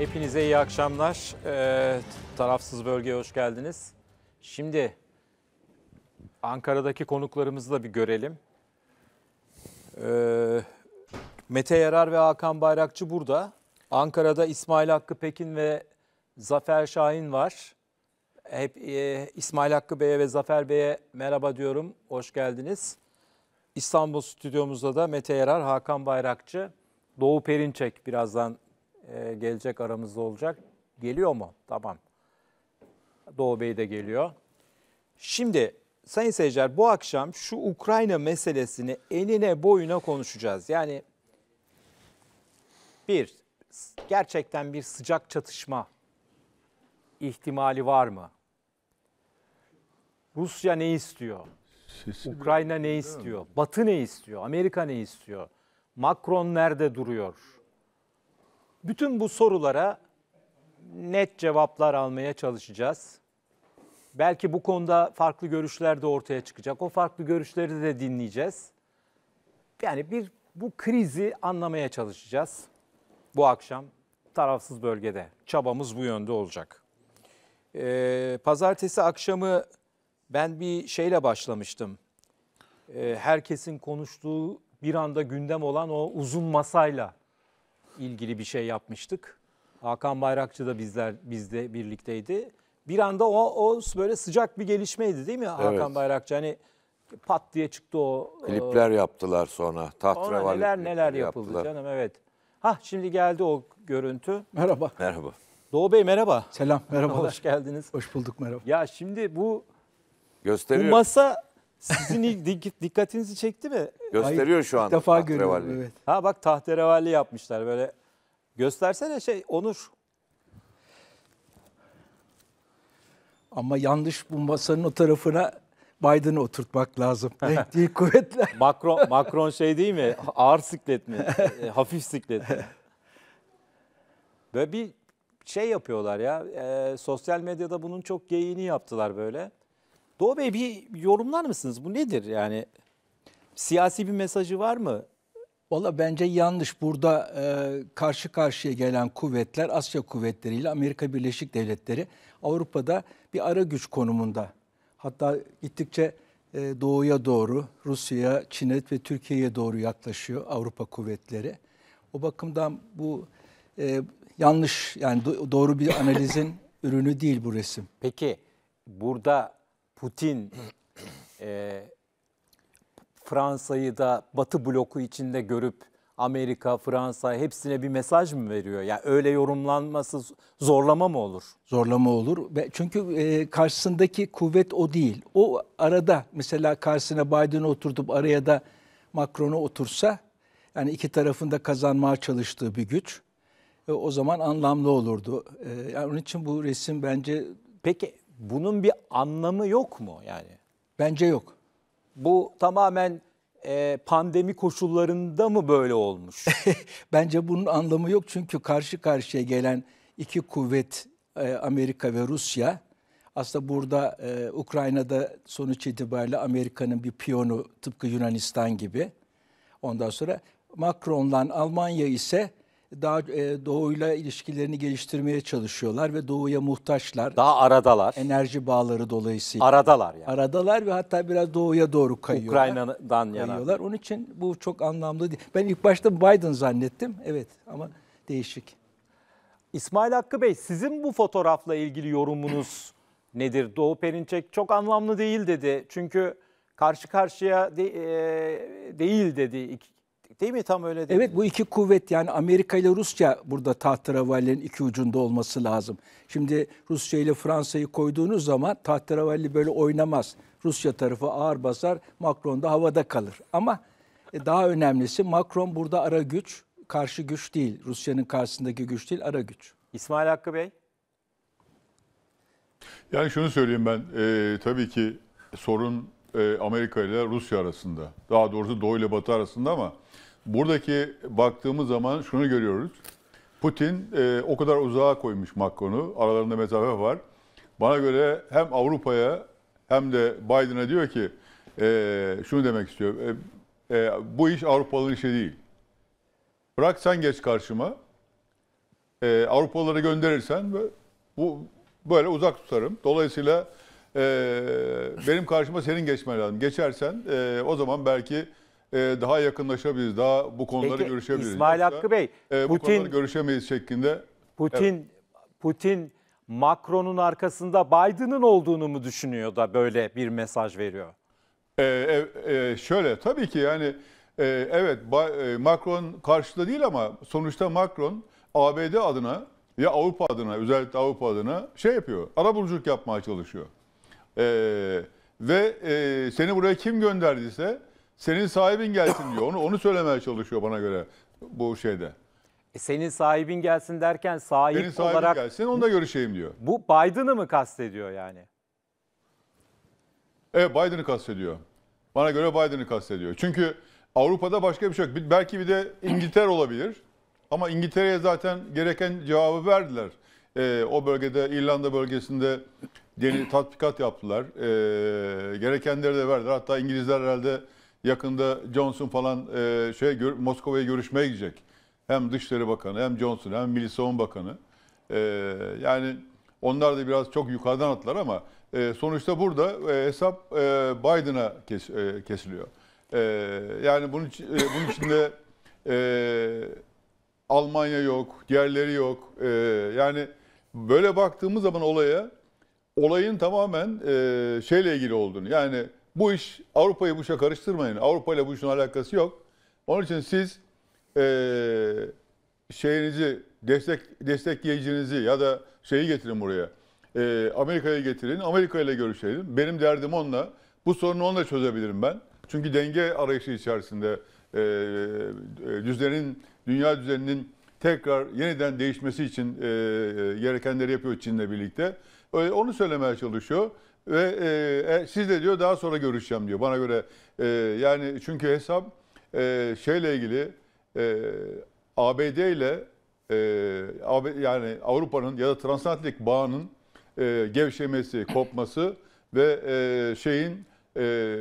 Hepinize iyi akşamlar. Ee, tarafsız bölgeye hoş geldiniz. Şimdi Ankara'daki konuklarımızı da bir görelim. Ee, Mete Yarar ve Hakan Bayrakçı burada. Ankara'da İsmail Hakkı Pekin ve Zafer Şahin var. Hep e, İsmail Hakkı Bey'e ve Zafer Bey'e merhaba diyorum. Hoş geldiniz. İstanbul stüdyomuzda da Mete Yarar, Hakan Bayrakçı, Doğu Perinçek birazdan e, gelecek aramızda olacak. Geliyor mu? Tamam. Doğu Bey de geliyor. Şimdi sayın seyirciler bu akşam şu Ukrayna meselesini enine boyuna konuşacağız. Yani bir, gerçekten bir sıcak çatışma ihtimali var mı? Rusya ne istiyor? Sesini Ukrayna ne istiyor? Batı ne istiyor? Amerika ne istiyor? Macron nerede duruyor? Bütün bu sorulara net cevaplar almaya çalışacağız. Belki bu konuda farklı görüşler de ortaya çıkacak. O farklı görüşleri de dinleyeceğiz. Yani bir bu krizi anlamaya çalışacağız. Bu akşam tarafsız bölgede çabamız bu yönde olacak. Ee, pazartesi akşamı ben bir şeyle başlamıştım. Ee, herkesin konuştuğu bir anda gündem olan o uzun masayla ilgili bir şey yapmıştık. Hakan Bayrakçı da bizler bizde birlikteydi. Bir anda o, o böyle sıcak bir gelişmeydi değil mi Hakan Bayrakçı? Hani pat diye çıktı o. Klipler e, yaptılar sonra. Tahtraval neler neler yapıldı yaptılar. canım evet. Ha şimdi geldi o görüntü. Merhaba. Merhaba. Doğu Bey merhaba. Selam merhaba. Hoş geldiniz. Hoş bulduk merhaba. Ya şimdi bu Gösteriyor. bu masa sizin ilk dikkatinizi çekti mi? Gösteriyor şu an. İlk defa görüyorum evet. Ha bak tahterevalli yapmışlar böyle. Göstersene şey Onur. Ama yanlış bu masanın o tarafına Biden'ı oturtmak lazım. Renkli kuvvetler. Macron, Macron şey değil mi? Ağır siklet mi? E, hafif siklet mi? Böyle bir şey yapıyorlar ya. E, sosyal medyada bunun çok geyiğini yaptılar böyle. Doğu Bey bir yorumlar mısınız? Bu nedir yani? Siyasi bir mesajı var mı? Valla bence yanlış. Burada e, karşı karşıya gelen kuvvetler Asya kuvvetleriyle Amerika Birleşik Devletleri Avrupa'da bir ara güç konumunda. Hatta gittikçe e, doğuya doğru Rusya Çin'e ve Türkiye'ye doğru yaklaşıyor Avrupa kuvvetleri. O bakımdan bu e, yanlış yani do doğru bir analizin ürünü değil bu resim. Peki burada Putin e, Fransa'yı da Batı bloku içinde görüp Amerika, Fransa hepsine bir mesaj mı veriyor? Yani öyle yorumlanması zorlama mı olur? Zorlama olur. Çünkü e, karşısındaki kuvvet o değil. O arada mesela karşısına Biden'ı oturtup araya da Macron'u otursa yani iki tarafın da kazanmaya çalıştığı bir güç. E, o zaman anlamlı olurdu. E, yani onun için bu resim bence Peki bunun bir anlamı yok mu yani? Bence yok. Bu tamamen e, pandemi koşullarında mı böyle olmuş? Bence bunun anlamı yok çünkü karşı karşıya gelen iki kuvvet e, Amerika ve Rusya. Aslında burada e, Ukrayna'da sonuç itibariyle Amerika'nın bir piyonu tıpkı Yunanistan gibi. Ondan sonra Macron'la Almanya ise daha e, doğuyla ilişkilerini geliştirmeye çalışıyorlar ve doğuya muhtaçlar. Daha aradalar. Enerji bağları dolayısıyla. Aradalar yani. Aradalar ve hatta biraz doğuya doğru kayıyorlar. Ukrayna'dan yana. Onun için bu çok anlamlı değil. Ben ilk başta Biden zannettim. Evet ama değişik. İsmail Hakkı Bey sizin bu fotoğrafla ilgili yorumunuz nedir? Doğu Perinçek çok anlamlı değil dedi. Çünkü karşı karşıya de, e, değil dedi Değil mi tam öyle değil Evet mi? bu iki kuvvet yani Amerika ile Rusya burada tahterevallerin iki ucunda olması lazım. Şimdi Rusya ile Fransa'yı koyduğunuz zaman tahterevalli böyle oynamaz. Rusya tarafı ağır basar, Macron da havada kalır. Ama e, daha önemlisi Macron burada ara güç, karşı güç değil. Rusya'nın karşısındaki güç değil, ara güç. İsmail Hakkı Bey. Yani şunu söyleyeyim ben. E, tabii ki sorun e, Amerika ile Rusya arasında. Daha doğrusu Doğu ile Batı arasında ama buradaki baktığımız zaman şunu görüyoruz. Putin e, o kadar uzağa koymuş Macron'u. Aralarında mesafe var. Bana göre hem Avrupa'ya hem de Biden'a diyor ki e, şunu demek istiyor. E, e, bu iş Avrupalı'nın işi değil. Bırak sen geç karşıma. E, Avrupalıları gönderirsen bu böyle uzak tutarım. Dolayısıyla e, benim karşıma senin geçmen lazım. Geçersen e, o zaman belki e, daha yakınlaşabiliriz, daha bu konuları Peki, görüşebiliriz. İsmail Yoksa, Hakkı Bey, e, bu Putin, konuları görüşemeyiz şeklinde. Putin, evet. Putin Macron'un arkasında Biden'ın olduğunu mu düşünüyor da böyle bir mesaj veriyor? E, e, e, şöyle, tabii ki yani e, evet e, Macron karşıda değil ama sonuçta Macron ABD adına ya Avrupa adına, özellikle Avrupa adına şey yapıyor, arabuluculuk yapmaya çalışıyor. E, ve e, seni buraya kim gönderdiyse senin sahibin gelsin diyor. Onu, onu söylemeye çalışıyor bana göre bu şeyde. E Senin sahibin gelsin derken sahip Senin sahibin olarak gelsin onunla görüşeyim diyor. bu Biden'ı mı kastediyor yani? Evet Biden'ı kastediyor. Bana göre Biden'ı kastediyor. Çünkü Avrupa'da başka bir şey yok. Belki bir de İngiltere olabilir. Ama İngiltere'ye zaten gereken cevabı verdiler. Ee, o bölgede İrlanda bölgesinde yeni tatbikat yaptılar. Ee, gerekenleri de verdiler. Hatta İngilizler herhalde Yakında Johnson falan e, şey Moskova'ya görüşmeye gidecek. Hem Dışişleri Bakanı hem Johnson hem Milli Savunma Bakanı. E, yani onlar da biraz çok yukarıdan atlar ama e, sonuçta burada e, hesap e, Biden'a kes, e, kesiliyor. E, yani bunun, e, bunun içinde e, Almanya yok, diğerleri yok. E, yani böyle baktığımız zaman olaya olayın tamamen e, şeyle ilgili olduğunu yani bu iş Avrupa'yı bu işe karıştırmayın. Avrupa ile bu işin alakası yok. Onun için siz e, şeyinizi destek destekleyicinizi ya da şeyi getirin buraya. E, Amerika'yı getirin. Amerika ile görüşelim. Benim derdim onunla. Bu sorunu onunla çözebilirim ben. Çünkü denge arayışı içerisinde e, e düzenin, dünya düzeninin tekrar yeniden değişmesi için e, e, gerekenleri yapıyor Çin'le birlikte. Öyle, onu söylemeye çalışıyor. Ve e, e, siz de diyor daha sonra görüşeceğim diyor. Bana göre e, yani çünkü hesap e, şeyle ilgili e, ABD ile e, yani Avrupa'nın ya da transatlantik bağının e, gevşemesi, kopması ve e, şeyin e,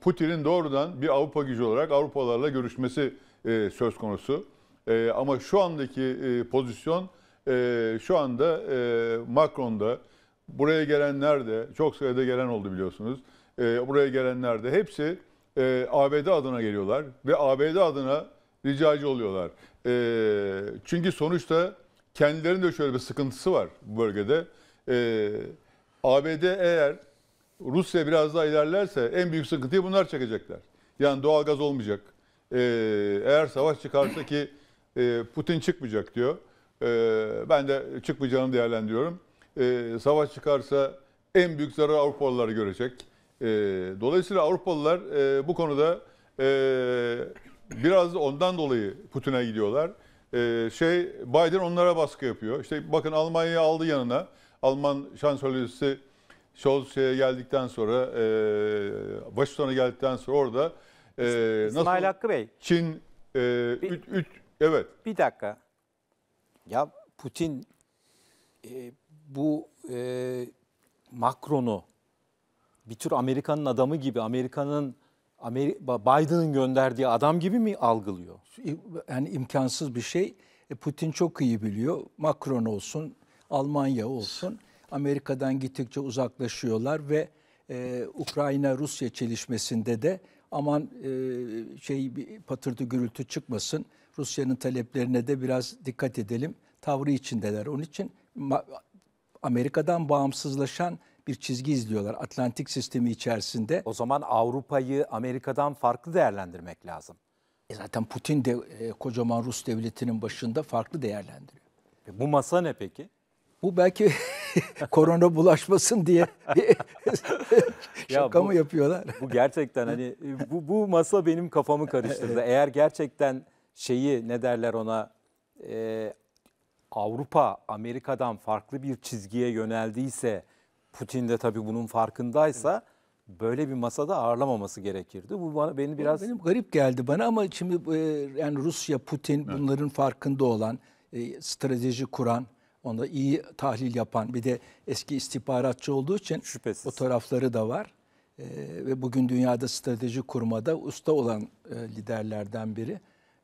Putin'in doğrudan bir Avrupa gücü olarak Avrupalarla görüşmesi e, söz konusu. E, ama şu andaki e, pozisyon e, şu anda e, Macron'da buraya gelenler de çok sayıda gelen oldu biliyorsunuz. E, buraya gelenler de hepsi e, ABD adına geliyorlar ve ABD adına ricacı oluyorlar. E, çünkü sonuçta kendilerinin de şöyle bir sıkıntısı var bu bölgede. E, ee, ABD eğer Rusya biraz daha ilerlerse en büyük sıkıntıyı bunlar çekecekler. Yani doğal gaz olmayacak. E, eğer savaş çıkarsa ki e, Putin çıkmayacak diyor. E, ben de çıkmayacağını değerlendiriyorum e, savaş çıkarsa en büyük zararı Avrupalılar görecek. E, dolayısıyla Avrupalılar e, bu konuda e, biraz ondan dolayı Putin'e gidiyorlar. E, şey Biden onlara baskı yapıyor. İşte bakın Almanya'yı aldı yanına. Alman şansölyesi Scholz geldikten sonra e, Washington'a geldikten sonra orada e, nasıl İsmail Hakkı Bey. Çin e, bir, üç, üç, evet. Bir dakika. Ya Putin e, bu e, Macron'u bir tür Amerika'nın adamı gibi, Amerika'nın Amerika, Biden'ın gönderdiği adam gibi mi algılıyor? Yani imkansız bir şey. E, Putin çok iyi biliyor. Macron olsun, Almanya olsun. Amerika'dan gittikçe uzaklaşıyorlar ve e, Ukrayna-Rusya çelişmesinde de aman e, şey bir patırdı gürültü çıkmasın. Rusya'nın taleplerine de biraz dikkat edelim. Tavrı içindeler. Onun için Amerika'dan bağımsızlaşan bir çizgi izliyorlar Atlantik sistemi içerisinde. O zaman Avrupa'yı Amerika'dan farklı değerlendirmek lazım. E zaten Putin de e, kocaman Rus devletinin başında farklı değerlendiriyor. E bu masa ne peki? Bu belki korona bulaşmasın diye şaka ya bu, mı yapıyorlar? Bu gerçekten hani e, bu, bu masa benim kafamı karıştırdı. Eğer gerçekten şeyi ne derler ona e, Avrupa Amerika'dan farklı bir çizgiye yöneldiyse Putin de tabii bunun farkındaysa böyle bir masada ağırlamaması gerekirdi. Bu bana beni biraz benim garip geldi bana ama şimdi e, yani Rusya, Putin evet. bunların farkında olan, e, strateji kuran, onda iyi tahlil yapan bir de eski istihbaratçı olduğu için Şüphesiz. o tarafları da var. E, ve bugün dünyada strateji kurmada usta olan e, liderlerden biri.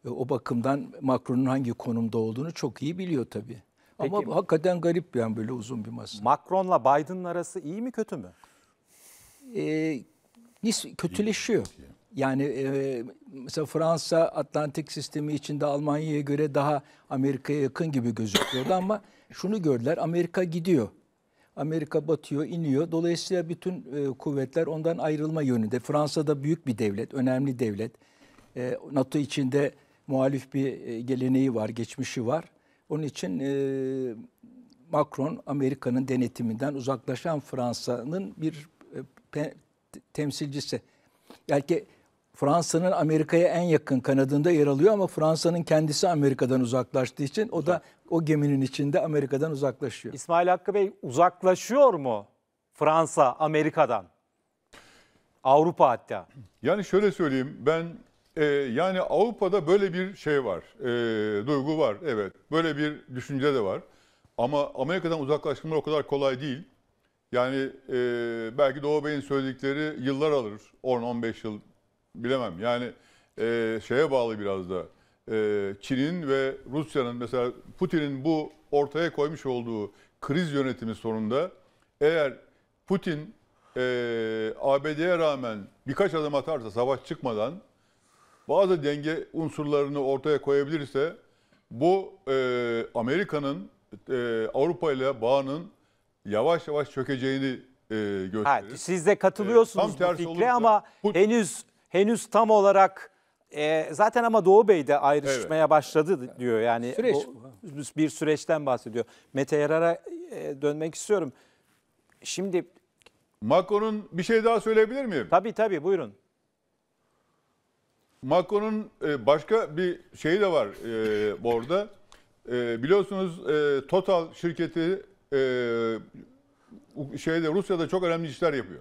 E, o bakımdan Macron'un hangi konumda olduğunu çok iyi biliyor tabii. Peki, Ama hakikaten garip yani böyle uzun bir masa. Macron'la Biden'ın arası iyi mi kötü mü? Ee, kötüleşiyor. Yani e, mesela Fransa Atlantik sistemi içinde Almanya'ya göre daha Amerika'ya yakın gibi gözüküyordu ama şunu gördüler Amerika gidiyor. Amerika batıyor, iniyor. Dolayısıyla bütün e, kuvvetler ondan ayrılma yönünde. Fransa da büyük bir devlet, önemli devlet. E, NATO içinde muhalif bir e, geleneği var, geçmişi var. Onun için e, Macron Amerika'nın denetiminden uzaklaşan Fransa'nın bir e, temsilcisi. Belki Fransa'nın Amerika'ya en yakın kanadında yer alıyor ama Fransa'nın kendisi Amerika'dan uzaklaştığı için o da o geminin içinde Amerika'dan uzaklaşıyor. İsmail Hakkı Bey uzaklaşıyor mu Fransa Amerika'dan? Avrupa hatta. Yani şöyle söyleyeyim ben e, yani Avrupa'da böyle bir şey var, e, duygu var, evet. Böyle bir düşünce de var. Ama Amerika'dan uzaklaşmalar o kadar kolay değil. Yani e, belki Doğu Bey'in söyledikleri yıllar alır, 10-15 yıl bilemem. Yani e, şeye bağlı biraz da. E, Çin'in ve Rusya'nın mesela Putin'in bu ortaya koymuş olduğu kriz yönetimi sorununda, eğer Putin e, ABD'ye rağmen birkaç adım atarsa savaş çıkmadan bazı denge unsurlarını ortaya koyabilirse bu e, Amerika'nın e, Avrupa ile bağının yavaş yavaş çökeceğini e, gösterir. Ha, siz de katılıyorsunuz e, bu fikre ama bu... henüz henüz tam olarak e, zaten ama Doğu Bey de ayrışmaya evet. başladı diyor. Yani Süreç bu. bir süreçten bahsediyor. Mete Yarar'a e, dönmek istiyorum. Şimdi Macron'un bir şey daha söyleyebilir miyim? Tabii tabii buyurun. Macron'un e, başka bir şeyi de var e, bu arada. E, biliyorsunuz e, Total şirketi e, şeyde Rusya'da çok önemli işler yapıyor.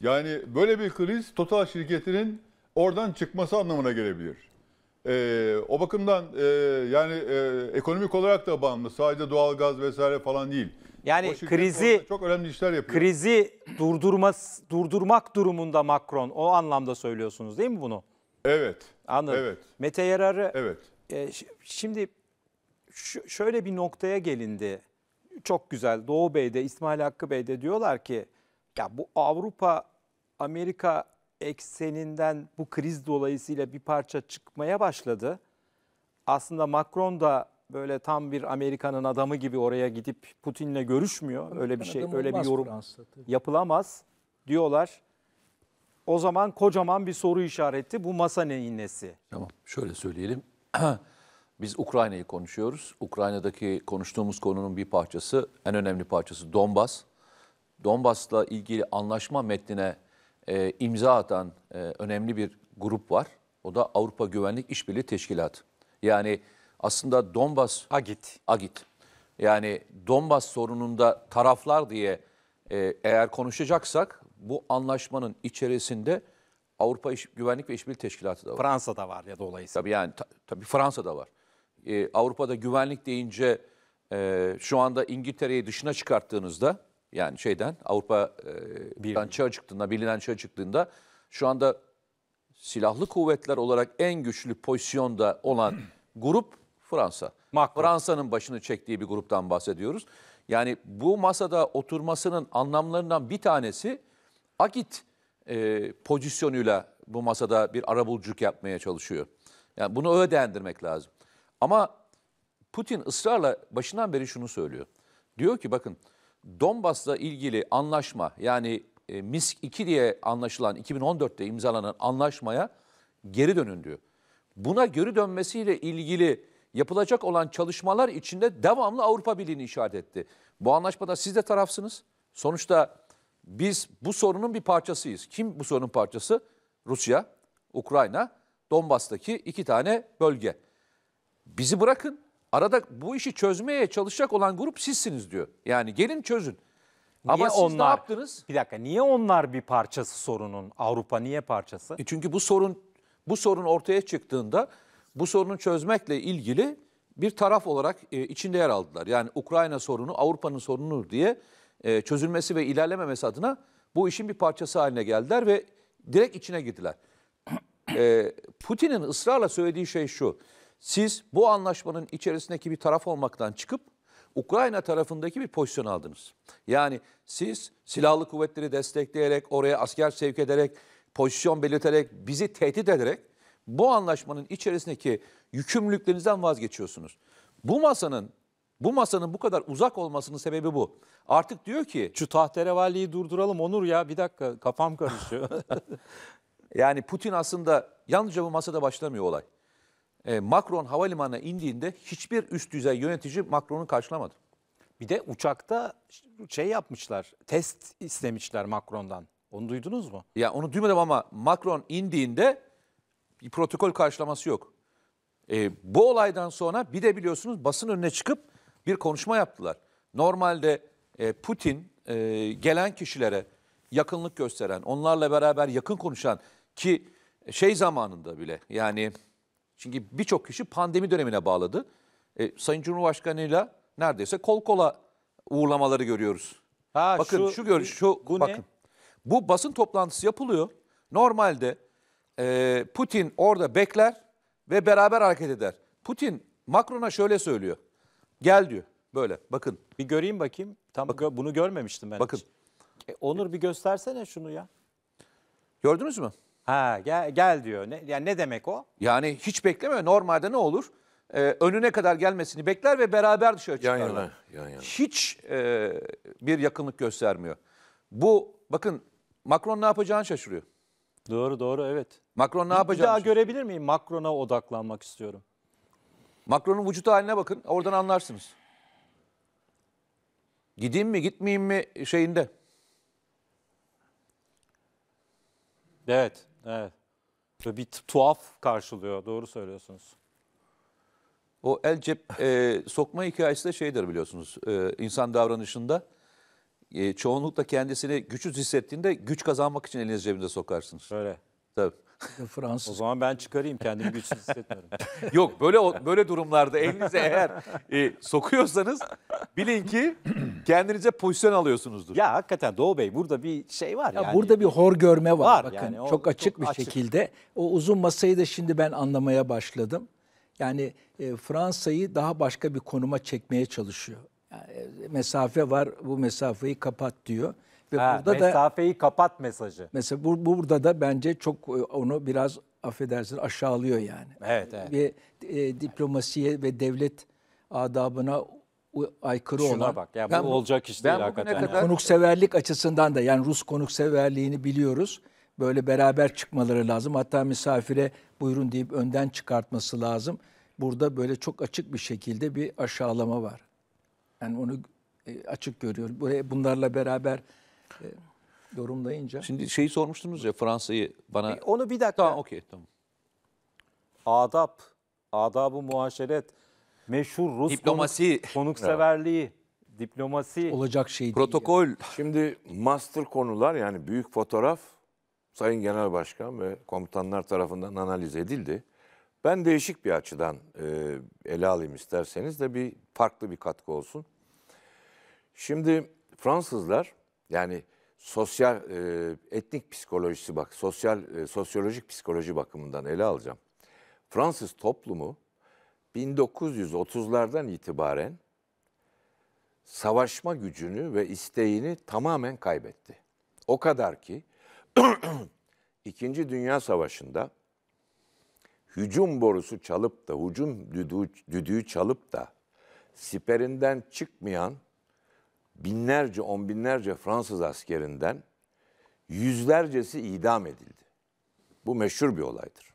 Yani böyle bir kriz Total şirketinin oradan çıkması anlamına gelebilir. E, o bakımdan e, yani e, ekonomik olarak da bağımlı. Sadece doğalgaz vesaire falan değil. Yani krizi çok önemli işler yapıyor. Krizi durdurmaz durdurmak durumunda Macron. O anlamda söylüyorsunuz değil mi bunu? Evet. Anladım. Evet. Mete Yarar'ı evet. E, şimdi şöyle bir noktaya gelindi. Çok güzel. Doğu Bey'de, İsmail Hakkı Bey'de diyorlar ki ya bu Avrupa Amerika ekseninden bu kriz dolayısıyla bir parça çıkmaya başladı. Aslında Macron da böyle tam bir Amerika'nın adamı gibi oraya gidip Putin'le görüşmüyor. Öyle bir şey, öyle bir yorum yapılamaz diyorlar. O zaman kocaman bir soru işareti bu masa neyin nesi? Tamam şöyle söyleyelim. Biz Ukrayna'yı konuşuyoruz. Ukrayna'daki konuştuğumuz konunun bir parçası, en önemli parçası Donbas. Donbas'la ilgili anlaşma metnine e, imza atan e, önemli bir grup var. O da Avrupa Güvenlik İşbirliği Teşkilatı. Yani aslında Donbas... Agit. Agit. Yani Donbas sorununda taraflar diye e, eğer konuşacaksak bu anlaşmanın içerisinde Avrupa İş, Güvenlik ve İşbirliği Teşkilatı da var. Fransa da var ya dolayısıyla. Tabii yani ta, tabii da var. Ee, Avrupa'da güvenlik deyince e, şu anda İngiltere'yi dışına çıkarttığınızda yani şeyden Avrupa'dan e, çığa çıktığında, bilinen çığa çıktığında şu anda silahlı kuvvetler olarak en güçlü pozisyonda olan grup Fransa. Fransa'nın başını çektiği bir gruptan bahsediyoruz. Yani bu masada oturmasının anlamlarından bir tanesi Akit e, pozisyonuyla bu masada bir arabuluculuk yapmaya çalışıyor. Yani bunu ödendirmek lazım. Ama Putin ısrarla başından beri şunu söylüyor. Diyor ki bakın Donbas'la ilgili anlaşma yani e, Minsk 2 diye anlaşılan 2014'te imzalanan anlaşmaya geri dönün diyor. Buna geri dönmesiyle ilgili yapılacak olan çalışmalar içinde devamlı Avrupa Birliği'ni işaret etti. Bu anlaşmada siz de tarafsınız. Sonuçta biz bu sorunun bir parçasıyız. Kim bu sorunun parçası? Rusya, Ukrayna, Donbas'taki iki tane bölge. Bizi bırakın. Arada bu işi çözmeye çalışacak olan grup sizsiniz diyor. Yani gelin çözün. Niye Ama onlar, siz ne yaptınız? Bir dakika niye onlar bir parçası sorunun? Avrupa niye parçası? E çünkü bu sorun bu sorun ortaya çıktığında bu sorunu çözmekle ilgili bir taraf olarak e, içinde yer aldılar. Yani Ukrayna sorunu Avrupa'nın sorunu diye e, çözülmesi ve ilerlememesi adına bu işin bir parçası haline geldiler ve direkt içine girdiler. E, Putin'in ısrarla söylediği şey şu. Siz bu anlaşmanın içerisindeki bir taraf olmaktan çıkıp Ukrayna tarafındaki bir pozisyon aldınız. Yani siz silahlı kuvvetleri destekleyerek, oraya asker sevk ederek, pozisyon belirterek, bizi tehdit ederek bu anlaşmanın içerisindeki yükümlülüklerinizden vazgeçiyorsunuz. Bu masanın bu masanın bu kadar uzak olmasının sebebi bu. Artık diyor ki... Şu tahterevalliyi durduralım Onur ya bir dakika kafam karışıyor. yani Putin aslında yalnızca bu masada başlamıyor olay. E, Macron havalimanına indiğinde hiçbir üst düzey yönetici Macron'u karşılamadı. Bir de uçakta şey yapmışlar, test istemişler Macron'dan. Onu duydunuz mu? Ya onu duymadım ama Macron indiğinde bir protokol karşılaması yok. E, bu olaydan sonra bir de biliyorsunuz basın önüne çıkıp bir konuşma yaptılar. Normalde e, Putin e, gelen kişilere yakınlık gösteren, onlarla beraber yakın konuşan ki şey zamanında bile yani çünkü birçok kişi pandemi dönemine bağladı. E, Sayın Cumhurbaşkanıyla neredeyse kol kola uğurlamaları görüyoruz. Ha, bakın şu, şu görüş şu bu bakın. Ne? Bu basın toplantısı yapılıyor. Normalde e, Putin orada bekler ve beraber hareket eder. Putin Macron'a şöyle söylüyor. Gel diyor. Böyle bakın. Bir göreyim bakayım. Tam bakın. bunu görmemiştim ben. Bakın. Hiç. E, Onur bir göstersene şunu ya. Gördünüz mü? Ha gel, gel diyor. Ne, yani ne demek o? Yani hiç bekleme. Normalde ne olur? Ee, önüne kadar gelmesini bekler ve beraber dışarı çıkarlar. Yan yana. Yan yana. Hiç e, bir yakınlık göstermiyor. Bu bakın Macron ne yapacağını şaşırıyor. Doğru doğru evet. Macron ne yapacağını Bir daha şaşırıyor. görebilir miyim? Macron'a odaklanmak istiyorum. Macron'un vücut haline bakın. Oradan anlarsınız. Gideyim mi gitmeyeyim mi şeyinde. Evet, evet. Böyle bir tuhaf karşılıyor. Doğru söylüyorsunuz. O el cep e, sokma hikayesi de şeydir biliyorsunuz. E, insan davranışında e, çoğunlukla kendisini güçsüz hissettiğinde güç kazanmak için eliniz cebinde sokarsınız. Öyle. Tabii. Fransız. O zaman ben çıkarayım kendimi güçsüz hissetmiyorum. Yok böyle böyle durumlarda elinize eğer e, sokuyorsanız bilin ki kendinize pozisyon alıyorsunuzdur. Ya hakikaten Doğu Bey burada bir şey var ya. Yani. Burada bir hor görme var, var bakın yani, o, çok açık çok bir açık. şekilde. O uzun masayı da şimdi ben anlamaya başladım. Yani e, Fransa'yı daha başka bir konuma çekmeye çalışıyor. Yani, e, mesafe var bu mesafeyi kapat diyor. Ve ha, burada mesafeyi da, kapat mesajı. Mesela bu, burada da bence çok e, onu biraz affedersin aşağılıyor yani. Evet, evet. Ve e, diplomasiye ve devlet adabına aykırı Şuna olan. bak ya ben, bu olacak iş değil hakikaten. Kadar... Yani konukseverlik açısından da yani Rus konukseverliğini biliyoruz. Böyle beraber çıkmaları lazım. Hatta misafire buyurun deyip önden çıkartması lazım. Burada böyle çok açık bir şekilde bir aşağılama var. Yani onu e, açık görüyorum. bunlarla beraber ee, yorumlayınca. Şimdi şeyi sormuştunuz ya Fransa'yı bana. Bir, onu bir dakika. Tamam okey tamam. Adap, adabı muhaşeret, meşhur Rus diplomasi konuk, konukseverliği, diplomasi olacak şey protokol. yani. Şimdi master konular yani büyük fotoğraf Sayın Genel Başkan ve komutanlar tarafından analiz edildi. Ben değişik bir açıdan e, ele alayım isterseniz de bir farklı bir katkı olsun. Şimdi Fransızlar yani sosyal e, etnik psikolojisi bak, sosyal e, sosyolojik psikoloji bakımından ele alacağım. Fransız toplumu 1930'lardan itibaren savaşma gücünü ve isteğini tamamen kaybetti. O kadar ki İkinci Dünya Savaşı'nda hücum borusu çalıp da, hücum düdüğü, düdüğü çalıp da siperinden çıkmayan binlerce, on binlerce Fransız askerinden yüzlercesi idam edildi. Bu meşhur bir olaydır.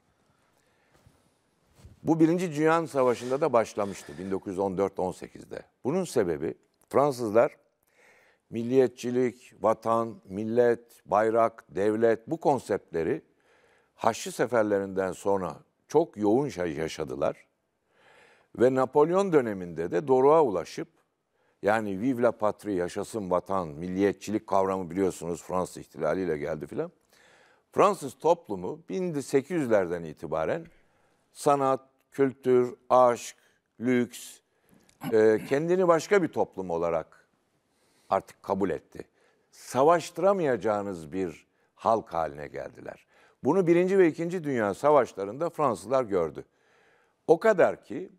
Bu Birinci Dünya Savaşı'nda da başlamıştı 1914-18'de. Bunun sebebi Fransızlar milliyetçilik, vatan, millet, bayrak, devlet bu konseptleri Haçlı seferlerinden sonra çok yoğun yaşadılar. Ve Napolyon döneminde de doruğa ulaşıp yani vive la patrie, yaşasın vatan, milliyetçilik kavramı biliyorsunuz Fransız ihtilaliyle geldi filan. Fransız toplumu 1800'lerden itibaren sanat, kültür, aşk, lüks, e, kendini başka bir toplum olarak artık kabul etti. Savaştıramayacağınız bir halk haline geldiler. Bunu Birinci ve İkinci Dünya Savaşları'nda Fransızlar gördü. O kadar ki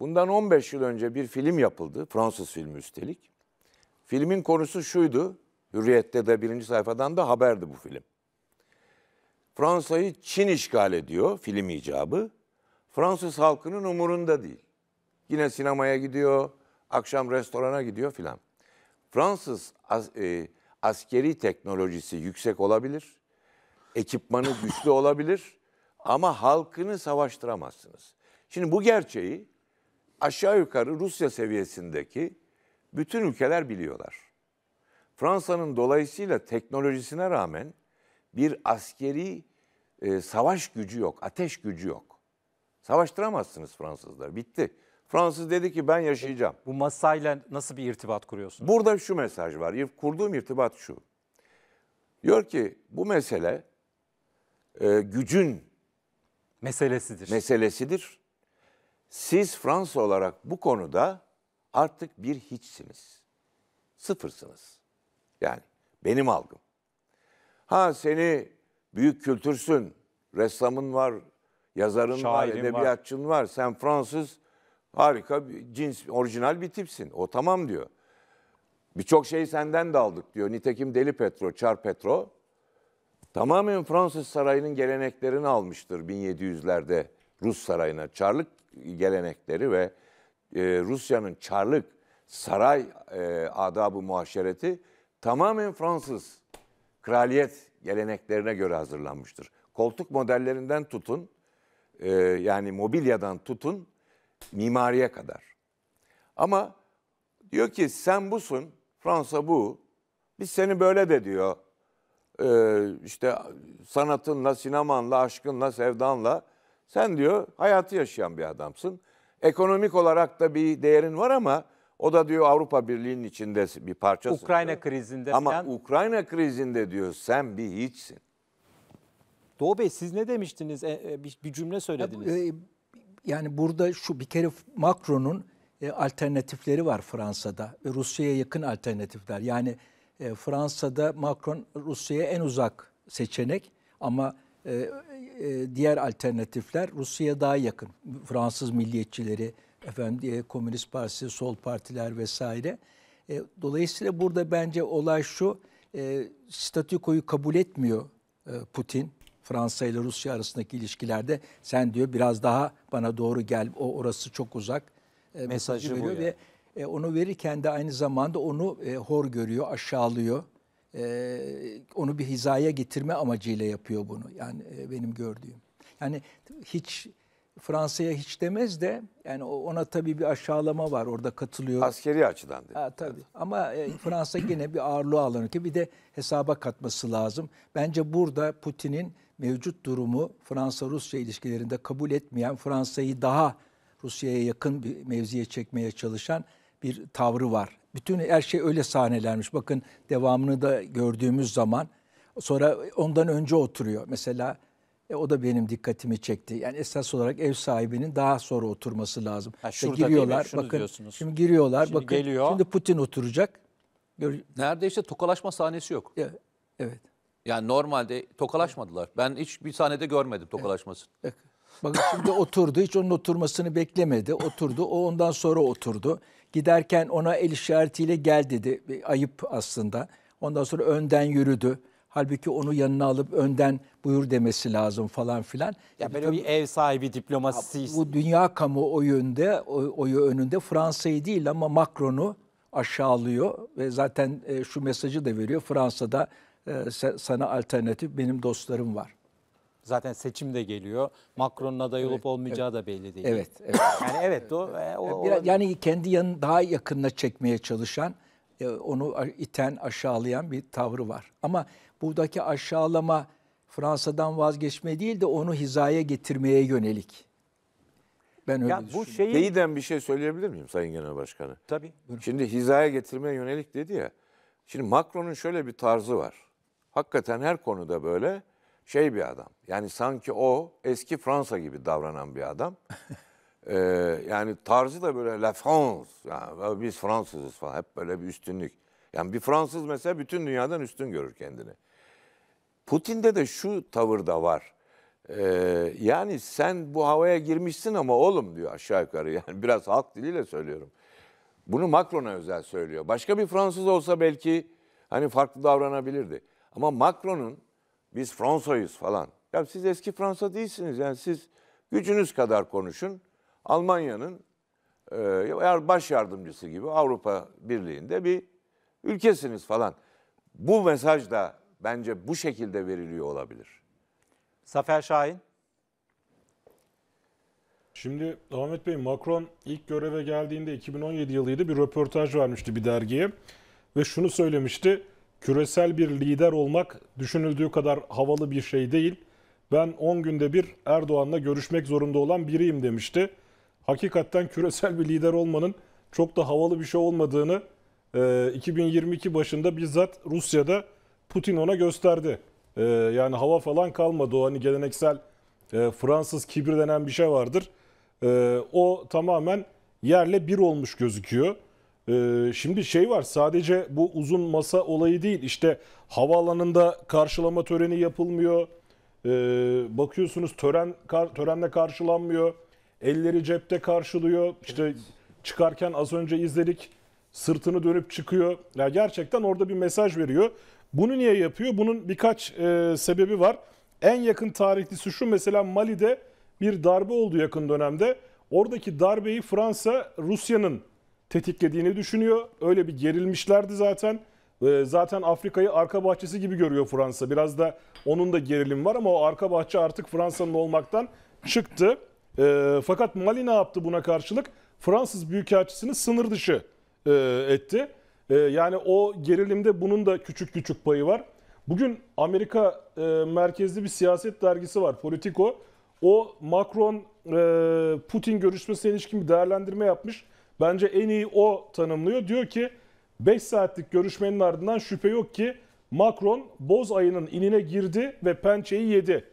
Bundan 15 yıl önce bir film yapıldı. Fransız filmi üstelik. Filmin konusu şuydu. Hürriyet'te de birinci sayfadan da haberdi bu film. Fransa'yı Çin işgal ediyor film icabı. Fransız halkının umurunda değil. Yine sinemaya gidiyor, akşam restorana gidiyor filan. Fransız as, e, askeri teknolojisi yüksek olabilir, ekipmanı güçlü olabilir ama halkını savaştıramazsınız. Şimdi bu gerçeği aşağı yukarı Rusya seviyesindeki bütün ülkeler biliyorlar. Fransa'nın dolayısıyla teknolojisine rağmen bir askeri e, savaş gücü yok, ateş gücü yok. Savaştıramazsınız Fransızlar. Bitti. Fransız dedi ki ben yaşayacağım. Bu masayla nasıl bir irtibat kuruyorsunuz? Burada şu mesaj var. Kurduğum irtibat şu. Diyor ki bu mesele e, gücün meselesidir. Meselesidir. Siz Fransa olarak bu konuda artık bir hiçsiniz. Sıfırsınız. Yani benim algım. Ha seni büyük kültürsün, ressamın var, yazarın Şairin var, edebiyatçın var. var. Sen Fransız harika bir cins, orijinal bir tipsin. O tamam diyor. Birçok şeyi senden de aldık diyor. Nitekim Deli Petro, Çar Petro tamamen Fransız sarayının geleneklerini almıştır 1700'lerde Rus sarayına. Çarlık gelenekleri ve e, Rusya'nın çarlık saray e, adabı muhaşereti tamamen Fransız kraliyet geleneklerine göre hazırlanmıştır. Koltuk modellerinden tutun, e, yani mobilyadan tutun, mimariye kadar. Ama diyor ki sen busun, Fransa bu. Biz seni böyle de diyor. E, işte sanatınla, sinemanla, aşkınla, sevdanla sen diyor hayatı yaşayan bir adamsın. Ekonomik olarak da bir değerin var ama o da diyor Avrupa Birliği'nin içinde bir parçası. Ukrayna diyor. krizinde Ama falan. Ukrayna krizinde diyor sen bir hiçsin. Doğu Bey siz ne demiştiniz? E, e, bir, bir cümle söylediniz. Ya, e, yani burada şu bir kere Macron'un e, alternatifleri var Fransa'da. E, Rusya'ya yakın alternatifler. Yani e, Fransa'da Macron Rusya'ya en uzak seçenek ama e, e, diğer alternatifler Rusya'ya daha yakın. Fransız milliyetçileri, efendim e, Komünist Partisi, sol partiler vesaire. E, dolayısıyla burada bence olay şu, e, statükoyu kabul etmiyor e, Putin. Fransa ile Rusya arasındaki ilişkilerde sen diyor biraz daha bana doğru gel, o orası çok uzak. E, mesajı veriyor bu ya. ve e, onu verirken de aynı zamanda onu e, hor görüyor, aşağılıyor e, onu bir hizaya getirme amacıyla yapıyor bunu. Yani e, benim gördüğüm. Yani hiç Fransa'ya hiç demez de yani ona tabii bir aşağılama var orada katılıyor. Askeri açıdan değil. Ha, tabii evet. ama e, Fransa yine bir ağırlığı alanı ki bir de hesaba katması lazım. Bence burada Putin'in mevcut durumu Fransa-Rusya ilişkilerinde kabul etmeyen Fransa'yı daha Rusya'ya yakın bir mevziye çekmeye çalışan bir tavrı var bütün her şey öyle sahnelenmiş. Bakın devamını da gördüğümüz zaman sonra ondan önce oturuyor. Mesela e, o da benim dikkatimi çekti. Yani esas olarak ev sahibinin daha sonra oturması lazım. Ha, şurada işte giriyorlar. Değil Bakın diyorsunuz. şimdi giriyorlar. Şimdi bakın geliyor. şimdi Putin oturacak. Gör Neredeyse tokalaşma sahnesi yok. evet. Yani normalde tokalaşmadılar. Ben hiç bir sahnede görmedim tokalaşması. Evet. Bakın şimdi oturdu. Hiç onun oturmasını beklemedi. Oturdu. O ondan sonra oturdu. Giderken ona el işaretiyle gel dedi. Ayıp aslında. Ondan sonra önden yürüdü. Halbuki onu yanına alıp önden buyur demesi lazım falan filan. Ya e, böyle bir ev sahibi diplomasisi. Bu dünya kamu önünde, oyu önünde Fransa'yı değil ama Macron'u aşağılıyor ve zaten e, şu mesajı da veriyor. Fransa'da e, sana alternatif benim dostlarım var. Zaten seçim de geliyor. Macron'un aday evet, olup olmayacağı evet. da belli değil. Evet. evet. Yani evet o, e, o Biraz, yani kendi yanı daha yakınına çekmeye çalışan, e, onu iten, aşağılayan bir tavrı var. Ama buradaki aşağılama Fransa'dan vazgeçme değil de onu hizaya getirmeye yönelik. Ben öyle ya düşünüyorum. Bu şeyi... Deyiden bir şey söyleyebilir miyim Sayın Genel Başkanı? Tabii. Şimdi hizaya getirmeye yönelik dedi ya. Şimdi Macron'un şöyle bir tarzı var. Hakikaten her konuda böyle şey bir adam. Yani sanki o eski Fransa gibi davranan bir adam. ee, yani tarzı da böyle La France. Yani biz Fransızız falan. Hep böyle bir üstünlük. Yani bir Fransız mesela bütün dünyadan üstün görür kendini. Putin'de de şu tavır da var. Ee, yani sen bu havaya girmişsin ama oğlum diyor aşağı yukarı. Yani biraz halk diliyle söylüyorum. Bunu Macron'a özel söylüyor. Başka bir Fransız olsa belki hani farklı davranabilirdi. Ama Macron'un biz Fransa'yız falan. Ya siz eski Fransa değilsiniz. Yani siz gücünüz kadar konuşun. Almanya'nın e, baş yardımcısı gibi Avrupa Birliği'nde bir ülkesiniz falan. Bu mesaj da bence bu şekilde veriliyor olabilir. Safer Şahin. Şimdi Ahmet Bey Macron ilk göreve geldiğinde 2017 yılıydı bir röportaj vermişti bir dergiye ve şunu söylemişti küresel bir lider olmak düşünüldüğü kadar havalı bir şey değil. Ben 10 günde bir Erdoğan'la görüşmek zorunda olan biriyim demişti. Hakikaten küresel bir lider olmanın çok da havalı bir şey olmadığını 2022 e, başında bizzat Rusya'da Putin ona gösterdi. E, yani hava falan kalmadı o hani geleneksel e, Fransız kibir denen bir şey vardır. O tamamen yerle bir olmuş gözüküyor. Ee, şimdi şey var sadece bu uzun masa olayı değil işte havaalanında karşılama töreni yapılmıyor. Ee, bakıyorsunuz tören törenle karşılanmıyor. Elleri cepte karşılıyor. İşte çıkarken az önce izledik sırtını dönüp çıkıyor. Ya yani gerçekten orada bir mesaj veriyor. Bunu niye yapıyor? Bunun birkaç e, sebebi var. En yakın tarihlisi şu mesela Mali'de bir darbe oldu yakın dönemde. Oradaki darbeyi Fransa Rusya'nın tetiklediğini düşünüyor. Öyle bir gerilmişlerdi zaten. Ee, zaten Afrika'yı arka bahçesi gibi görüyor Fransa. Biraz da onun da gerilim var ama o arka bahçe artık Fransa'nın olmaktan çıktı. Ee, fakat Mali ne yaptı buna karşılık? Fransız Büyükelçisini sınır dışı e, etti. Ee, yani o gerilimde bunun da küçük küçük payı var. Bugün Amerika e, merkezli bir siyaset dergisi var Politico. O Macron e, Putin görüşmesine ilişkin bir değerlendirme yapmış. Bence en iyi o tanımlıyor. Diyor ki 5 saatlik görüşmenin ardından şüphe yok ki Macron boz ayının inine girdi ve pençeyi yedi.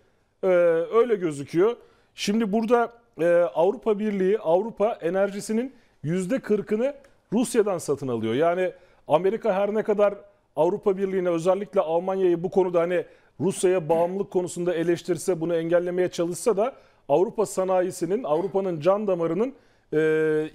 Ee, öyle gözüküyor. Şimdi burada e, Avrupa Birliği, Avrupa enerjisinin %40'ını Rusya'dan satın alıyor. Yani Amerika her ne kadar Avrupa Birliği'ne özellikle Almanya'yı bu konuda hani Rusya'ya bağımlılık konusunda eleştirse bunu engellemeye çalışsa da Avrupa sanayisinin, Avrupa'nın can damarının e,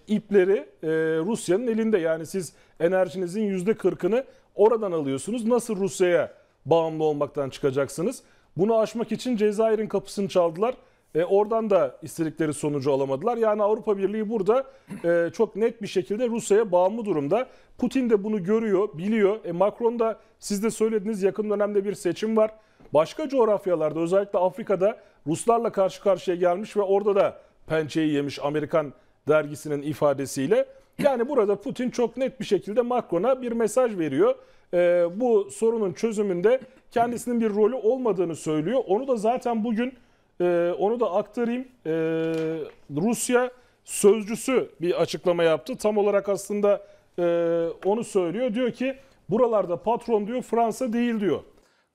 ipleri e, Rusya'nın elinde. Yani siz enerjinizin yüzde kırkını oradan alıyorsunuz. Nasıl Rusya'ya bağımlı olmaktan çıkacaksınız? Bunu aşmak için Cezayir'in kapısını çaldılar. E, oradan da istedikleri sonucu alamadılar. Yani Avrupa Birliği burada e, çok net bir şekilde Rusya'ya bağımlı durumda. Putin de bunu görüyor, biliyor. E, Macron da siz de söylediniz yakın dönemde bir seçim var. Başka coğrafyalarda özellikle Afrika'da Ruslarla karşı karşıya gelmiş ve orada da pençeyi yemiş Amerikan dergisinin ifadesiyle. Yani burada Putin çok net bir şekilde Macron'a bir mesaj veriyor. Ee, bu sorunun çözümünde kendisinin bir rolü olmadığını söylüyor. Onu da zaten bugün e, onu da aktarayım. E, Rusya sözcüsü bir açıklama yaptı. Tam olarak aslında e, onu söylüyor. Diyor ki buralarda patron diyor Fransa değil diyor.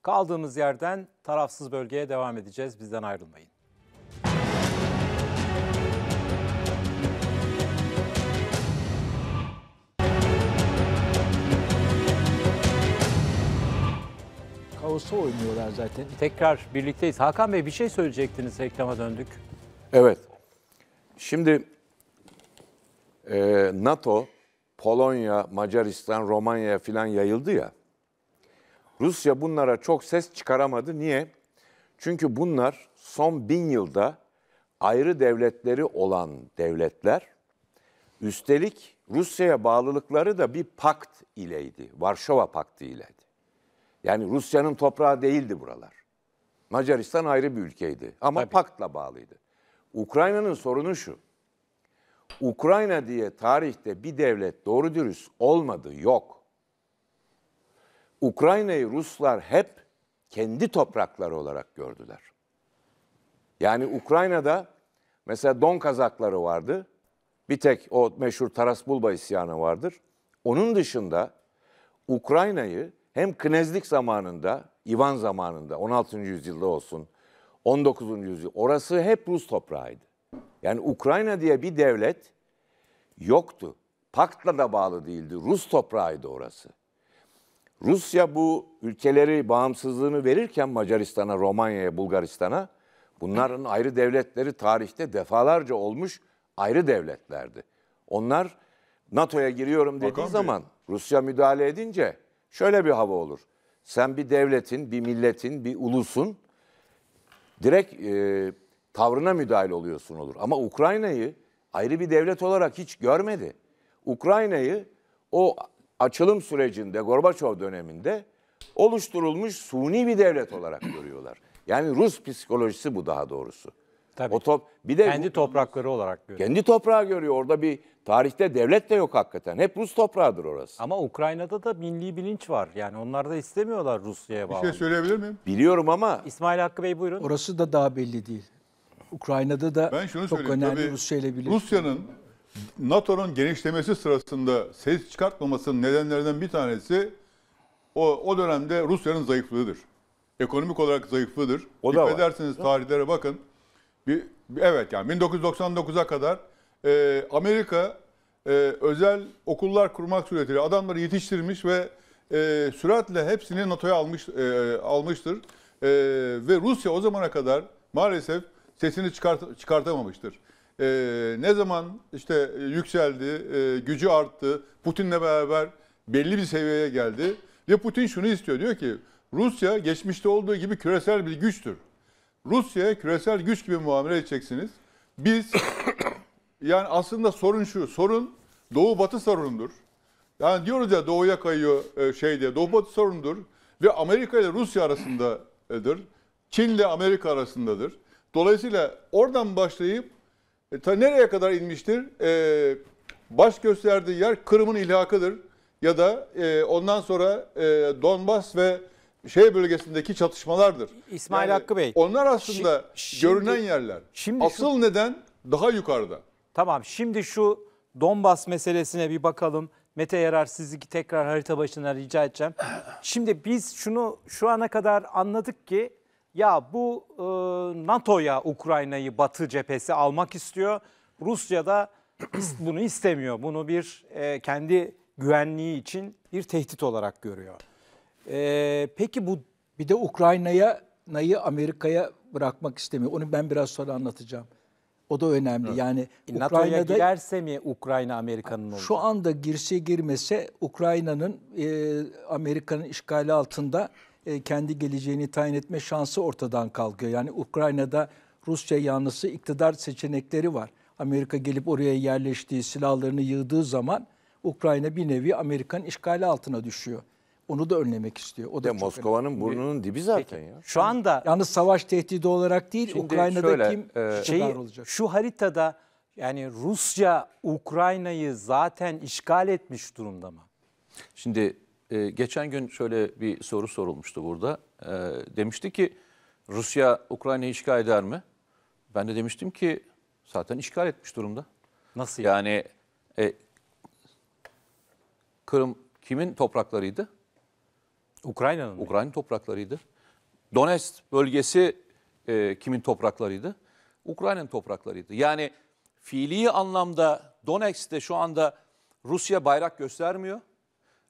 Kaldığımız yerden tarafsız bölgeye devam edeceğiz. Bizden ayrılmayın. kaosa oynuyorlar zaten. Tekrar birlikteyiz. Hakan Bey bir şey söyleyecektiniz reklama döndük. Evet. Şimdi e, NATO Polonya, Macaristan, Romanya'ya filan yayıldı ya. Rusya bunlara çok ses çıkaramadı. Niye? Çünkü bunlar son bin yılda ayrı devletleri olan devletler. Üstelik Rusya'ya bağlılıkları da bir pakt ileydi. Varşova Paktı ileydi. Yani Rusya'nın toprağı değildi buralar. Macaristan ayrı bir ülkeydi ama Tabii. paktla bağlıydı. Ukrayna'nın sorunu şu. Ukrayna diye tarihte bir devlet doğru dürüst olmadı, yok. Ukrayna'yı Ruslar hep kendi toprakları olarak gördüler. Yani Ukrayna'da mesela Don Kazakları vardı. Bir tek o meşhur Taras Bulba isyanı vardır. Onun dışında Ukrayna'yı hem knezlik zamanında, İvan zamanında 16. yüzyılda olsun, 19. yüzyıl orası hep Rus toprağıydı. Yani Ukrayna diye bir devlet yoktu. Paktla da bağlı değildi. Rus toprağıydı orası. Rusya bu ülkeleri bağımsızlığını verirken Macaristan'a, Romanya'ya, Bulgaristan'a bunların ayrı devletleri tarihte defalarca olmuş ayrı devletlerdi. Onlar NATO'ya giriyorum dediği Bakan zaman Bey. Rusya müdahale edince şöyle bir hava olur. Sen bir devletin, bir milletin, bir ulusun direkt e, tavrına müdahil oluyorsun olur. Ama Ukrayna'yı ayrı bir devlet olarak hiç görmedi. Ukrayna'yı o açılım sürecinde Gorbaçov döneminde oluşturulmuş suni bir devlet olarak görüyorlar. Yani Rus psikolojisi bu daha doğrusu. Tabii. O top bir de kendi toprakları olarak görüyor. Kendi toprağı görüyor. Orada bir Tarihte devlet de yok hakikaten. Hep Rus toprağıdır orası. Ama Ukrayna'da da milli bilinç var. Yani onlar da istemiyorlar Rusya'ya bağlı. Bir şey söyleyebilir miyim? Biliyorum ama İsmail Hakkı Bey buyurun. Orası da daha belli değil. Ukrayna'da da Ben şunu çok önemli Tabii Rusya ile birlikte. Rusya'nın NATO'nun genişlemesi sırasında ses çıkartmamasının nedenlerinden bir tanesi o, o dönemde Rusya'nın zayıflığıdır. Ekonomik olarak zayıflığıdır. O da Dikkat var. tarihlere bakın. Bir, bir- evet yani 1999'a kadar e, Amerika e, özel okullar kurmak suretiyle adamları yetiştirmiş ve e, süratle hepsini NATO'ya almış e, almıştır. E, ve Rusya o zamana kadar maalesef sesini çıkart, çıkartamamıştır. E, ne zaman işte yükseldi, e, gücü arttı, Putin'le beraber belli bir seviyeye geldi ve Putin şunu istiyor diyor ki Rusya geçmişte olduğu gibi küresel bir güçtür. Rusya'ya küresel güç gibi muamele edeceksiniz. Biz yani aslında sorun şu. Sorun doğu batı sorundur. Yani diyoruz ya doğuya kayıyor e, şey diye. Doğu batı sorundur. Ve Amerika ile Rusya arasındadır. Çin ile Amerika arasındadır. Dolayısıyla oradan başlayıp e, ta nereye kadar inmiştir? E, baş gösterdiği yer Kırım'ın ilhakıdır. Ya da e, ondan sonra e, Donbas ve şey bölgesindeki çatışmalardır. İsmail yani Hakkı Bey. Onlar aslında şi, şimdi, görünen yerler. Şimdi Asıl şu... neden daha yukarıda. Tamam şimdi şu Donbas meselesine bir bakalım. Mete Yarar sizi tekrar harita başına rica edeceğim. Şimdi biz şunu şu ana kadar anladık ki ya bu e, NATO'ya Ukrayna'yı Batı cephesi almak istiyor. Rusya da bunu istemiyor. Bunu bir e, kendi güvenliği için bir tehdit olarak görüyor. E, peki bu bir de Ukrayna'yı Amerika'ya bırakmak istemiyor. Onu ben biraz sonra anlatacağım. O da önemli. Yani e, NATO'ya girerse mi Ukrayna Amerika'nın olur? Şu anda girse girmese Ukrayna'nın e, Amerika'nın işgali altında e, kendi geleceğini tayin etme şansı ortadan kalkıyor. Yani Ukrayna'da Rusya yanlısı iktidar seçenekleri var. Amerika gelip oraya yerleştiği silahlarını yığdığı zaman Ukrayna bir nevi Amerika'nın işgali altına düşüyor. Onu da önlemek istiyor. O da de Moskova'nın burnunun dibi zaten Peki. ya. Şu anda yalnız savaş tehdidi olarak değil Şimdi Ukrayna'da kim e, şey olacak? Şu haritada yani Rusya Ukrayna'yı zaten işgal etmiş durumda mı? Şimdi e, geçen gün şöyle bir soru sorulmuştu burada. E, demişti ki Rusya Ukrayna'yı işgal eder mi? Ben de demiştim ki zaten işgal etmiş durumda. Nasıl yani? Yani e, Kırım kimin topraklarıydı? Ukrayna'nın Ukrayna topraklarıydı. Donetsk bölgesi e, kimin topraklarıydı? Ukrayna'nın topraklarıydı. Yani fiili anlamda Donetsk'te şu anda Rusya bayrak göstermiyor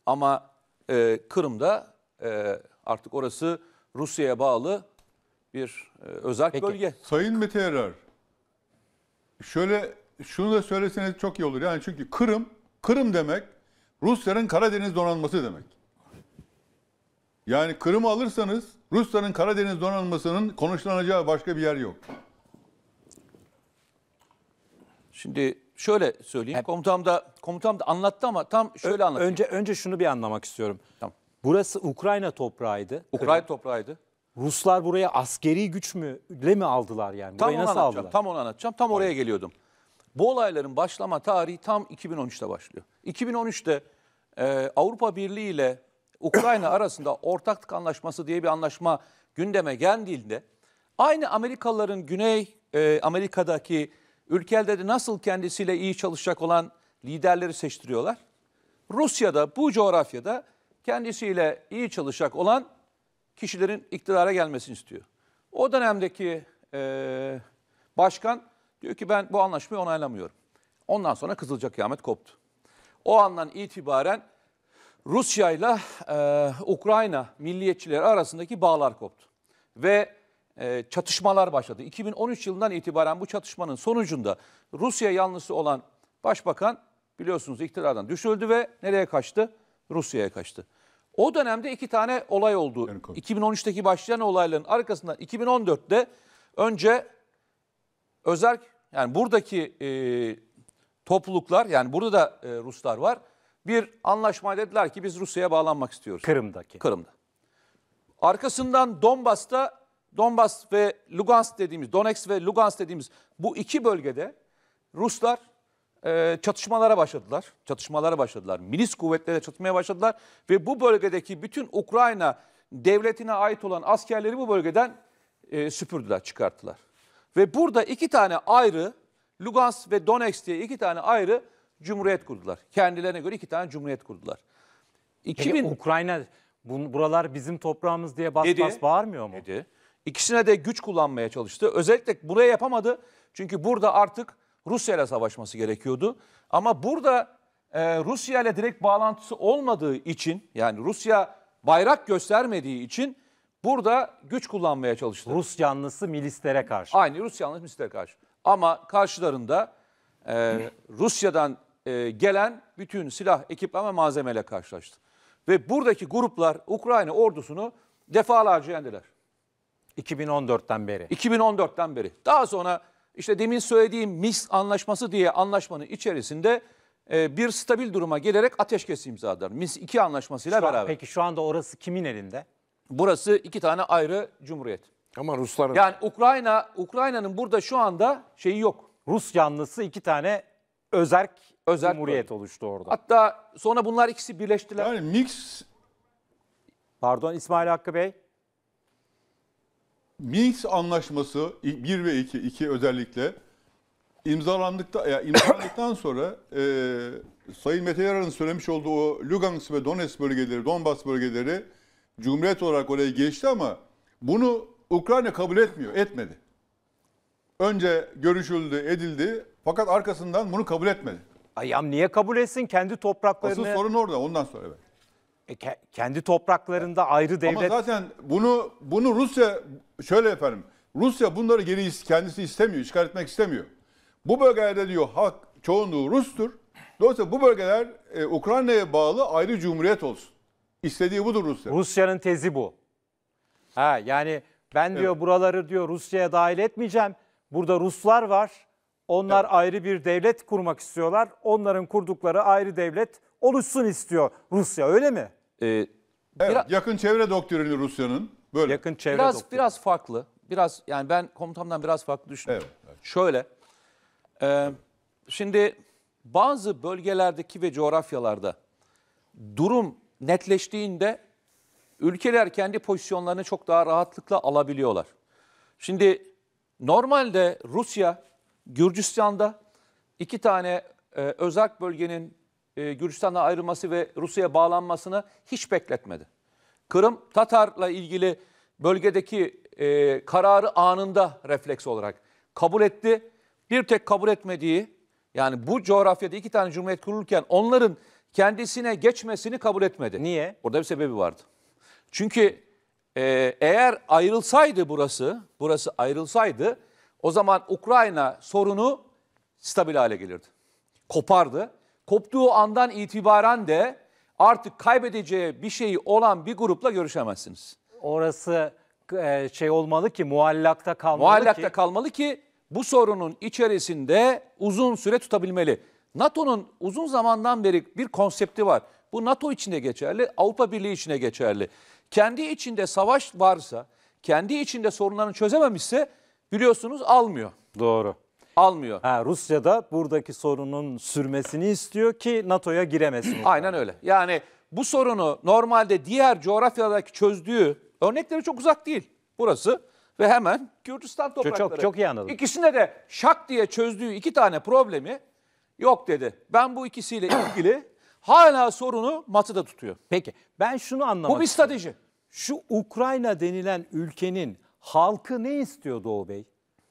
ama e, Kırım'da e, artık orası Rusya'ya bağlı bir e, özel Peki. bölge. Sayın Mete Erar, şöyle şunu da söyleseniz çok iyi olur. Yani çünkü Kırım, Kırım demek Rusların Karadeniz donanması demek. Yani Kırım'ı alırsanız Rusların Karadeniz donanmasının konuşlanacağı başka bir yer yok. Şimdi şöyle söyleyeyim. Yani, komutam da komutam da anlattı ama tam şöyle anlatayım. Önce önce şunu bir anlamak istiyorum. Tamam. Burası Ukrayna toprağıydı. Ukrayna Kırım. toprağıydı. Ruslar buraya askeri güç mü le mi aldılar yani? Tam burayı nasıl aldılar? Tam onu anlatacağım. Tam oraya geliyordum. Bu olayların başlama tarihi tam 2013'te başlıyor. 2013'te e, Avrupa Birliği ile Ukrayna arasında ortaklık anlaşması diye bir anlaşma gündeme geldiğinde aynı Amerikalıların Güney e, Amerika'daki ülkelerde nasıl kendisiyle iyi çalışacak olan liderleri seçtiriyorlar? Rusya'da bu coğrafyada kendisiyle iyi çalışacak olan kişilerin iktidara gelmesini istiyor. O dönemdeki e, başkan diyor ki ben bu anlaşmayı onaylamıyorum. Ondan sonra kızılacak kıyamet koptu. O andan itibaren Rusya ile e, Ukrayna milliyetçileri arasındaki bağlar koptu ve e, çatışmalar başladı. 2013 yılından itibaren bu çatışmanın sonucunda Rusya yanlısı olan başbakan biliyorsunuz iktidardan düşüldü ve nereye kaçtı? Rusya'ya kaçtı. O dönemde iki tane olay oldu. 2013'teki başlayan olayların arkasında 2014'te önce özel yani buradaki e, topluluklar yani burada da e, Ruslar var bir anlaşma dediler ki biz Rusya'ya bağlanmak istiyoruz. Kırım'daki. Kırım'da. Arkasından Donbas'ta Donbas ve Lugansk dediğimiz, Donex ve Lugansk dediğimiz bu iki bölgede Ruslar e, çatışmalara başladılar. Çatışmalara başladılar. Milis kuvvetleriyle çatışmaya başladılar ve bu bölgedeki bütün Ukrayna devletine ait olan askerleri bu bölgeden e, süpürdüler, çıkarttılar. Ve burada iki tane ayrı Lugansk ve Donex diye iki tane ayrı cumhuriyet kurdular. Kendilerine göre iki tane cumhuriyet kurdular. 2000 Peki Ukrayna buralar bizim toprağımız diye bas dedi, bas bağırmıyor mu? Dedi. İkisine de güç kullanmaya çalıştı. Özellikle buraya yapamadı. Çünkü burada artık Rusya ile savaşması gerekiyordu. Ama burada e, Rusya ile direkt bağlantısı olmadığı için yani Rusya bayrak göstermediği için burada güç kullanmaya çalıştı. Rus yanlısı milislere karşı. Aynı Rus yanlısı milislere karşı. Ama karşılarında e, Rusya'dan e, gelen bütün silah, ekipman ve malzemeyle karşılaştı. Ve buradaki gruplar Ukrayna ordusunu defalarca yendiler. 2014'ten beri. 2014'ten beri. Daha sonra işte demin söylediğim Mis anlaşması diye anlaşmanın içerisinde e, bir stabil duruma gelerek ateşkes imzaladılar. Mis 2 anlaşmasıyla şu an, beraber. Peki şu anda orası kimin elinde? Burası iki tane ayrı cumhuriyet. Ama Rusların... Yani Ukrayna Ukrayna'nın burada şu anda şeyi yok. Rus yanlısı iki tane özerk özel Cumhuriyet bölüm. oluştu orada. Hatta sonra bunlar ikisi birleştiler. Yani mix... Pardon İsmail Hakkı Bey. Minsk anlaşması 1 ve 2, 2 özellikle imzalandıkta, yani imzalandıktan sonra e, Sayın Mete Yarar'ın söylemiş olduğu o Lugansk ve Donetsk bölgeleri, Donbas bölgeleri Cumhuriyet olarak oraya geçti ama bunu Ukrayna kabul etmiyor, etmedi. Önce görüşüldü, edildi fakat arkasından bunu kabul etmedi. Ayam niye kabul etsin kendi topraklarını? Asıl sorun orada ondan sonra evet. E, ke- kendi topraklarında ayrı devlet. Ama zaten bunu bunu Rusya şöyle efendim. Rusya bunları geri kendisi istemiyor, işgal etmek istemiyor. Bu bölgelerde diyor halk çoğunluğu Rus'tur. Dolayısıyla bu bölgeler e, Ukrayna'ya bağlı ayrı cumhuriyet olsun. İstediği budur Rusya. Rusya'nın tezi bu. Ha yani ben diyor evet. buraları diyor Rusya'ya dahil etmeyeceğim. Burada Ruslar var. Onlar evet. ayrı bir devlet kurmak istiyorlar. Onların kurdukları ayrı devlet oluşsun istiyor Rusya öyle mi? Ee, evet, biraz, yakın çevre doktrini Rusya'nın böyle. Yakın çevre biraz doktrini. biraz farklı. Biraz yani ben komutandan biraz farklı düşünüyorum. Evet, evet. Şöyle. E, şimdi bazı bölgelerdeki ve coğrafyalarda durum netleştiğinde ülkeler kendi pozisyonlarını çok daha rahatlıkla alabiliyorlar. Şimdi normalde Rusya Gürcistan'da iki tane e, özerk bölgenin e, Gürcistan'a ayrılması ve Rusya'ya bağlanmasını hiç bekletmedi. Kırım Tatar'la ilgili bölgedeki e, kararı anında refleks olarak kabul etti. Bir tek kabul etmediği yani bu coğrafyada iki tane cumhuriyet kurulurken onların kendisine geçmesini kabul etmedi. Niye? Orada bir sebebi vardı. Çünkü e, eğer ayrılsaydı burası, burası ayrılsaydı o zaman Ukrayna sorunu stabil hale gelirdi. Kopardı. Koptuğu andan itibaren de artık kaybedeceği bir şeyi olan bir grupla görüşemezsiniz. Orası e, şey olmalı ki muallakta kalmalı muallakta ki. kalmalı ki bu sorunun içerisinde uzun süre tutabilmeli. NATO'nun uzun zamandan beri bir konsepti var. Bu NATO içinde geçerli, Avrupa Birliği içinde geçerli. Kendi içinde savaş varsa, kendi içinde sorunlarını çözememişse biliyorsunuz almıyor. Doğru. Almıyor. Ha, Rusya da buradaki sorunun sürmesini istiyor ki NATO'ya giremesin. Aynen öyle. Yani bu sorunu normalde diğer coğrafyadaki çözdüğü örnekleri çok uzak değil. Burası ve hemen Kürdistan toprakları. Çok, çok iyi anladım. İkisine de şak diye çözdüğü iki tane problemi yok dedi. Ben bu ikisiyle ilgili hala sorunu matıda tutuyor. Peki ben şunu anlamadım. Bu bir strateji. Şu Ukrayna denilen ülkenin halkı ne istiyor Doğu Bey?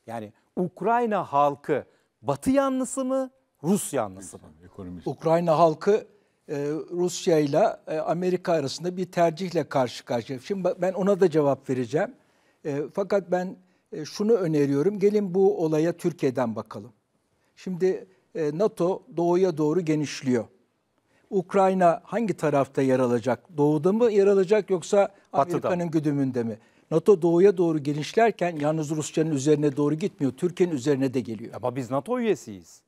Yani Ukrayna halkı Batı yanlısı mı, Rus yanlısı mı? Ekonomist. Ukrayna halkı e, Rusya ile e, Amerika arasında bir tercihle karşı karşıya. Şimdi ben ona da cevap vereceğim. E, fakat ben şunu öneriyorum. Gelin bu olaya Türkiye'den bakalım. Şimdi NATO doğuya doğru genişliyor. Ukrayna hangi tarafta yer alacak? Doğuda mı yer alacak yoksa Amerika'nın güdümünde mi? NATO doğuya doğru genişlerken yalnız Rusya'nın üzerine doğru gitmiyor. Türkiye'nin üzerine de geliyor. Ama biz NATO üyesiyiz.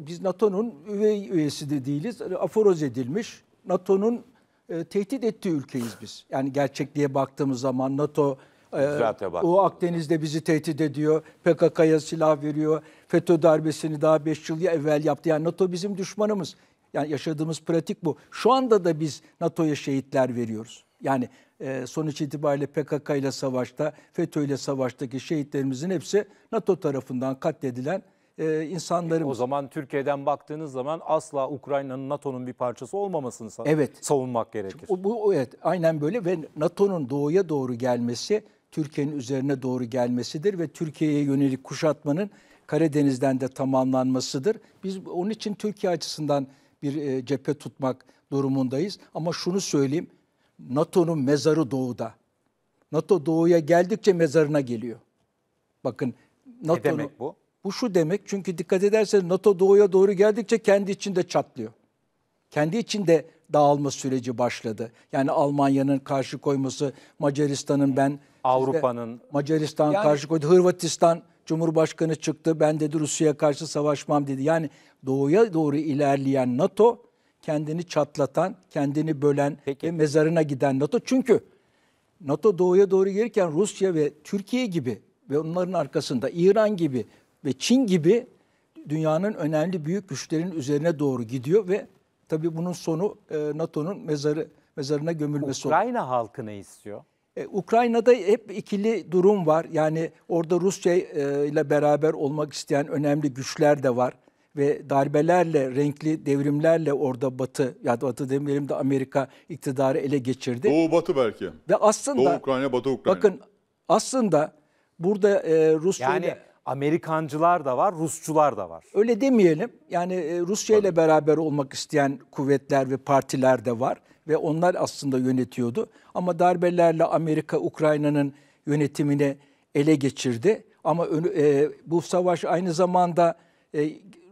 Biz NATO'nun üye üyesi de değiliz. E, aforoz edilmiş. NATO'nun e, tehdit ettiği ülkeyiz biz. Yani gerçekliğe baktığımız zaman NATO e, o Akdeniz'de bizi tehdit ediyor. PKK'ya silah veriyor. FETÖ darbesini daha 5 yıl evvel yaptı. Yani NATO bizim düşmanımız. Yani yaşadığımız pratik bu. Şu anda da biz NATO'ya şehitler veriyoruz. Yani e, sonuç itibariyle PKK ile savaşta, FETÖ ile savaştaki şehitlerimizin hepsi NATO tarafından katledilen e, insanlarımız. O zaman Türkiye'den baktığınız zaman asla Ukrayna'nın NATO'nun bir parçası olmamasını evet. savunmak gerekir. O, bu evet aynen böyle ve NATO'nun doğuya doğru gelmesi Türkiye'nin üzerine doğru gelmesidir ve Türkiye'ye yönelik kuşatmanın Karadeniz'den de tamamlanmasıdır. Biz onun için Türkiye açısından bir e, cephe tutmak durumundayız ama şunu söyleyeyim NATO'nun mezarı doğuda. NATO doğuya geldikçe mezarına geliyor. Bakın NATO ne demek bu? Bu şu demek çünkü dikkat ederseniz NATO doğuya doğru geldikçe kendi içinde çatlıyor. Kendi içinde dağılma süreci başladı. Yani Almanya'nın karşı koyması, Macaristan'ın ben Avrupa'nın Macaristan yani, karşı koydu. Hırvatistan Cumhurbaşkanı çıktı. Ben dedi Rusya'ya karşı savaşmam dedi. Yani doğuya doğru ilerleyen NATO kendini çatlatan, kendini bölen Peki. ve mezarına giden NATO. Çünkü NATO doğuya doğru gelirken Rusya ve Türkiye gibi ve onların arkasında İran gibi ve Çin gibi dünyanın önemli büyük güçlerin üzerine doğru gidiyor ve tabii bunun sonu e, NATO'nun mezarı mezarına gömülmesi. Ukrayna olur. halkı ne istiyor? Ee, Ukrayna'da hep ikili durum var. Yani orada Rusya e, ile beraber olmak isteyen önemli güçler de var ve darbelerle, renkli devrimlerle orada Batı, ya da Batı demeyelim de Amerika iktidarı ele geçirdi. Doğu Batı belki. Ve aslında... Doğu Ukrayna, Batı Ukrayna. Bakın aslında burada e, Rusya yani, ile... Amerikancılar da var, Rusçular da var. Öyle demeyelim. Yani e, Rusya ile beraber olmak isteyen kuvvetler ve partiler de var ve onlar aslında yönetiyordu. Ama darbelerle Amerika Ukrayna'nın yönetimini ele geçirdi. Ama e, bu savaş aynı zamanda e,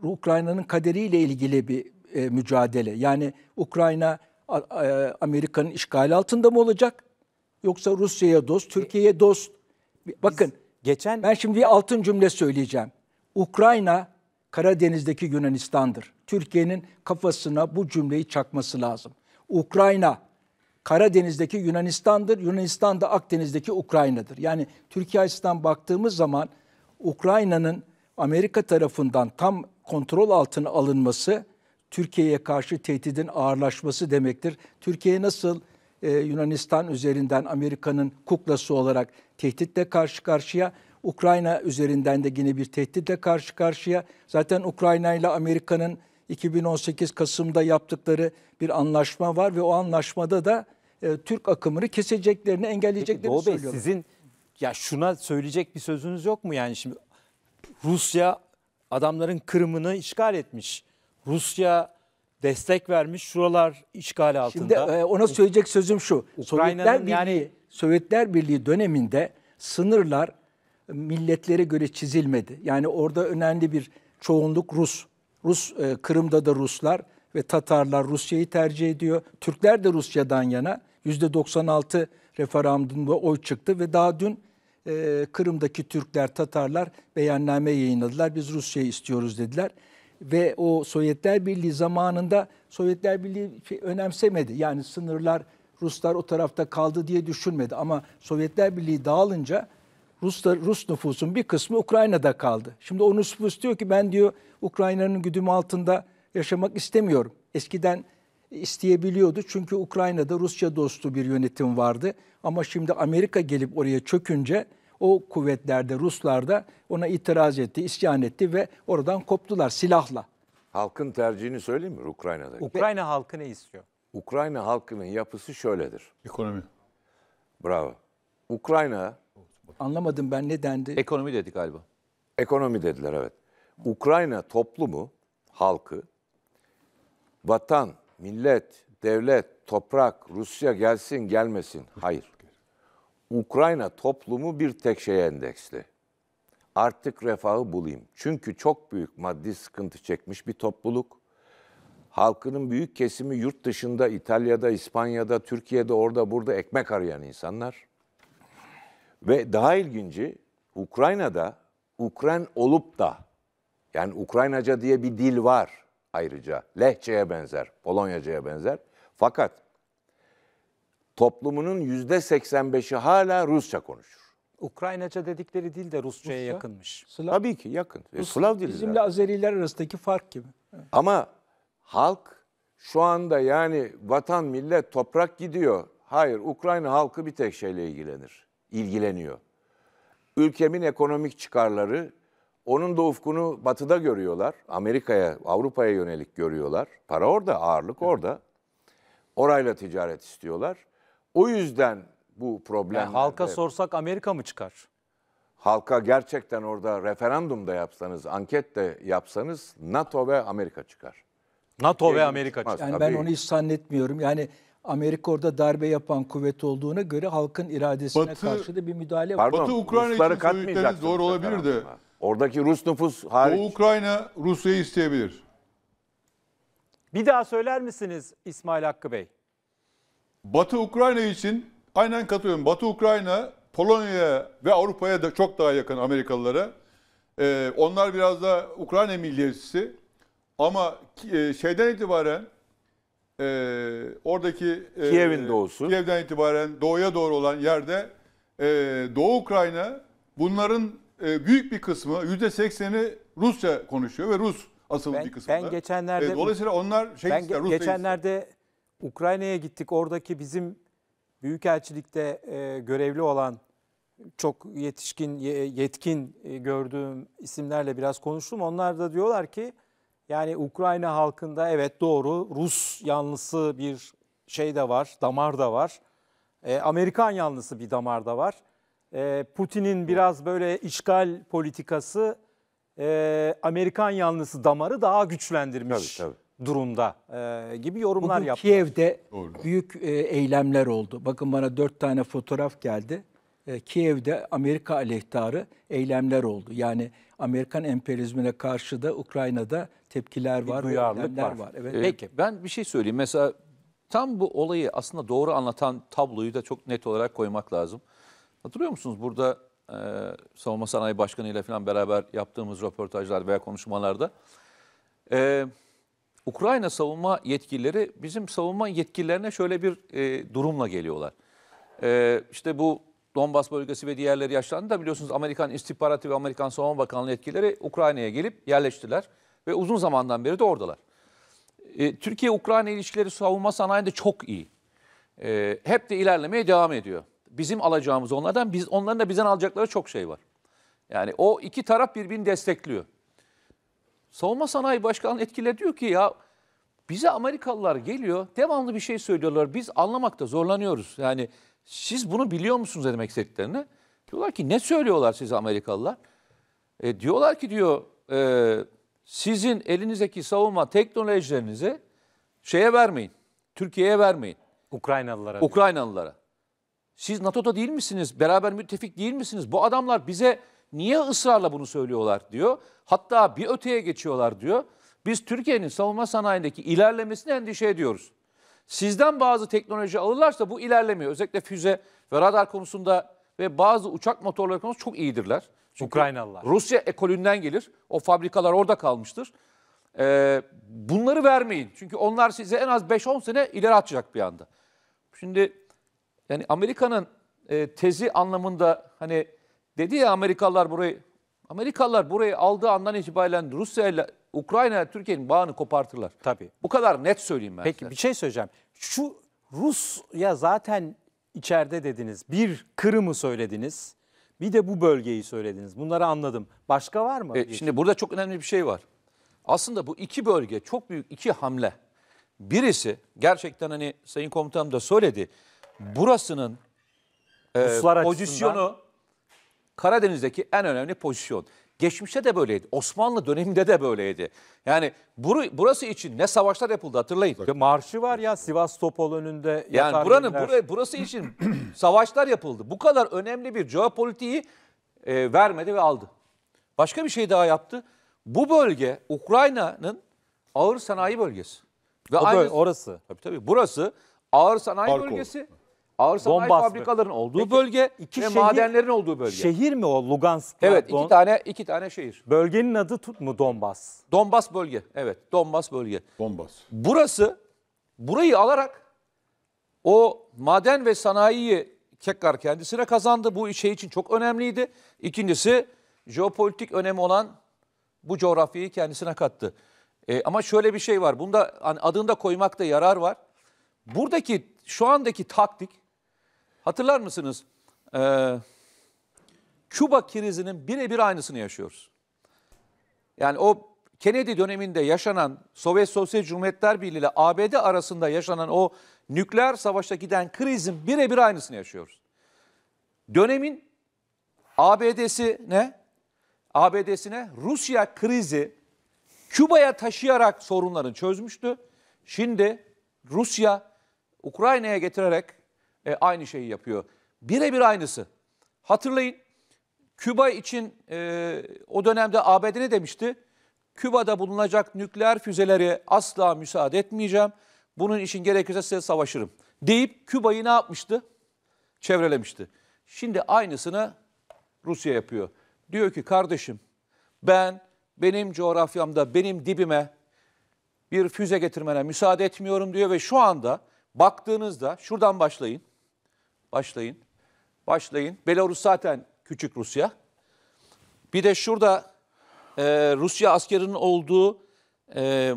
Ukrayna'nın kaderiyle ilgili bir e, mücadele. Yani Ukrayna e, Amerika'nın işgali altında mı olacak? Yoksa Rusya'ya dost, Türkiye'ye dost. Bakın Biz geçen ben şimdi altın cümle söyleyeceğim. Ukrayna Karadeniz'deki Yunanistan'dır. Türkiye'nin kafasına bu cümleyi çakması lazım. Ukrayna Karadeniz'deki Yunanistan'dır. Yunanistan da Akdeniz'deki Ukrayna'dır. Yani Türkiye açısından baktığımız zaman Ukrayna'nın Amerika tarafından tam kontrol altına alınması Türkiye'ye karşı tehdidin ağırlaşması demektir. Türkiye nasıl e, Yunanistan üzerinden Amerika'nın kuklası olarak tehditle karşı karşıya, Ukrayna üzerinden de yine bir tehditle karşı karşıya. Zaten Ukrayna ile Amerika'nın 2018 Kasım'da yaptıkları bir anlaşma var ve o anlaşmada da e, Türk akımını keseceklerini engelleyeceklerini Peki, Doğu söylüyorlar. Bey, sizin ya şuna söyleyecek bir sözünüz yok mu yani şimdi Rusya adamların Kırım'ını işgal etmiş. Rusya destek vermiş. Şuralar işgal altında. Şimdi e, ona söyleyecek sözüm şu. Sovyetler Birliği, yani Sovyetler Birliği döneminde sınırlar milletlere göre çizilmedi. Yani orada önemli bir çoğunluk Rus. Rus e, Kırım'da da Ruslar ve Tatarlar Rusya'yı tercih ediyor. Türkler de Rusya'dan yana %96 referandumda oy çıktı ve daha dün e, Kırım'daki Türkler, Tatarlar beyanname yayınladılar. Biz Rusya'yı istiyoruz dediler. Ve o Sovyetler Birliği zamanında Sovyetler Birliği önemsemedi. Yani sınırlar Ruslar o tarafta kaldı diye düşünmedi. Ama Sovyetler Birliği dağılınca Ruslar, Rus nüfusun bir kısmı Ukrayna'da kaldı. Şimdi o nüfus diyor ki ben diyor Ukrayna'nın güdümü altında yaşamak istemiyorum. Eskiden isteyebiliyordu. Çünkü Ukrayna'da Rusya dostu bir yönetim vardı. Ama şimdi Amerika gelip oraya çökünce o kuvvetlerde Ruslar da ona itiraz etti, isyan etti ve oradan koptular silahla. Halkın tercihini söyleyeyim mi Ukrayna'da? Ukrayna ve, halkı ne istiyor? Ukrayna halkının yapısı şöyledir. Ekonomi. Bravo. Ukrayna... Anlamadım ben ne dendi? Ekonomi dedi galiba. Ekonomi dediler evet. Ukrayna toplumu, halkı, vatan millet, devlet, toprak, Rusya gelsin gelmesin. Hayır. Ukrayna toplumu bir tek şeye endeksli. Artık refahı bulayım. Çünkü çok büyük maddi sıkıntı çekmiş bir topluluk. Halkının büyük kesimi yurt dışında, İtalya'da, İspanya'da, Türkiye'de, orada, burada ekmek arayan insanlar. Ve daha ilginci Ukrayna'da Ukren olup da yani Ukraynaca diye bir dil var ayrıca. Lehçe'ye benzer, Polonyaca'ya benzer. Fakat toplumunun yüzde 85'i hala Rusça konuşur. Ukraynaca dedikleri dil de Rusça'ya Rusça, yakınmış. Slav. Tabii ki yakın. E, Rus, Slav dili Bizimle zaten. Azeriler arasındaki fark gibi. Ama halk şu anda yani vatan, millet, toprak gidiyor. Hayır, Ukrayna halkı bir tek şeyle ilgilenir. İlgileniyor. Ülkemin ekonomik çıkarları onun da ufkunu batıda görüyorlar. Amerika'ya, Avrupa'ya yönelik görüyorlar. Para orada, ağırlık orada. Orayla ticaret istiyorlar. O yüzden bu problem... Yani halka sorsak Amerika mı çıkar? Halka gerçekten orada referandum da yapsanız, anket de yapsanız NATO ve Amerika çıkar. NATO Değil ve Amerika çıkmaz. Yani ben onu hiç zannetmiyorum. Yani Amerika orada darbe yapan kuvvet olduğuna göre halkın iradesine Batı, karşı da bir müdahale var. Batı Ukrayna Rusları için Zor olabilir de. Ama. Oradaki Rus nüfus hariç. Doğu Ukrayna Rusya'yı isteyebilir. Bir daha söyler misiniz İsmail Hakkı Bey? Batı Ukrayna için aynen katılıyorum. Batı Ukrayna Polonya'ya ve Avrupa'ya da çok daha yakın Amerikalılara. Ee, onlar biraz da Ukrayna milliyetçisi. Ama e, şeyden itibaren e, oradaki e, Kiev'in doğusu. Kiev'den itibaren doğuya doğru olan yerde e, Doğu Ukrayna bunların e, büyük bir kısmı %80'i Rusça konuşuyor ve Rus asıl ben, bir kısmı. Ben geçenlerde e, dolayısıyla onlar şey ben ister, Rus geçenlerde Ukrayna'ya gittik. Oradaki bizim büyükelçilikte e, görevli olan çok yetişkin yetkin e, gördüğüm isimlerle biraz konuştum. Onlar da diyorlar ki yani Ukrayna halkında evet doğru Rus yanlısı bir şey de var, damar da var. E, Amerikan yanlısı bir damar da var. Ee, Putin'in biraz böyle işgal politikası e, Amerikan yanlısı damarı daha güçlendirmiş tabii, tabii. durumda e, gibi yorumlar Bugün Kiev'de Doğru. büyük e, eylemler oldu. Bakın bana dört tane fotoğraf geldi. Kiev'de Amerika aleyhtarı eylemler oldu. Yani Amerikan emperyalizmine karşı da Ukrayna'da tepkiler var, duyarlılık var. var. Evet. Ee, peki ben bir şey söyleyeyim. Mesela tam bu olayı aslında doğru anlatan tabloyu da çok net olarak koymak lazım. Hatırlıyor musunuz burada e, Savunma Sanayi Başkanı ile falan beraber yaptığımız röportajlar veya konuşmalarda e, Ukrayna savunma yetkilileri bizim savunma yetkililerine şöyle bir e, durumla geliyorlar. E, işte bu Donbas bölgesi ve diğerleri yaşlandı da biliyorsunuz Amerikan İstihbaratı ve Amerikan Savunma Bakanlığı yetkilileri Ukrayna'ya gelip yerleştiler ve uzun zamandan beri de oradalar. E, Türkiye-Ukrayna ilişkileri savunma sanayinde çok iyi. E, hep de ilerlemeye devam ediyor bizim alacağımız onlardan, biz onların da bizden alacakları çok şey var. Yani o iki taraf birbirini destekliyor. Savunma Sanayi Başkanı etkile diyor ki ya bize Amerikalılar geliyor, devamlı bir şey söylüyorlar. Biz anlamakta zorlanıyoruz. Yani siz bunu biliyor musunuz demek istediklerini? Diyorlar ki ne söylüyorlar size Amerikalılar? E, diyorlar ki diyor e, sizin elinizdeki savunma teknolojilerinizi şeye vermeyin. Türkiye'ye vermeyin. Ukraynalılara. Ukraynalılara. Siz NATO'da değil misiniz? Beraber müttefik değil misiniz? Bu adamlar bize niye ısrarla bunu söylüyorlar diyor. Hatta bir öteye geçiyorlar diyor. Biz Türkiye'nin savunma sanayindeki ilerlemesini endişe ediyoruz. Sizden bazı teknoloji alırlarsa bu ilerlemiyor. Özellikle füze ve radar konusunda ve bazı uçak motorları konusunda çok iyidirler. Çünkü Ukraynalılar. Rusya ekolünden gelir. O fabrikalar orada kalmıştır. Ee, bunları vermeyin. Çünkü onlar size en az 5-10 sene ileri atacak bir anda. Şimdi yani Amerika'nın e, tezi anlamında hani dedi ya Amerikalılar burayı Amerikalılar burayı aldığı andan itibaren Rusya ile Ukrayna ile Türkiye'nin bağını kopartırlar. Tabii. Bu kadar net söyleyeyim ben Peki size. bir şey söyleyeceğim. Şu Rus ya zaten içeride dediniz. Bir Kırım'ı söylediniz. Bir de bu bölgeyi söylediniz. Bunları anladım. Başka var mı? E, şimdi burada çok önemli bir şey var. Aslında bu iki bölge çok büyük iki hamle. Birisi gerçekten hani Sayın Komutanım da söyledi burasının e, pozisyonu Karadeniz'deki en önemli pozisyon. Geçmişte de böyleydi. Osmanlı döneminde de böyleydi. Yani bur burası için ne savaşlar yapıldı hatırlayın. Tabii. Marşı var ya Sivas Topol önünde. Yani buranın bura, burası için savaşlar yapıldı. Bu kadar önemli bir jeopolitiği e, vermedi ve aldı. Başka bir şey daha yaptı. Bu bölge Ukrayna'nın ağır sanayi bölgesi. Ve o aynı, böl orası. Tabii tabii. Burası ağır sanayi Park bölgesi. Olur. Ağır sanayi Donbas fabrikaların olduğu Peki, bölge iki ve şehir, madenlerin olduğu bölge. Şehir mi o Lugansk? Evet, iki tane iki tane şehir. Bölgenin adı tut mu Donbas? Donbas bölge. Evet, Donbas bölge. Donbas. Burası burayı alarak o maden ve sanayiyi tekrar kendisine kazandı. Bu şey için çok önemliydi. İkincisi jeopolitik önemi olan bu coğrafyayı kendisine kattı. E, ama şöyle bir şey var. Bunda hani adını da koymakta yarar var. Buradaki şu andaki taktik Hatırlar mısınız? Ee, Küba krizinin birebir aynısını yaşıyoruz. Yani o Kennedy döneminde yaşanan Sovyet Sosyal Cumhuriyetler Birliği ile ABD arasında yaşanan o nükleer savaşta giden krizin birebir aynısını yaşıyoruz. Dönemin ABD'si ne? ABD'sine Rusya krizi Küba'ya taşıyarak sorunlarını çözmüştü. Şimdi Rusya Ukrayna'ya getirerek e, aynı şeyi yapıyor. Birebir aynısı. Hatırlayın Küba için e, o dönemde ABD ne demişti? Küba'da bulunacak nükleer füzeleri asla müsaade etmeyeceğim. Bunun için gerekirse size savaşırım. Deyip Küba'yı ne yapmıştı? Çevrelemişti. Şimdi aynısını Rusya yapıyor. Diyor ki kardeşim ben benim coğrafyamda benim dibime bir füze getirmene müsaade etmiyorum diyor ve şu anda baktığınızda şuradan başlayın. Başlayın. Başlayın. Belarus zaten küçük Rusya. Bir de şurada e, Rusya askerinin olduğu e,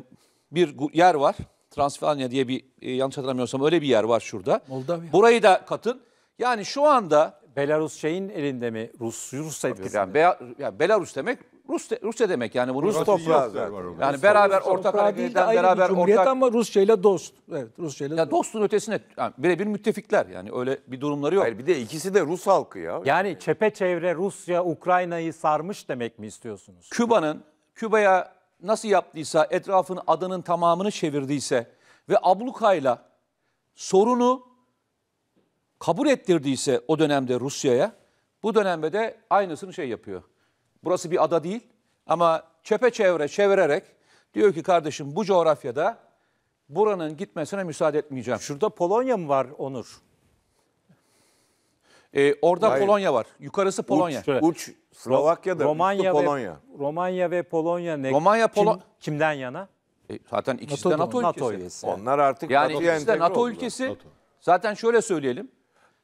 bir yer var. Transfanya diye bir e, yanlış hatırlamıyorsam öyle bir yer var şurada. Moldavya. Burayı da katın. Yani şu anda Belarus şeyin elinde mi? Rus, Rus etkisi. Yani, Be- yani Belarus demek Rus Rusya demek yani bu Rus toprağı var orada. Yani beraber Rus ortak hareketten beraber ortak ama Rusya ile dost. Evet Rusya ile. Ya dost. dostun ötesine yani birebir müttefikler yani öyle bir durumları yok. Hayır bir de ikisi de Rus halkı ya. Yani çepeçevre Rusya Ukrayna'yı sarmış demek mi istiyorsunuz? Küba'nın Küba'ya nasıl yaptıysa etrafın adının tamamını çevirdiyse ve ablukayla sorunu kabul ettirdiyse o dönemde Rusya'ya bu dönemde de aynısını şey yapıyor. Burası bir ada değil ama çepeçevre çevirerek diyor ki kardeşim bu coğrafyada buranın gitmesine müsaade etmeyeceğim. Şurada Polonya mı var Onur? Ee, orada Hayır. Polonya var. Yukarısı Polonya. Uç, uç Slovakya'da Romanya uçlu Polonya. Ve, Romanya ve Polonya ne? Romanya Polonya. Kim, kimden yana? E, zaten ikisi NATO, de NATO, NATO ülkesi. üyesi. Onlar artık yani NATO ikisi de NATO ülkesi. NATO. Zaten şöyle söyleyelim.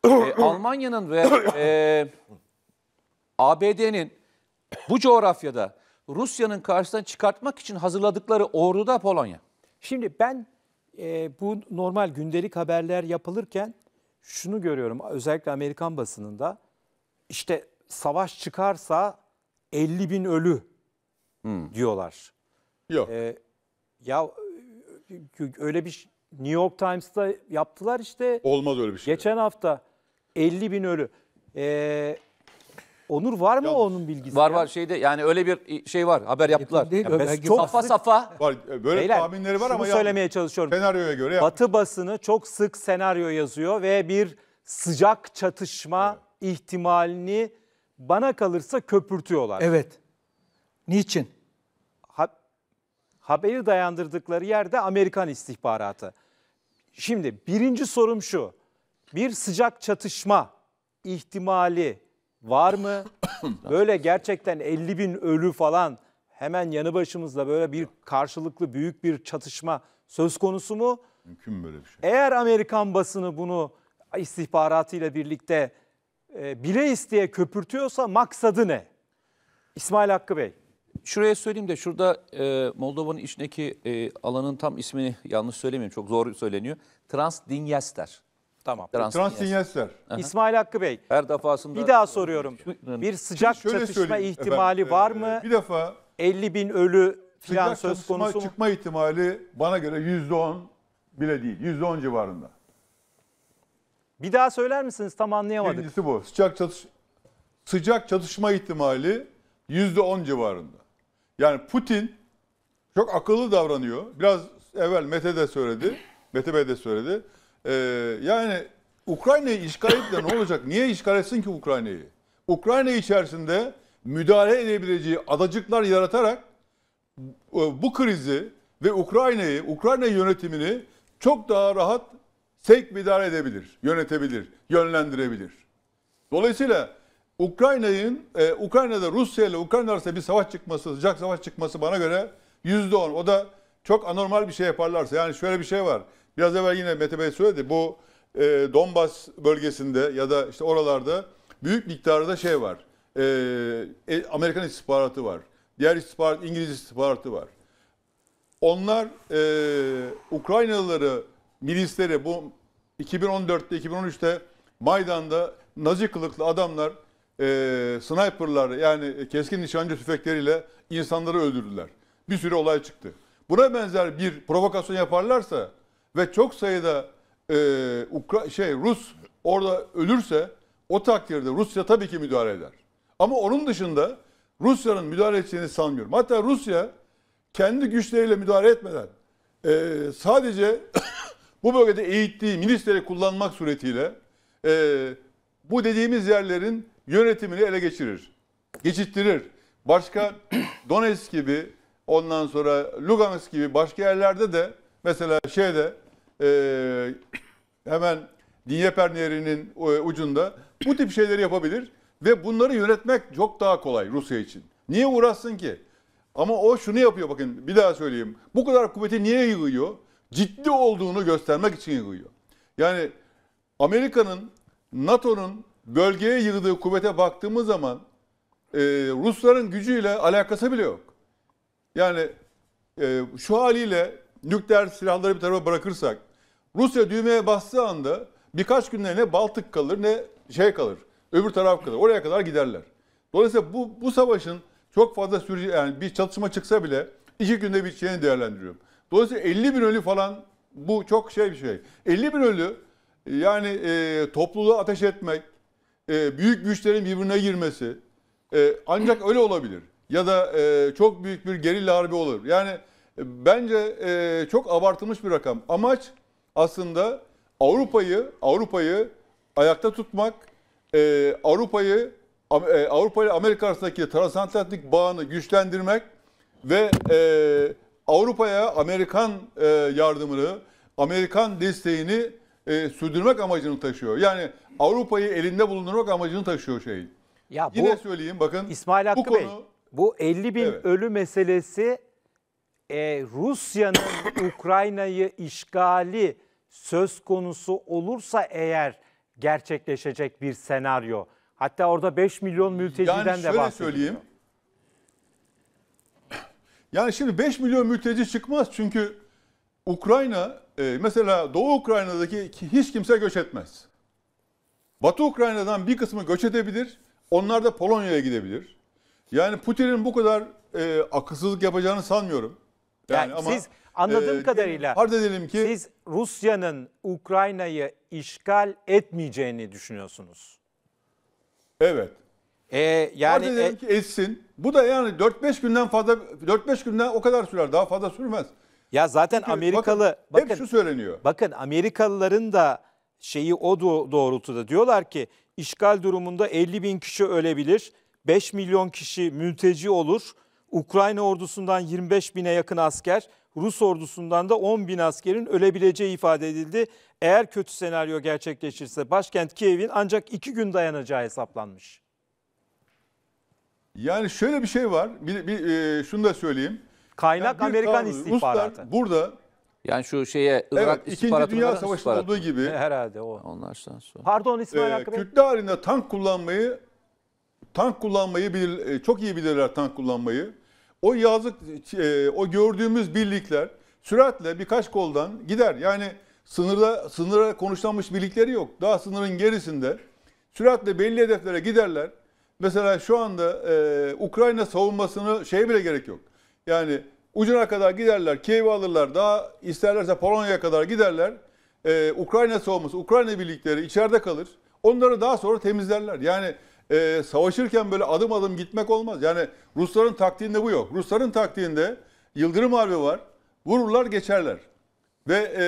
e, Almanya'nın ve e, ABD'nin bu coğrafyada Rusya'nın karşısına çıkartmak için hazırladıkları ordu da Polonya. Şimdi ben e, bu normal gündelik haberler yapılırken şunu görüyorum özellikle Amerikan basınında işte savaş çıkarsa 50 bin ölü hmm. diyorlar. Yok. Ee, ya öyle bir New York Times'ta yaptılar işte. Olmaz öyle bir şey. Geçen hafta 50 bin ölü. Ee, Onur var mı onun bilgisi? Var ya? var şeyde yani öyle bir şey var haber yaptılar. Ya Ömer çok safa safa. Var, böyle Beyler, tahminleri var şunu ama söylemeye çalışıyorum. senaryoya göre yap- Batı basını çok sık senaryo yazıyor ve bir sıcak çatışma ihtimalini bana kalırsa köpürtüyorlar. Evet. Niçin? Ha- haberi dayandırdıkları yerde Amerikan istihbaratı. Şimdi birinci sorum şu. Bir sıcak çatışma ihtimali var mı? böyle gerçekten 50 bin ölü falan hemen yanı başımızda böyle bir karşılıklı büyük bir çatışma söz konusu mu? Mümkün mü böyle bir şey? Eğer Amerikan basını bunu istihbaratıyla birlikte e, bile isteye köpürtüyorsa maksadı ne? İsmail Hakkı Bey. Şuraya söyleyeyim de şurada e, Moldova'nın içindeki e, alanın tam ismini yanlış söylemeyeyim çok zor söyleniyor. Transdinyester. Tamam. Transinyesler. İsmail Hakkı Bey. Her defasında. Bir daha soruyorum. Bir sıcak çatışma ihtimali efendim, var ee, mı? bir defa. 50 bin ölü falan sıcak söz konusu mu? çıkma ihtimali bana göre %10 bile değil. %10 civarında. Bir daha söyler misiniz? Tam anlayamadık. Birincisi bu. Sıcak çatış sıcak çatışma ihtimali %10 civarında. Yani Putin çok akıllı davranıyor. Biraz evvel Mete de söyledi. Mete Bey de söyledi. Ee, yani Ukrayna'yı işgal edip ne olacak? Niye işgal etsin ki Ukrayna'yı? Ukrayna içerisinde müdahale edebileceği adacıklar yaratarak bu e, krizi ve Ukrayna'yı, Ukrayna yönetimini çok daha rahat sevk müdahale edebilir, yönetebilir, yönlendirebilir. Dolayısıyla Ukrayna'nın e, Ukrayna'da Rusya ile Ukrayna arasında bir savaş çıkması, sıcak savaş çıkması bana göre %10. O da çok anormal bir şey yaparlarsa. Yani şöyle bir şey var. Biraz evvel yine Mete Bey söyledi. Bu e, Donbas bölgesinde ya da işte oralarda büyük miktarda şey var. E, e Amerikan istihbaratı var. Diğer istihbarat, İngiliz istihbaratı var. Onlar e, Ukraynalıları, milisleri bu 2014'te, 2013'te Maydan'da nazi kılıklı adamlar e, sniperlar yani keskin nişancı tüfekleriyle insanları öldürdüler. Bir sürü olay çıktı. Buna benzer bir provokasyon yaparlarsa ve çok sayıda e, Ukra şey Rus orada ölürse o takdirde Rusya tabii ki müdahale eder. Ama onun dışında Rusya'nın müdahale edeceğini sanmıyorum. Hatta Rusya kendi güçleriyle müdahale etmeden e, sadece bu bölgede eğittiği milisleri kullanmak suretiyle e, bu dediğimiz yerlerin yönetimini ele geçirir. Geçittirir. Başka Donetsk gibi ondan sonra Lugansk gibi başka yerlerde de mesela şeyde e, hemen Dinyeper Nehri'nin e, ucunda bu tip şeyleri yapabilir ve bunları yönetmek çok daha kolay Rusya için. Niye uğraşsın ki? Ama o şunu yapıyor bakın bir daha söyleyeyim. Bu kadar kuvveti niye yığıyor? Ciddi olduğunu göstermek için yığıyor. Yani Amerika'nın, NATO'nun bölgeye yığdığı kuvvete baktığımız zaman e, Rusların gücüyle alakası bile yok. Yani e, şu haliyle nükleer silahları bir tarafa bırakırsak Rusya düğmeye bastığı anda birkaç günde ne Baltık kalır ne şey kalır. Öbür taraf kalır. Oraya kadar giderler. Dolayısıyla bu, bu savaşın çok fazla sürece, yani bir çatışma çıksa bile iki günde bir şeyini değerlendiriyorum. Dolayısıyla 50 bin ölü falan bu çok şey bir şey. 50 bin ölü yani e, topluluğu ateş etmek, e, büyük güçlerin birbirine girmesi e, ancak öyle olabilir. Ya da e, çok büyük bir gerilla harbi olur. Yani Bence e, çok abartılmış bir rakam. Amaç aslında Avrupa'yı Avrupa'yı ayakta tutmak, e, Avrupa'yı e, Avrupa ile Amerika arasındaki transatlantik bağını güçlendirmek ve e, Avrupa'ya Amerikan e, yardımını, Amerikan desteğini e, sürdürmek amacını taşıyor. Yani Avrupa'yı elinde bulundurmak amacını taşıyor şey. Ya bu, Yine söyleyeyim bakın. İsmail Hakkı bu konu, Bey, bu 50 bin evet. ölü meselesi e, Rusya'nın Ukrayna'yı işgali söz konusu olursa eğer gerçekleşecek bir senaryo. Hatta orada 5 milyon mülteciden yani de bahsediyor. söyleyeyim. Yani şimdi 5 milyon mülteci çıkmaz çünkü Ukrayna e, mesela Doğu Ukrayna'daki hiç kimse göç etmez. Batı Ukrayna'dan bir kısmı göç edebilir. Onlar da Polonya'ya gidebilir. Yani Putin'in bu kadar e, akılsızlık yapacağını sanmıyorum. Yani, yani ama, siz anladığım e, kadarıyla farz edelim ki siz Rusya'nın Ukrayna'yı işgal etmeyeceğini düşünüyorsunuz. Evet. Ee, yani farz edelim e, ki etsin. Bu da yani 4-5 günden fazla 4-5 günden o kadar sürer. Daha fazla sürmez. Ya zaten Çünkü Amerikalı bakın, bakın hep şu söyleniyor. Bakın Amerikalıların da şeyi o doğrultuda diyorlar ki işgal durumunda 50 bin kişi ölebilir, 5 milyon kişi mülteci olur Ukrayna ordusundan 25 bine yakın asker, Rus ordusundan da 10 bin askerin ölebileceği ifade edildi. Eğer kötü senaryo gerçekleşirse başkent Kiev'in ancak 2 gün dayanacağı hesaplanmış. Yani şöyle bir şey var. Bir, bir e, şunu da söyleyeyim. Kaynak yani Amerikan istihbaratı. Ruslar burada yani şu şeye Irak evet, İkinci Dünya Savaşı olduğu gibi. E, herhalde o. Onlardan sonra. Pardon İsmail e, Hakkı Kürtler halinde tank kullanmayı tank kullanmayı bilir, e, çok iyi bilirler tank kullanmayı o yazık e, o gördüğümüz birlikler süratle birkaç koldan gider. Yani sınırda sınıra konuşlanmış birlikleri yok. Daha sınırın gerisinde süratle belli hedeflere giderler. Mesela şu anda e, Ukrayna savunmasını şeye bile gerek yok. Yani ucuna kadar giderler, Kiev'i alırlar, daha isterlerse Polonya'ya kadar giderler. Ee, Ukrayna savunması, Ukrayna birlikleri içeride kalır. Onları daha sonra temizlerler. Yani e, savaşırken böyle adım adım gitmek olmaz. Yani Rusların taktiğinde bu yok. Rusların taktiğinde Yıldırım Harbi var. Vururlar geçerler. Ve e,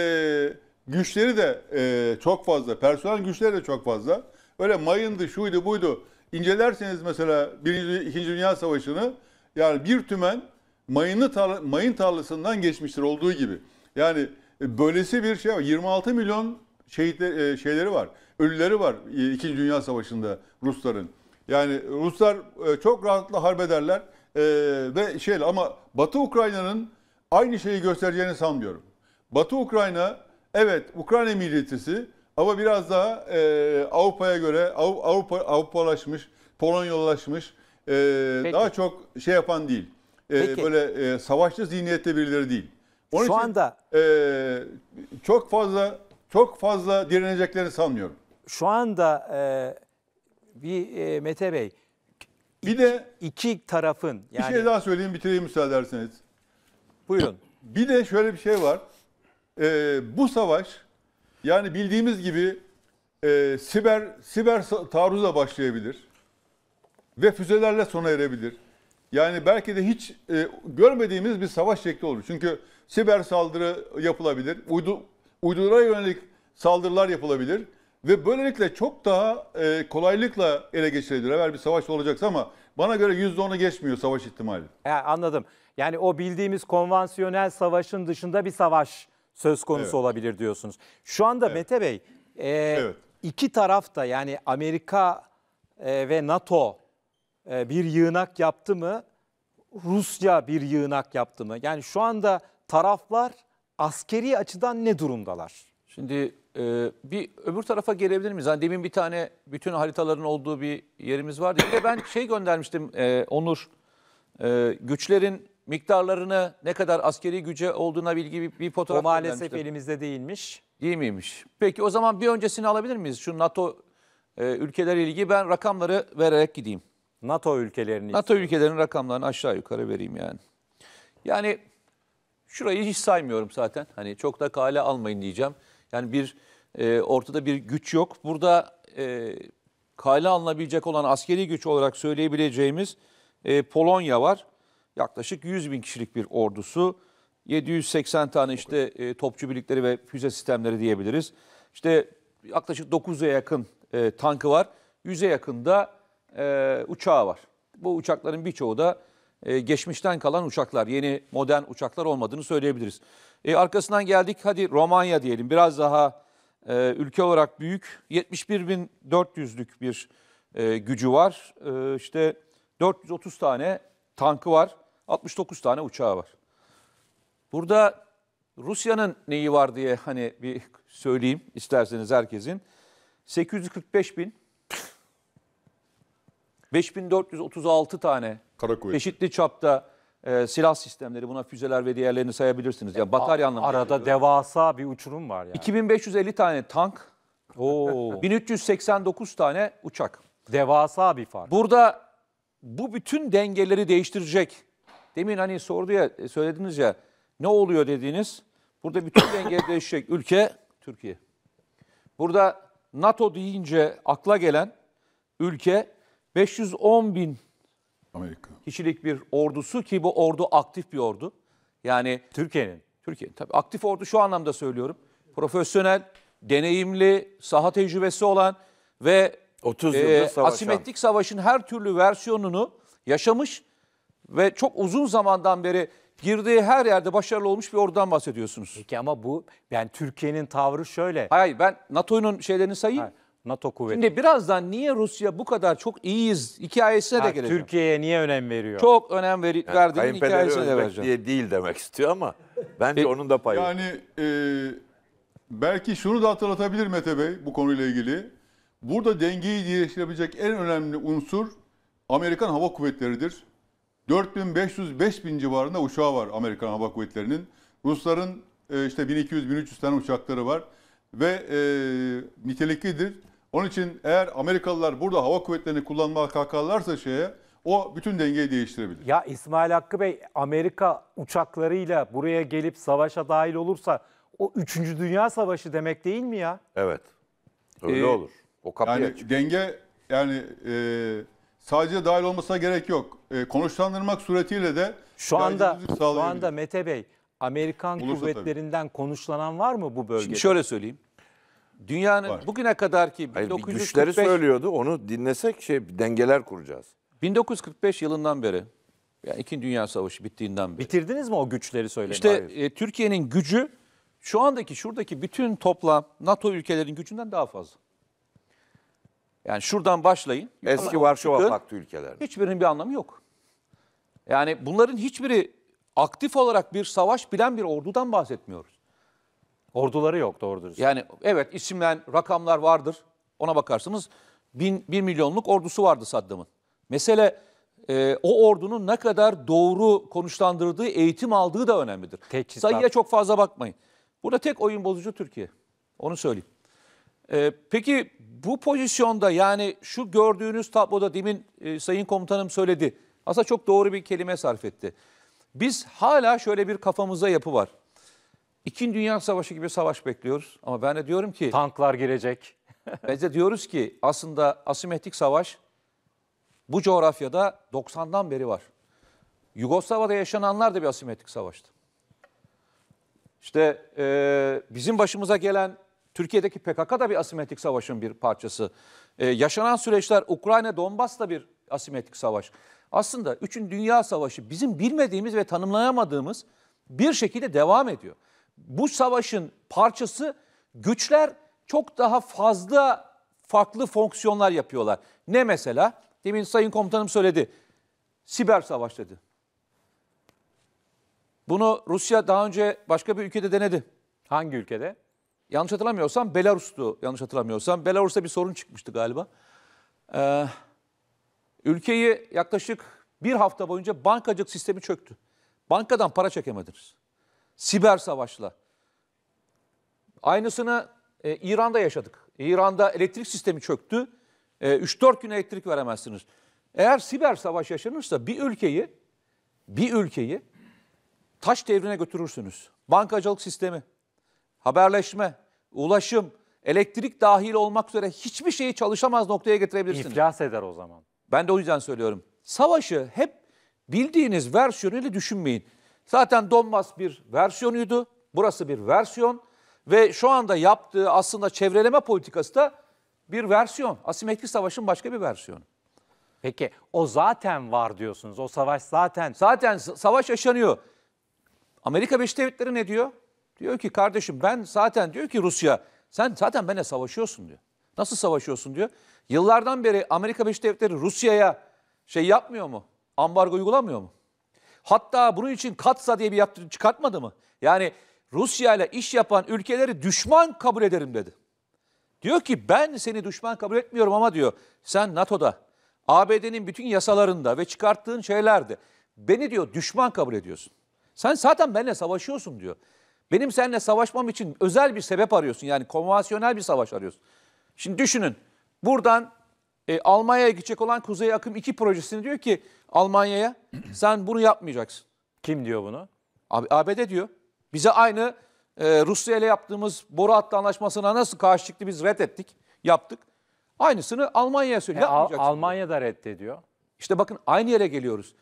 güçleri de e, çok fazla. Personel güçleri de çok fazla. Öyle mayındı, şuydu, buydu. İncelerseniz mesela 1. 2. Dünya Savaşı'nı yani bir tümen mayını tarla, mayın tarlasından geçmiştir olduğu gibi. Yani e, böylesi bir şey var. 26 milyon şehit, e, şeyleri var ölüleri var e, İkinci Dünya Savaşı'nda Rusların. Yani Ruslar e, çok rahatla harbederler e, ve şey ama Batı Ukrayna'nın aynı şeyi göstereceğini sanmıyorum. Batı Ukrayna evet Ukrayna milliyetçisi ama biraz daha e, Avrupa'ya göre Avrupa Avrupalaşmış, Polonyalaşmış e, daha çok şey yapan değil. E, böyle e, savaşçı zihniyette birileri değil. Onun Şu için, anda e, çok fazla çok fazla direneceklerini sanmıyorum şu anda e, bir e, Mete Bey bir de iki tarafın yani bir şey daha söyleyeyim bitireyim müsaade ederseniz. Buyurun. Bir de şöyle bir şey var. E, bu savaş yani bildiğimiz gibi e, siber siber taarruzla başlayabilir ve füzelerle sona erebilir. Yani belki de hiç e, görmediğimiz bir savaş şekli olur. Çünkü siber saldırı yapılabilir. Uydu uydulara yönelik saldırılar yapılabilir. Ve böylelikle çok daha e, kolaylıkla ele geçirilir. Eğer bir savaş olacaksa ama bana göre %10'u geçmiyor savaş ihtimali. He, anladım. Yani o bildiğimiz konvansiyonel savaşın dışında bir savaş söz konusu Evet. olabilir diyorsunuz. Şu anda Mete Bey e, Evet. iki taraf da yani Amerika e, ve NATO e, bir yığınak yaptı mı? Rusya bir yığınak yaptı mı? Yani şu anda taraflar askeri açıdan ne durumdalar? Şimdi ee, bir öbür tarafa gelebilir miyiz? Hani demin bir tane bütün haritaların olduğu bir yerimiz vardı. Bir de ben şey göndermiştim e, Onur. E, güçlerin miktarlarını ne kadar askeri güce olduğuna bilgi bir, bir fotoğraf O maalesef elimizde değilmiş. Değil miymiş? Peki o zaman bir öncesini alabilir miyiz? Şu NATO e, ülkeleri ilgi ben rakamları vererek gideyim. NATO ülkelerini NATO istiyoruz. ülkelerinin rakamlarını aşağı yukarı vereyim yani. Yani şurayı hiç saymıyorum zaten. Hani çok da kale almayın diyeceğim. Yani bir e, ortada bir güç yok. Burada e, kale alınabilecek olan askeri güç olarak söyleyebileceğimiz e, Polonya var. Yaklaşık 100 bin kişilik bir ordusu. 780 tane işte e, topçu birlikleri ve füze sistemleri diyebiliriz. İşte yaklaşık 900'e yakın e, tankı var. 100'e yakın da e, uçağı var. Bu uçakların birçoğu da e, geçmişten kalan uçaklar, yeni modern uçaklar olmadığını söyleyebiliriz. E, arkasından geldik hadi Romanya diyelim biraz daha e, ülke olarak büyük 71.400'lük bir e, gücü var. E, işte 430 tane tankı var 69 tane uçağı var. Burada Rusya'nın neyi var diye hani bir söyleyeyim isterseniz herkesin. 845 bin 5436 tane Kara çeşitli çapta e, silah sistemleri buna füzeler ve diğerlerini sayabilirsiniz. Ya yani batarya anlamında. Arada söylüyorum. devasa bir uçurum var yani. 2550 tane tank, Oo. 1389 tane uçak. Devasa bir fark. Burada bu bütün dengeleri değiştirecek. Demin hani sordu ya, e, söylediniz ya ne oluyor dediğiniz. Burada bütün denge değişecek ülke Türkiye. Burada NATO deyince akla gelen ülke 510 bin Amerika. kişilik bir ordusu ki bu ordu aktif bir ordu. Yani Türkiye'nin. Türkiye'nin tabii aktif ordu şu anlamda söylüyorum. Profesyonel, deneyimli, saha tecrübesi olan ve 30 e, yıldır e, savaşan. asimetrik savaşın her türlü versiyonunu yaşamış ve çok uzun zamandan beri girdiği her yerde başarılı olmuş bir ordudan bahsediyorsunuz. Peki ama bu yani Türkiye'nin tavrı şöyle. Hayır ben NATO'nun şeylerini sayayım. Hayır. NATO kuvveti. Şimdi birazdan niye Rusya bu kadar çok iyiyiz hikayesine de Ha, Türkiye'ye niye önem veriyor? Çok önem veri, verdiğin Kayınpederi hikayesine de Özbek vereceğim. diye değil demek istiyor ama bence onun da payı. var. Yani e, belki şunu da hatırlatabilir Mete Bey bu konuyla ilgili. Burada dengeyi değiştirebilecek en önemli unsur Amerikan Hava Kuvvetleri'dir. 4500-5000 civarında uçağı var Amerikan Hava Kuvvetleri'nin. Rusların e, işte 1200-1300 tane uçakları var ve e, niteliklidir. Onun için eğer Amerikalılar burada hava kuvvetlerini kullanmaya kalkarlarsa şeye o bütün dengeyi değiştirebilir. Ya İsmail Hakkı Bey Amerika uçaklarıyla buraya gelip savaşa dahil olursa o 3. Dünya Savaşı demek değil mi ya? Evet. Öyle Ee, olur. O kapıyı Yani açık. denge yani e, sadece dahil olmasına gerek yok. E, konuşlandırmak suretiyle de Şu anda şu anda Mete Bey Amerikan Olursa kuvvetlerinden konuşlanan var mı bu bölgede? Şimdi şöyle söyleyeyim. Dünyanın var. bugüne kadar ki Hayır, 1945 güçleri söylüyordu. Onu dinlesek şey dengeler kuracağız. 1945 yılından beri yani İkinci Dünya Savaşı bittiğinden beri. Bitirdiniz mi o güçleri söyleyin? İşte e, Türkiye'nin gücü şu andaki şuradaki bütün toplam NATO ülkelerinin gücünden daha fazla. Yani şuradan başlayın. Eski Varşova Paktı ülkeler. Hiçbirinin bir anlamı yok. Yani bunların hiçbiri aktif olarak bir savaş bilen bir ordudan bahsetmiyoruz. Orduları yok doğru Yani evet isimlen rakamlar vardır. Ona bakarsınız. Bin, bir milyonluk ordusu vardı Saddam'ın. Mesele e, o ordunun ne kadar doğru konuşlandırdığı, eğitim aldığı da önemlidir. Teçhizat. Sayıya çok fazla bakmayın. Burada tek oyun bozucu Türkiye. Onu söyleyeyim. E, peki bu pozisyonda yani şu gördüğünüz tabloda demin e, Sayın Komutanım söyledi. Aslında çok doğru bir kelime sarf etti. Biz hala şöyle bir kafamıza yapı var. İkinci Dünya Savaşı gibi savaş bekliyoruz. Ama ben de diyorum ki... Tanklar gelecek. biz de diyoruz ki aslında asimetrik savaş bu coğrafyada 90'dan beri var. Yugoslavya'da yaşananlar da bir asimetrik savaştı. İşte e, bizim başımıza gelen Türkiye'deki PKK da bir asimetrik savaşın bir parçası. E, yaşanan süreçler Ukrayna, Donbas da bir asimetrik savaş. Aslında 3. Dünya Savaşı bizim bilmediğimiz ve tanımlayamadığımız bir şekilde devam ediyor bu savaşın parçası güçler çok daha fazla farklı fonksiyonlar yapıyorlar. Ne mesela? Demin Sayın Komutanım söyledi. Siber savaş dedi. Bunu Rusya daha önce başka bir ülkede denedi. Hangi ülkede? Yanlış hatırlamıyorsam Belarus'tu. Yanlış hatırlamıyorsam Belarus'ta bir sorun çıkmıştı galiba. Ee, ülkeyi yaklaşık bir hafta boyunca bankacılık sistemi çöktü. Bankadan para çekemediniz. Siber savaşla. Aynısını e, İran'da yaşadık. İran'da elektrik sistemi çöktü. E, 3-4 gün elektrik veremezsiniz. Eğer siber savaş yaşanırsa bir ülkeyi bir ülkeyi taş devrine götürürsünüz. Bankacılık sistemi, haberleşme, ulaşım, elektrik dahil olmak üzere hiçbir şeyi çalışamaz noktaya getirebilirsiniz. İflas eder o zaman. Ben de o yüzden söylüyorum. Savaşı hep bildiğiniz versiyonuyla düşünmeyin. Zaten Donbas bir versiyonuydu. Burası bir versiyon ve şu anda yaptığı aslında çevreleme politikası da bir versiyon. Asimetrik savaşın başka bir versiyonu. Peki o zaten var diyorsunuz. O savaş zaten... Zaten savaş yaşanıyor. Amerika Birleşik Devletleri ne diyor? Diyor ki kardeşim ben zaten diyor ki Rusya sen zaten benimle savaşıyorsun diyor. Nasıl savaşıyorsun diyor. Yıllardan beri Amerika Birleşik Devletleri Rusya'ya şey yapmıyor mu? Ambargo uygulamıyor mu? Hatta bunun için Katsa diye bir yaptırım çıkartmadı mı? Yani Rusya ile iş yapan ülkeleri düşman kabul ederim dedi. Diyor ki ben seni düşman kabul etmiyorum ama diyor sen NATO'da, ABD'nin bütün yasalarında ve çıkarttığın şeylerde beni diyor düşman kabul ediyorsun. Sen zaten benimle savaşıyorsun diyor. Benim seninle savaşmam için özel bir sebep arıyorsun. Yani konvansiyonel bir savaş arıyorsun. Şimdi düşünün buradan e, Almanya'ya gidecek olan Kuzey Akım 2 projesini diyor ki Almanya'ya sen bunu yapmayacaksın. Kim diyor bunu? Abi, ABD diyor. Bize aynı e, Rusya ile yaptığımız boru hattı anlaşmasına nasıl karşı çıktı biz reddettik, yaptık. Aynısını Almanya'ya söylüyor. E, Al Almanya da reddediyor. İşte bakın aynı yere geliyoruz.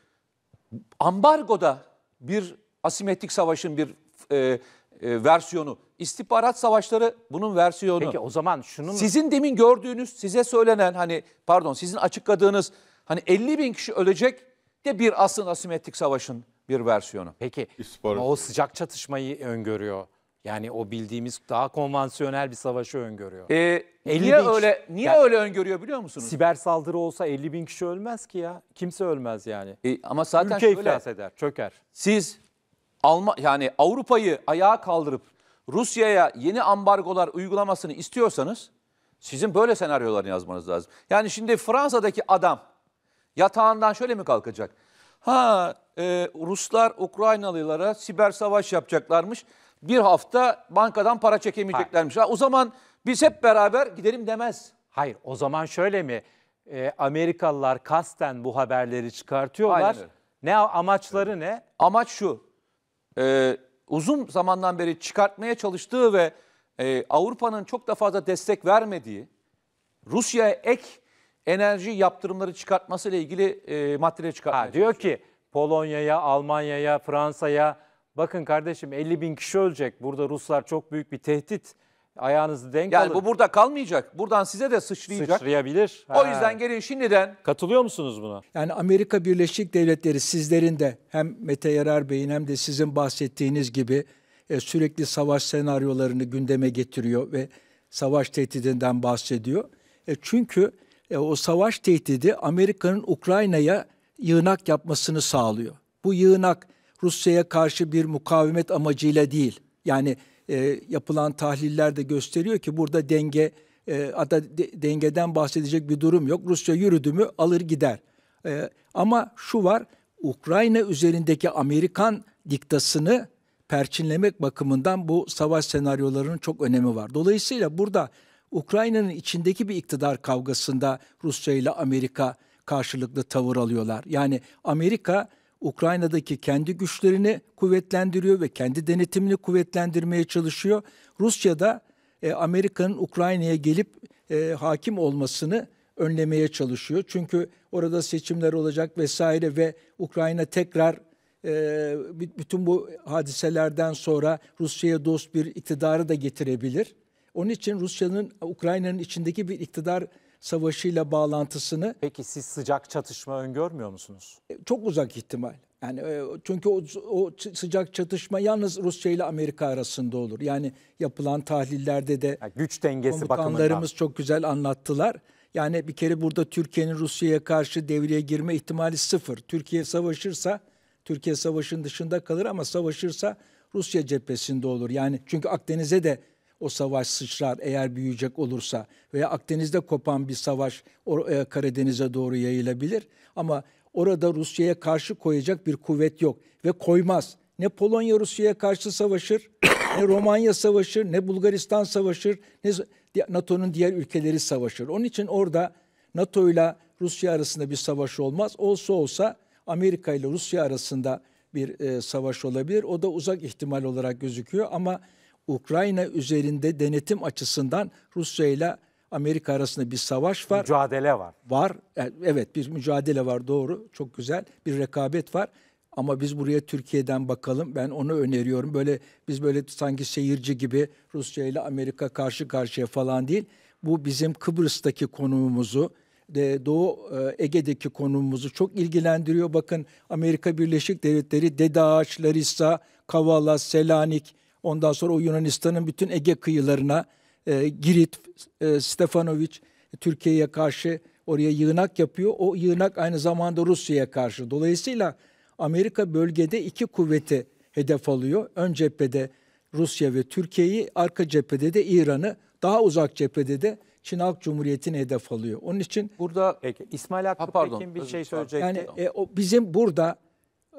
Ambargoda bir asimetrik savaşın bir e, e, versiyonu. İstihbarat savaşları bunun versiyonu. Peki o zaman şunun... Sizin demin gördüğünüz, size söylenen hani pardon sizin açıkladığınız hani 50 bin kişi ölecek de bir aslında asimetrik savaşın bir versiyonu. Peki İstihbarat. o sıcak çatışmayı öngörüyor. Yani o bildiğimiz daha konvansiyonel bir savaşı öngörüyor. Ee, 50 niye bin öyle kişi, niye yani, öyle öngörüyor biliyor musunuz? Siber saldırı olsa 50 bin kişi ölmez ki ya. Kimse ölmez yani. E, ama zaten Ülke şöyle, iflas eder, çöker. Siz Alma yani Avrupa'yı ayağa kaldırıp Rusya'ya yeni ambargolar uygulamasını istiyorsanız sizin böyle senaryolarını yazmanız lazım. Yani şimdi Fransa'daki adam yatağından şöyle mi kalkacak? Ha e, Ruslar Ukraynalılara siber savaş yapacaklarmış. Bir hafta bankadan para çekemeyeceklermiş. Ha, o zaman biz hep beraber gidelim demez. Hayır o zaman şöyle mi? E, Amerikalılar kasten bu haberleri çıkartıyorlar. Aynen öyle. Ne amaçları ne? Amaç şu e, uzun zamandan beri çıkartmaya çalıştığı ve e, Avrupa'nın çok da fazla destek vermediği Rusya'ya ek enerji yaptırımları çıkartması ile ilgili e, maddeleri çıkartmaya ha, Diyor ki Polonya'ya, Almanya'ya, Fransa'ya bakın kardeşim 50 bin kişi ölecek. Burada Ruslar çok büyük bir tehdit. Ayağınızı denk yani alın. bu burada kalmayacak. Buradan size de sıçrayacak. Sıçrayabilir. O yüzden gelin şimdiden. Katılıyor musunuz buna? Yani Amerika Birleşik Devletleri sizlerin de hem Mete Yarar Bey'in hem de sizin bahsettiğiniz gibi e, sürekli savaş senaryolarını gündeme getiriyor ve savaş tehdidinden bahsediyor. E, çünkü e, o savaş tehdidi Amerika'nın Ukrayna'ya yığınak yapmasını sağlıyor. Bu yığınak Rusya'ya karşı bir mukavemet amacıyla değil. Yani e, yapılan tahliller de gösteriyor ki burada denge e, hatta de, dengeden bahsedecek bir durum yok. Rusya yürüdü mü alır gider. E, ama şu var Ukrayna üzerindeki Amerikan diktasını perçinlemek bakımından bu savaş senaryolarının çok önemi var. Dolayısıyla burada Ukrayna'nın içindeki bir iktidar kavgasında Rusya ile Amerika karşılıklı tavır alıyorlar. Yani Amerika Ukrayna'daki kendi güçlerini kuvvetlendiriyor ve kendi denetimini kuvvetlendirmeye çalışıyor. Rusya da e, Amerika'nın Ukrayna'ya gelip e, hakim olmasını önlemeye çalışıyor. Çünkü orada seçimler olacak vesaire ve Ukrayna tekrar e, bütün bu hadiselerden sonra Rusya'ya dost bir iktidarı da getirebilir. Onun için Rusya'nın Ukrayna'nın içindeki bir iktidar savaşıyla bağlantısını. Peki siz sıcak çatışma öngörmüyor musunuz? E, çok uzak ihtimal. Yani e, çünkü o, o sıcak çatışma yalnız Rusya ile Amerika arasında olur. Yani yapılan tahlillerde de yani güç dengesi bakımından çok güzel anlattılar. Yani bir kere burada Türkiye'nin Rusya'ya karşı devreye girme ihtimali sıfır. Türkiye savaşırsa Türkiye savaşın dışında kalır ama savaşırsa Rusya cephesinde olur. Yani çünkü Akdeniz'e de o savaş sıçrar eğer büyüyecek olursa veya Akdeniz'de kopan bir savaş e, Karadeniz'e doğru yayılabilir ama orada Rusya'ya karşı koyacak bir kuvvet yok ve koymaz. Ne Polonya Rusya'ya karşı savaşır, ne Romanya savaşır, ne Bulgaristan savaşır, ne NATO'nun diğer ülkeleri savaşır. Onun için orada NATO ile Rusya arasında bir savaş olmaz. Olsa olsa Amerika ile Rusya arasında bir e, savaş olabilir. O da uzak ihtimal olarak gözüküyor ama Ukrayna üzerinde denetim açısından Rusya ile Amerika arasında bir savaş var. Mücadele var. Var. E, evet bir mücadele var doğru. Çok güzel. Bir rekabet var. Ama biz buraya Türkiye'den bakalım. Ben onu öneriyorum. Böyle biz böyle sanki seyirci gibi Rusya ile Amerika karşı karşıya falan değil. Bu bizim Kıbrıs'taki konumumuzu, Doğu e, Ege'deki konumumuzu çok ilgilendiriyor. Bakın Amerika Birleşik Devletleri Dede Ağaç, Larissa, Kavala, Selanik Ondan sonra o Yunanistan'ın bütün Ege kıyılarına e, Girit, e, Stefanovic e, Türkiye'ye karşı oraya yığınak yapıyor. O yığınak aynı zamanda Rusya'ya karşı. Dolayısıyla Amerika bölgede iki kuvveti hedef alıyor. Ön cephede Rusya ve Türkiye'yi, arka cephede de İran'ı, daha uzak cephede de Çin Halk Cumhuriyeti'ni hedef alıyor. Onun için burada Peki, İsmail Hakkı ha, pardon, Pekin bir şey söyleyecekti. Yani e, o bizim burada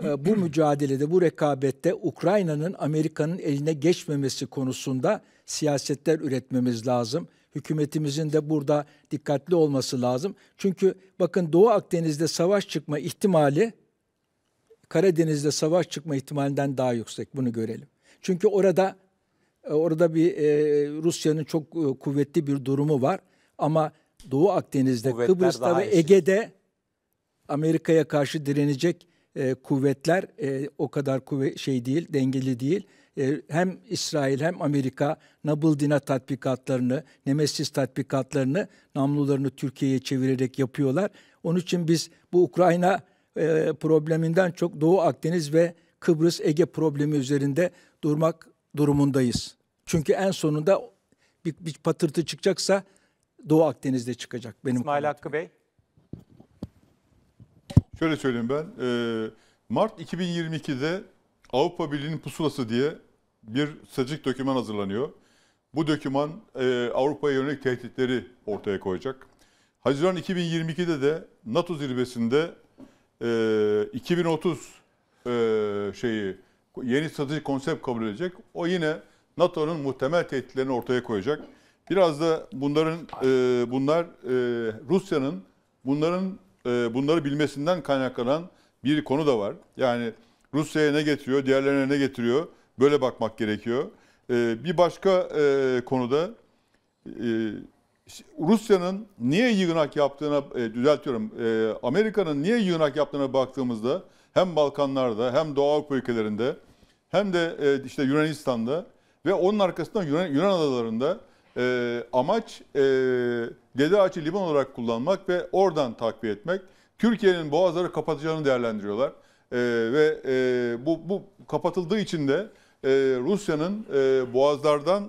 ee, bu mücadelede, bu rekabette Ukrayna'nın Amerika'nın eline geçmemesi konusunda siyasetler üretmemiz lazım. Hükümetimizin de burada dikkatli olması lazım. Çünkü bakın Doğu Akdeniz'de savaş çıkma ihtimali Karadeniz'de savaş çıkma ihtimalinden daha yüksek. Bunu görelim. Çünkü orada e, orada bir e, Rusya'nın çok e, kuvvetli bir durumu var ama Doğu Akdeniz'de, Kuvvetler Kıbrıs'ta ve Ege'de Amerika'ya karşı direnecek e, kuvvetler e, o kadar kuvvet şey değil, dengeli değil. E, hem İsrail hem Amerika Nabıl tatbikatlarını, Nemesis tatbikatlarını, namlularını Türkiye'ye çevirerek yapıyorlar. Onun için biz bu Ukrayna e, probleminden çok Doğu Akdeniz ve Kıbrıs Ege problemi üzerinde durmak durumundayız. Çünkü en sonunda bir, bir patırtı çıkacaksa Doğu Akdeniz'de çıkacak benim. İsmail Hakkı Bey. Şöyle söyleyeyim ben. E, Mart 2022'de Avrupa Birliği'nin pusulası diye bir stratejik döküman hazırlanıyor. Bu döküman e, Avrupa'ya yönelik tehditleri ortaya koyacak. Haziran 2022'de de NATO zirvesinde e, 2030 e, şeyi yeni stratejik konsept kabul edecek. O yine NATO'nun muhtemel tehditlerini ortaya koyacak. Biraz da bunların e, bunlar e, Rusya'nın bunların e, bunları bilmesinden kaynaklanan bir konu da var. Yani Rusya'ya ne getiriyor, diğerlerine ne getiriyor böyle bakmak gerekiyor. E, bir başka e, konuda Rusya'nın niye yığınak yaptığına düzeltiyorum. Amerika'nın niye yığınak yaptığına baktığımızda hem Balkanlarda hem Doğu Avrupa ülkelerinde hem de işte Yunanistan'da ve onun arkasından Yunan, Yunan adalarında e, amaç e, Dede Ağaç'ı liman olarak kullanmak ve oradan takviye etmek. Türkiye'nin boğazları kapatacağını değerlendiriyorlar. E, ve e, bu, bu kapatıldığı için de e, Rusya'nın e, boğazlardan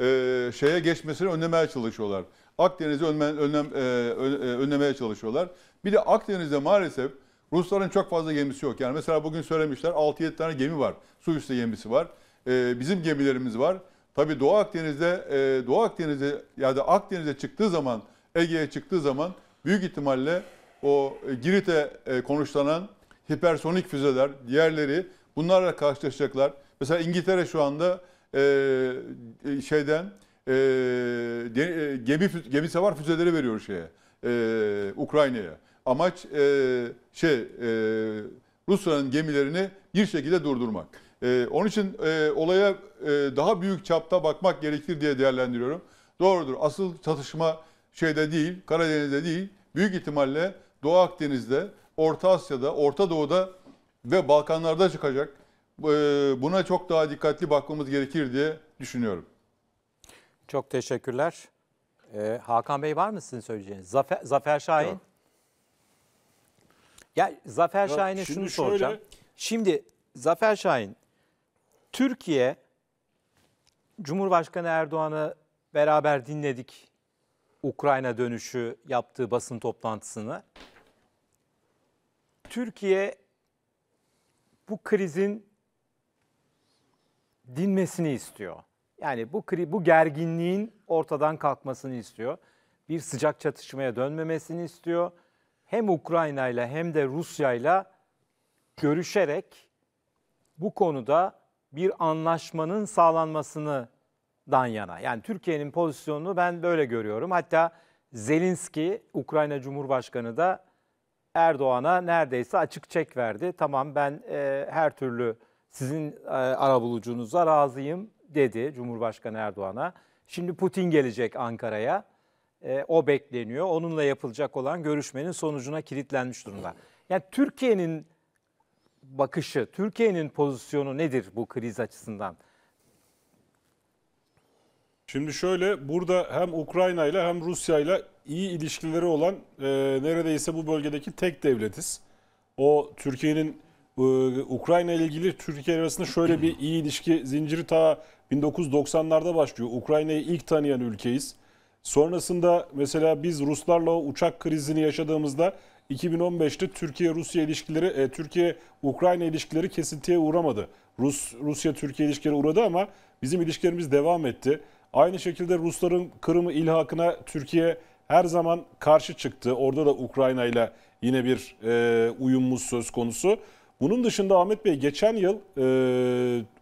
e, şeye geçmesini önlemeye çalışıyorlar. Akdeniz'i önlem, e, önlem, e, önlemeye çalışıyorlar. Bir de Akdeniz'de maalesef Rusların çok fazla gemisi yok. Yani mesela bugün söylemişler 6-7 tane gemi var. Su üstü gemisi var. E, bizim gemilerimiz var. Tabii Doğu Akdeniz'de e, Doğu Akdeniz'e ya da Akdeniz'e çıktığı zaman Ege'ye çıktığı zaman büyük ihtimalle o e, Girit'e e, konuşlanan hipersonik füzeler, diğerleri bunlarla karşılaşacaklar. Mesela İngiltere şu anda e, e şeyden e, de, e, gemi gemi savar füzeleri veriyor şeye e, Ukrayna'ya. Amaç e, şey e, Rusya'nın gemilerini bir şekilde durdurmak. E, onun için e, olaya e, daha büyük çapta bakmak gerekir diye değerlendiriyorum. Doğrudur. Asıl çatışma şeyde değil, Karadeniz'de değil. Büyük ihtimalle Doğu Akdeniz'de, Orta Asya'da, Orta Doğu'da ve Balkanlarda çıkacak. E, buna çok daha dikkatli bakmamız gerekir diye düşünüyorum. Çok teşekkürler. Ee, Hakan Bey var mı sizin söyleyeceğiniz? Zafer, Zafer Şahin. Yok. Ya Zafer Şahin'e şunu şöyle... soracağım. Şimdi Zafer Şahin Türkiye, Cumhurbaşkanı Erdoğan'ı beraber dinledik. Ukrayna dönüşü yaptığı basın toplantısını. Türkiye bu krizin dinmesini istiyor. Yani bu kri, bu gerginliğin ortadan kalkmasını istiyor. Bir sıcak çatışmaya dönmemesini istiyor. Hem Ukrayna ile hem de Rusya ile görüşerek bu konuda bir anlaşmanın sağlanmasını dan yana. Yani Türkiye'nin pozisyonunu ben böyle görüyorum. Hatta Zelinski, Ukrayna Cumhurbaşkanı da Erdoğan'a neredeyse açık çek verdi. Tamam ben e, her türlü sizin e, arabulucunuza razıyım dedi Cumhurbaşkanı Erdoğan'a. Şimdi Putin gelecek Ankara'ya. E, o bekleniyor. Onunla yapılacak olan görüşmenin sonucuna kilitlenmiş durumda. Yani Türkiye'nin bakışı, Türkiye'nin pozisyonu nedir bu kriz açısından? Şimdi şöyle burada hem Ukrayna ile hem Rusya ile iyi ilişkileri olan e, neredeyse bu bölgedeki tek devletiz. O Türkiye'nin e, Ukrayna ile ilgili Türkiye arasında şöyle bir iyi ilişki zinciri ta 1990'larda başlıyor. Ukrayna'yı ilk tanıyan ülkeyiz. Sonrasında mesela biz Ruslarla uçak krizini yaşadığımızda 2015'te Türkiye-Rusya ilişkileri, e, Türkiye-Ukrayna ilişkileri kesintiye uğramadı. Rus Rusya-Türkiye ilişkileri uğradı ama bizim ilişkilerimiz devam etti. Aynı şekilde Rusların Kırım'ı ilhakına Türkiye her zaman karşı çıktı. Orada da Ukrayna ile yine bir e, uyumumuz söz konusu. Bunun dışında Ahmet Bey geçen yıl e,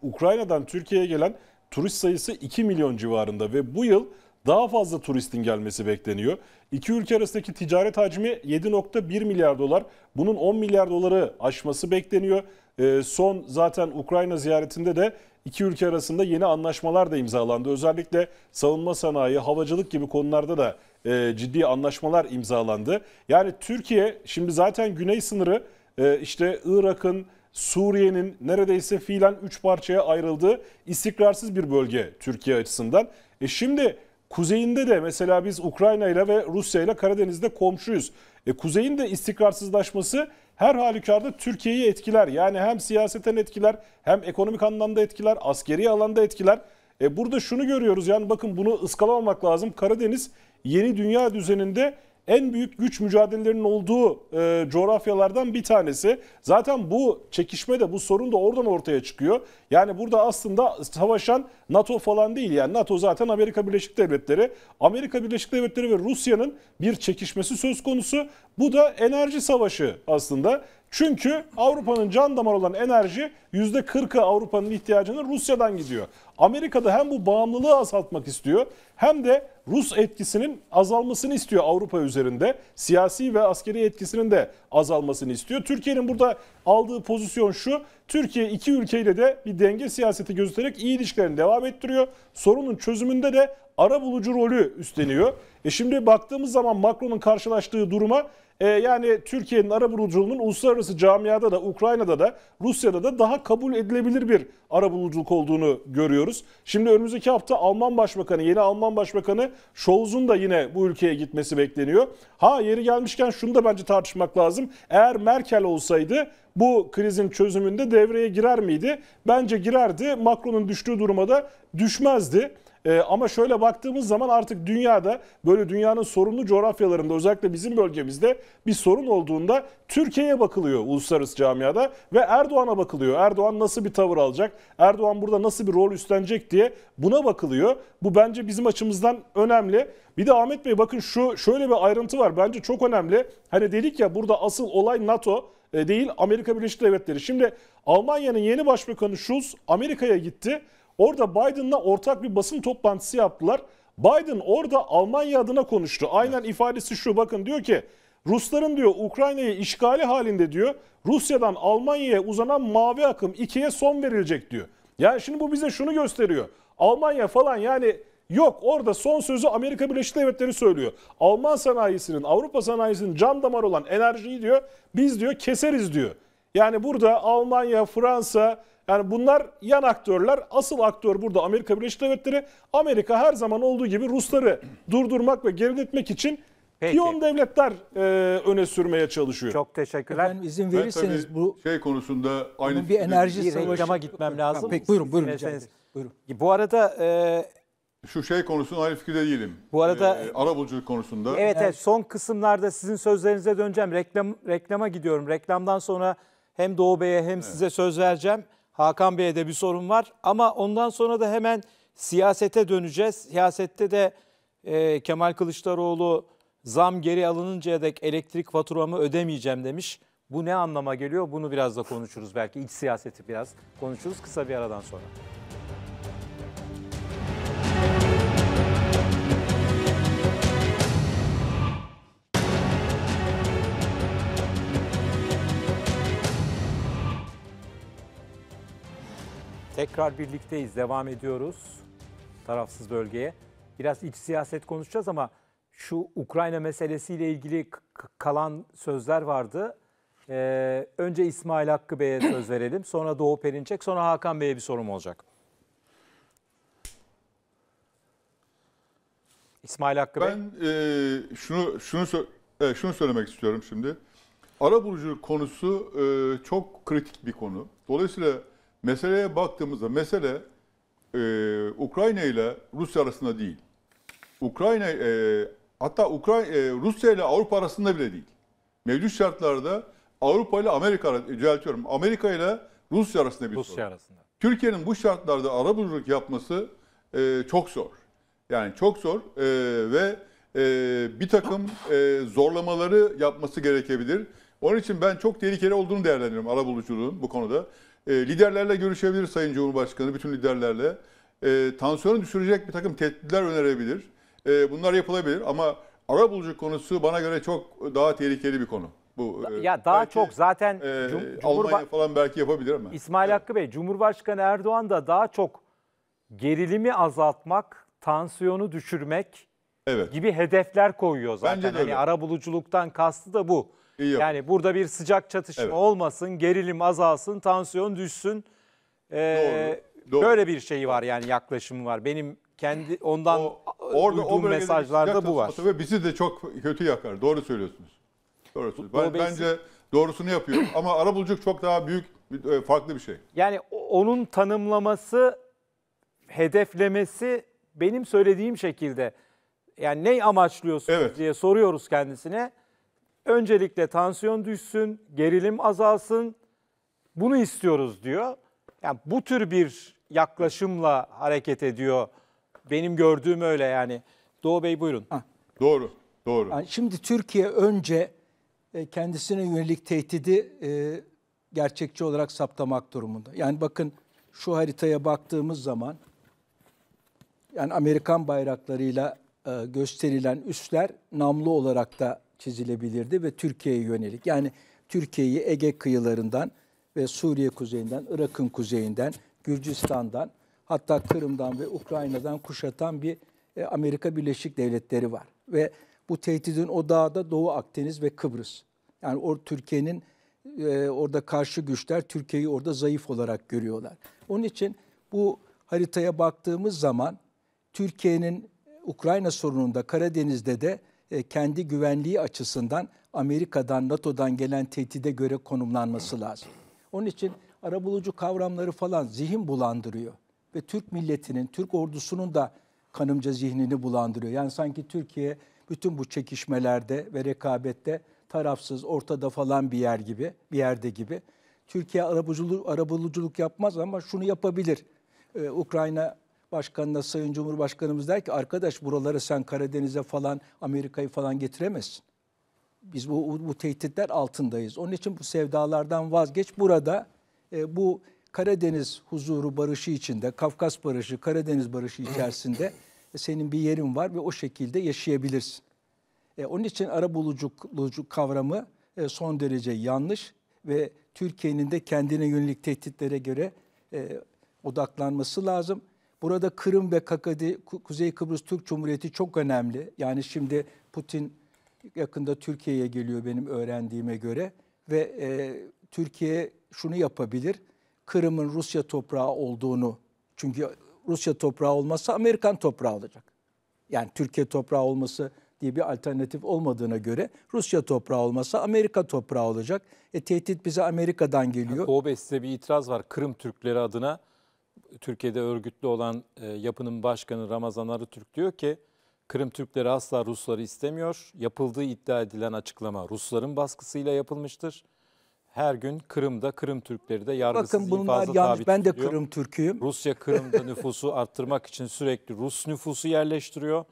Ukrayna'dan Türkiye'ye gelen turist sayısı 2 milyon civarında ve bu yıl daha fazla turistin gelmesi bekleniyor. İki ülke arasındaki ticaret hacmi 7.1 milyar dolar. Bunun 10 milyar doları aşması bekleniyor. Ee, son zaten Ukrayna ziyaretinde de iki ülke arasında yeni anlaşmalar da imzalandı. Özellikle savunma sanayi, havacılık gibi konularda da e, ciddi anlaşmalar imzalandı. Yani Türkiye şimdi zaten güney sınırı e, işte Irak'ın, Suriye'nin neredeyse fiilen üç parçaya ayrıldığı istikrarsız bir bölge Türkiye açısından. E şimdi Kuzeyinde de mesela biz Ukrayna ile ve Rusya ile Karadeniz'de komşuyuz. E, kuzeyin de istikrarsızlaşması her halükarda Türkiye'yi etkiler. Yani hem siyaseten etkiler hem ekonomik anlamda etkiler, askeri alanda etkiler. E, burada şunu görüyoruz yani bakın bunu ıskalamamak lazım. Karadeniz yeni dünya düzeninde en büyük güç mücadelelerinin olduğu e, coğrafyalardan bir tanesi. Zaten bu çekişme de bu sorun da oradan ortaya çıkıyor. Yani burada aslında savaşan NATO falan değil yani NATO zaten Amerika Birleşik Devletleri. Amerika Birleşik Devletleri ve Rusya'nın bir çekişmesi söz konusu. Bu da enerji savaşı aslında. Çünkü Avrupa'nın can damarı olan enerji %40'ı Avrupa'nın ihtiyacının Rusya'dan gidiyor. Amerika'da hem bu bağımlılığı azaltmak istiyor hem de Rus etkisinin azalmasını istiyor Avrupa üzerinde. Siyasi ve askeri etkisinin de azalmasını istiyor. Türkiye'nin burada aldığı pozisyon şu. Türkiye iki ülkeyle de bir denge siyaseti göstererek iyi ilişkilerini devam ettiriyor. Sorunun çözümünde de ara bulucu rolü üstleniyor. E şimdi baktığımız zaman Macron'un karşılaştığı duruma e, yani Türkiye'nin arabuluculuğunun uluslararası camiada da Ukrayna'da da Rusya'da da daha kabul edilebilir bir arabuluculuk olduğunu görüyoruz. Şimdi önümüzdeki hafta Alman Başbakanı, yeni Alman Başbakanı Scholz'un da yine bu ülkeye gitmesi bekleniyor. Ha yeri gelmişken şunu da bence tartışmak lazım. Eğer Merkel olsaydı bu krizin çözümünde devreye girer miydi? Bence girerdi. Macron'un düştüğü duruma da düşmezdi. Ee, ama şöyle baktığımız zaman artık dünyada böyle dünyanın sorunlu coğrafyalarında özellikle bizim bölgemizde bir sorun olduğunda Türkiye'ye bakılıyor uluslararası camiada ve Erdoğan'a bakılıyor. Erdoğan nasıl bir tavır alacak? Erdoğan burada nasıl bir rol üstlenecek diye buna bakılıyor. Bu bence bizim açımızdan önemli. Bir de Ahmet Bey bakın şu şöyle bir ayrıntı var. Bence çok önemli. Hani dedik ya burada asıl olay NATO e, değil Amerika Birleşik Devletleri. Şimdi Almanya'nın yeni başbakanı Schulz Amerika'ya gitti Orada Biden'la ortak bir basın toplantısı yaptılar. Biden orada Almanya adına konuştu. Aynen evet. ifadesi şu bakın diyor ki Rusların diyor Ukrayna'yı işgali halinde diyor Rusya'dan Almanya'ya uzanan mavi akım ikiye son verilecek diyor. Yani şimdi bu bize şunu gösteriyor. Almanya falan yani yok orada son sözü Amerika Birleşik Devletleri söylüyor. Alman sanayisinin Avrupa sanayisinin can damar olan enerjiyi diyor biz diyor keseriz diyor. Yani burada Almanya, Fransa, yani bunlar yan aktörler. Asıl aktör burada Amerika Birleşik Devletleri. Amerika her zaman olduğu gibi Rusları durdurmak ve geriletmek için Peki. piyon devletler e, öne sürmeye çalışıyor. Çok teşekkürler. Efendim izin verirseniz bu şey konusunda aynı bir enerji bir reklama gitmem lazım. Tamam, peki buyurun buyurun. Siz, buyurun. Bu arada e, şu şey konusunda aynı fikirde değilim. Bu arada e, arabuluculuk konusunda. Evet, evet son kısımlarda sizin sözlerinize döneceğim. Reklam reklama gidiyorum. Reklamdan sonra hem Doğu Bey'e hem evet. size söz vereceğim. Hakan Bey'e de bir sorun var ama ondan sonra da hemen siyasete döneceğiz. Siyasette de e, Kemal Kılıçdaroğlu zam geri alınıncaya dek elektrik faturamı ödemeyeceğim demiş. Bu ne anlama geliyor? Bunu biraz da konuşuruz belki. İç siyaseti biraz konuşuruz kısa bir aradan sonra. Tekrar birlikteyiz, devam ediyoruz tarafsız bölgeye. Biraz iç siyaset konuşacağız ama şu Ukrayna meselesiyle ilgili kalan sözler vardı. Ee, önce İsmail Hakkı Bey'e söz verelim, sonra Doğu Perinçek, sonra Hakan Bey'e bir sorum olacak. İsmail Hakkı Bey. Ben e, şunu şunu e, şunu söylemek istiyorum şimdi. Ara buluculuk konusu e, çok kritik bir konu. Dolayısıyla meseleye baktığımızda mesele e, Ukrayna ile Rusya arasında değil. Ukrayna e, hatta Ukrayna e, Rusya ile Avrupa arasında bile değil. Mevcut şartlarda Avrupa ile Amerika düzeltiyorum. Amerika ile Rusya arasında bir Rusya sorun. arasında. Türkiye'nin bu şartlarda arabuluculuk yapması e, çok zor. Yani çok zor e, ve e, bir takım e, zorlamaları yapması gerekebilir. Onun için ben çok tehlikeli olduğunu değerlendiriyorum arabuluculuğun bu konuda. E, liderlerle görüşebilir Sayın Cumhurbaşkanı, bütün liderlerle. E, tansiyonu düşürecek bir takım tehditler önerebilir. E, bunlar yapılabilir ama ara bulucu konusu bana göre çok daha tehlikeli bir konu. Bu, e, ya daha belki, çok zaten e, Almanya falan belki yapabilir ama. İsmail evet. Hakkı Bey, Cumhurbaşkanı Erdoğan da daha çok gerilimi azaltmak, tansiyonu düşürmek evet. gibi hedefler koyuyor zaten. Bence de hani öyle. Hani ara buluculuktan kastı da bu. İyi Yani burada bir sıcak çatışma Evet. olmasın, gerilim azalsın, tansiyon düşsün. Ee, Doğru, doğru. Böyle bir şey var yani yaklaşımı var. Benim kendi ondan O- orada duyduğum bölgede mesajlarda bu var. çatışması Ve bizi de çok kötü yakar. Doğru söylüyorsunuz. Doğru söylüyorsunuz. Ben, bence doğrusunu yapıyor. Ama arabuluculuk çok daha büyük, e, farklı bir şey. Yani onun tanımlaması, hedeflemesi benim söylediğim şekilde. Yani ne amaçlıyorsunuz Evet. diye soruyoruz kendisine. Öncelikle tansiyon düşsün, gerilim azalsın. Bunu istiyoruz diyor. Yani bu tür bir yaklaşımla hareket ediyor. Benim gördüğüm öyle yani. Doğu Bey buyurun. Ha. Doğru, doğru. Yani şimdi Türkiye önce e, kendisine yönelik tehdidi e, gerçekçi olarak saptamak durumunda. Yani bakın şu haritaya baktığımız zaman yani Amerikan bayraklarıyla e, gösterilen üsler namlu olarak da çizilebilirdi ve Türkiye'ye yönelik. Yani Türkiye'yi Ege kıyılarından ve Suriye kuzeyinden, Irak'ın kuzeyinden, Gürcistan'dan, hatta Kırım'dan ve Ukrayna'dan kuşatan bir e, Amerika Birleşik Devletleri var. Ve bu tehdidin odağı da Doğu Akdeniz ve Kıbrıs. Yani or Türkiye'nin e, orada karşı güçler Türkiye'yi orada zayıf olarak görüyorlar. Onun için bu haritaya baktığımız zaman Türkiye'nin Ukrayna sorununda Karadeniz'de de e, kendi güvenliği açısından Amerika'dan, NATO'dan gelen tehdide göre konumlanması lazım. Onun için arabulucu kavramları falan zihin bulandırıyor. Ve Türk milletinin, Türk ordusunun da kanımca zihnini bulandırıyor. Yani sanki Türkiye bütün bu çekişmelerde ve rekabette tarafsız, ortada falan bir yer gibi, bir yerde gibi. Türkiye arabuluculuk, arabuluculuk yapmaz ama şunu yapabilir. Ee, Ukrayna başkanına Sayın Cumhurbaşkanımız der ki arkadaş buraları sen Karadeniz'e falan Amerika'yı falan getiremezsin. Biz bu, bu tehditler altındayız. Onun için bu sevdalardan vazgeç. Burada e, bu Karadeniz huzuru barışı içinde, Kafkas barışı, Karadeniz barışı içerisinde e, senin bir yerin var ve o şekilde yaşayabilirsin. E, onun için ara buluculuk kavramı e, son derece yanlış ve Türkiye'nin de kendine yönelik tehditlere göre e, odaklanması lazım. Burada Kırım ve Kakadi, Kuzey Kıbrıs Türk Cumhuriyeti çok önemli. Yani şimdi Putin yakında Türkiye'ye geliyor benim öğrendiğime göre ve e, Türkiye şunu yapabilir. Kırım'ın Rusya toprağı olduğunu çünkü Rusya toprağı olmazsa Amerikan toprağı olacak. Yani Türkiye toprağı olması diye bir alternatif olmadığına göre Rusya toprağı olmasa Amerika toprağı olacak. E, tehdit bize Amerika'dan geliyor. Kobe size bir itiraz var Kırım Türkleri adına Türkiye'de örgütlü olan e, yapının başkanı Ramazan Arıtürk diyor ki Kırım Türkleri asla Rusları istemiyor. Yapıldığı iddia edilen açıklama Rusların baskısıyla yapılmıştır. Her gün Kırım'da Kırım Türkleri de yargısız Bakın bunlar yanlış. Ben de tutuyor. Kırım Türküyüm. Rusya Kırım'da nüfusu arttırmak için sürekli Rus nüfusu yerleştiriyor.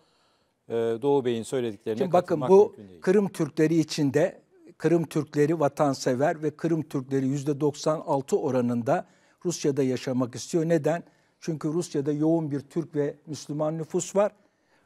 E, Doğu Bey'in söylediklerine Şimdi bakın bu Kırım Türkleri içinde Kırım Türkleri vatansever ve Kırım Türkleri %96 oranında Rusya'da yaşamak istiyor. Neden? Çünkü Rusya'da yoğun bir Türk ve Müslüman nüfus var.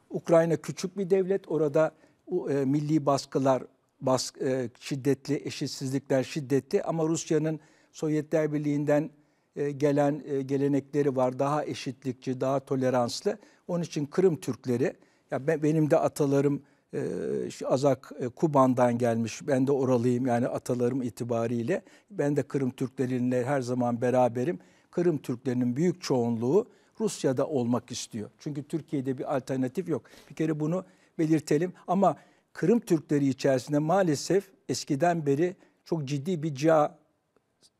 Ukrayna küçük bir devlet. Orada e, milli baskılar bas, e, şiddetli, eşitsizlikler şiddetli ama Rusya'nın Sovyetler Birliği'nden e, gelen e, gelenekleri var. Daha eşitlikçi, daha toleranslı. Onun için Kırım Türkleri, ya ben, benim de atalarım ee, şu Azak e, Kuban'dan gelmiş. Ben de oralıyım yani atalarım itibariyle. Ben de Kırım Türkleriyle her zaman beraberim. Kırım Türklerinin büyük çoğunluğu Rusya'da olmak istiyor. Çünkü Türkiye'de bir alternatif yok. Bir kere bunu belirtelim ama Kırım Türkleri içerisinde maalesef eskiden beri çok ciddi bir cağ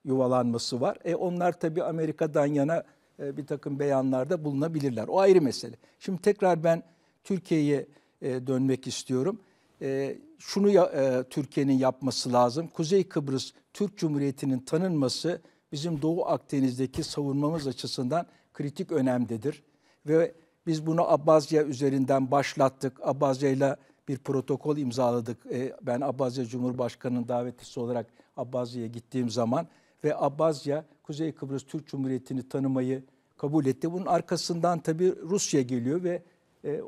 yuvalanması var. E onlar tabii Amerika'dan yana e, bir takım beyanlarda bulunabilirler. O ayrı mesele. Şimdi tekrar ben Türkiye'ye e, dönmek istiyorum. E, şunu ya, e, Türkiye'nin yapması lazım. Kuzey Kıbrıs Türk Cumhuriyeti'nin tanınması bizim Doğu Akdeniz'deki savunmamız açısından kritik önemdedir. Ve biz bunu Abazya üzerinden başlattık. Abazya ile bir protokol imzaladık. E, ben Abazya Cumhurbaşkanı'nın davetlisi olarak Abazya'ya gittiğim zaman ve Abazya Kuzey Kıbrıs Türk Cumhuriyeti'ni tanımayı kabul etti. Bunun arkasından tabii Rusya geliyor ve e,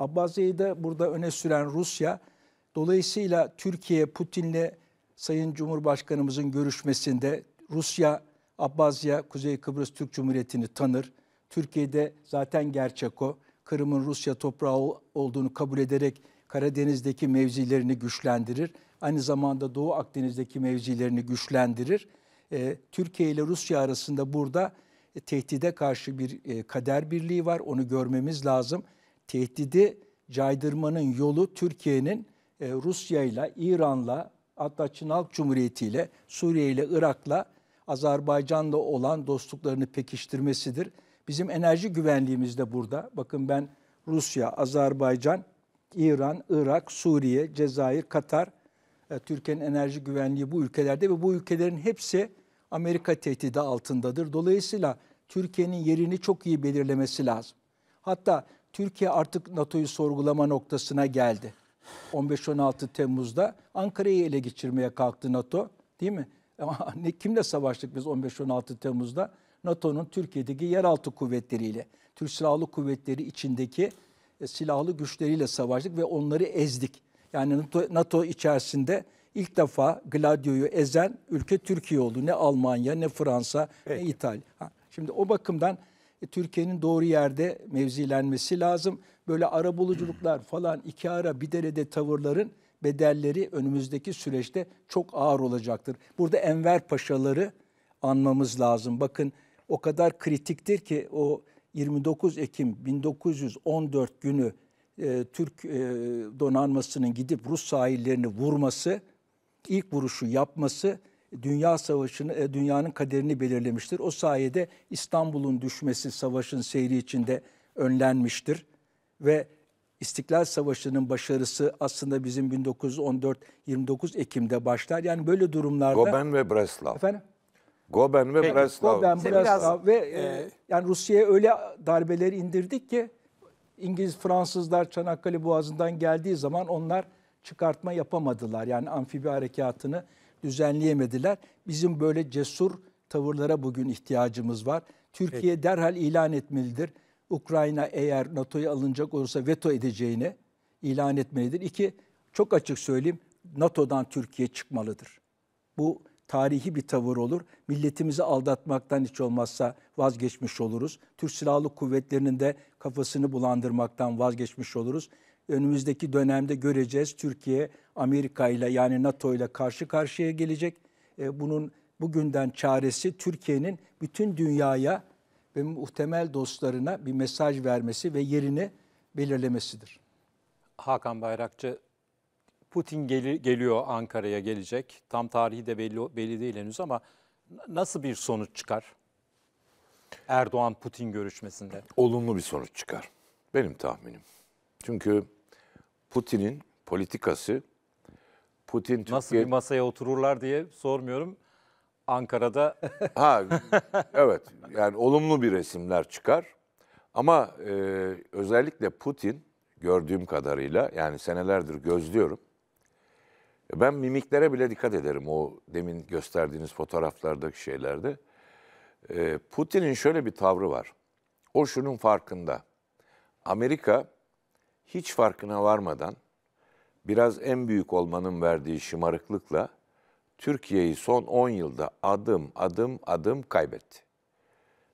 Abbaziye'yi de burada öne süren Rusya. Dolayısıyla Türkiye Putin'le Sayın Cumhurbaşkanımızın görüşmesinde Rusya, Abbazya, Kuzey Kıbrıs Türk Cumhuriyeti'ni tanır. Türkiye'de zaten gerçek o. Kırım'ın Rusya toprağı olduğunu kabul ederek Karadeniz'deki mevzilerini güçlendirir. Aynı zamanda Doğu Akdeniz'deki mevzilerini güçlendirir. E, Türkiye ile Rusya arasında burada e, tehdide karşı bir e, kader birliği var. Onu görmemiz lazım tehdidi caydırmanın yolu Türkiye'nin e, ile İran'la, hatta Çin Halk Cumhuriyeti ile, Suriye ile, Irak'la, Azerbaycan'da olan dostluklarını pekiştirmesidir. Bizim enerji güvenliğimiz de burada. Bakın ben Rusya, Azerbaycan, İran, Irak, Suriye, Cezayir, Katar, e, Türkiye'nin enerji güvenliği bu ülkelerde ve bu ülkelerin hepsi Amerika tehdidi altındadır. Dolayısıyla Türkiye'nin yerini çok iyi belirlemesi lazım. Hatta Türkiye artık NATO'yu sorgulama noktasına geldi. 15-16 Temmuz'da Ankara'yı ele geçirmeye kalktı NATO değil mi? Ama ne, kimle savaştık biz 15-16 Temmuz'da? NATO'nun Türkiye'deki yeraltı kuvvetleriyle, Türk Silahlı Kuvvetleri içindeki e, silahlı güçleriyle savaştık ve onları ezdik. Yani NATO, NATO içerisinde ilk defa Gladio'yu ezen ülke Türkiye oldu. Ne Almanya, ne Fransa, Peki. ne İtalya. Ha, şimdi o bakımdan e, Türkiye'nin doğru yerde mevzilenmesi lazım. Böyle ara buluculuklar falan iki ara bir derede tavırların bedelleri önümüzdeki süreçte çok ağır olacaktır. Burada Enver Paşaları anmamız lazım. Bakın o kadar kritiktir ki o 29 Ekim 1914 günü e, Türk e, donanmasının gidip Rus sahillerini vurması, ilk vuruşu yapması dünya savaşını e, dünyanın kaderini belirlemiştir. O sayede İstanbul'un düşmesi savaşın seyri içinde önlenmiştir ve İstiklal Savaşı'nın başarısı aslında bizim 1914 29 Ekim'de başlar. Yani böyle durumlarda Goben ve Breslav. Efendim? Goben ve Peki, Breslav. Goben, Breslav ve e, e, yani Rusya'ya öyle darbeleri indirdik ki İngiliz, Fransızlar Çanakkale Boğazı'ndan geldiği zaman onlar çıkartma yapamadılar. Yani amfibi harekatını düzenleyemediler. Bizim böyle cesur tavırlara bugün ihtiyacımız var. Türkiye Peki. derhal ilan etmelidir. Ukrayna eğer NATO'ya alınacak olursa veto edeceğini ilan etmelidir. İki, çok açık söyleyeyim NATO'dan Türkiye çıkmalıdır. Bu tarihi bir tavır olur. Milletimizi aldatmaktan hiç olmazsa vazgeçmiş oluruz. Türk Silahlı Kuvvetleri'nin de kafasını bulandırmaktan vazgeçmiş oluruz. Önümüzdeki dönemde göreceğiz Türkiye Amerika ile yani NATO ile karşı karşıya gelecek. E, bunun bugünden çaresi Türkiye'nin bütün dünyaya ve muhtemel dostlarına bir mesaj vermesi ve yerini belirlemesidir. Hakan Bayrakçı, Putin gel geliyor Ankara'ya gelecek. Tam tarihi de belli, belli değil henüz ama nasıl bir sonuç çıkar? Erdoğan-Putin görüşmesinde. Olumlu bir sonuç çıkar. Benim tahminim. Çünkü Putin'in politikası Putin Türkiye... Nasıl bir masaya otururlar diye sormuyorum. Ankara'da ha evet yani olumlu bir resimler çıkar. Ama e, özellikle Putin gördüğüm kadarıyla yani senelerdir gözlüyorum. E, ben mimiklere bile dikkat ederim o demin gösterdiğiniz fotoğraflardaki şeylerde. E, Putin'in şöyle bir tavrı var. O şunun farkında. Amerika hiç farkına varmadan biraz en büyük olmanın verdiği şımarıklıkla Türkiye'yi son 10 yılda adım adım adım kaybetti.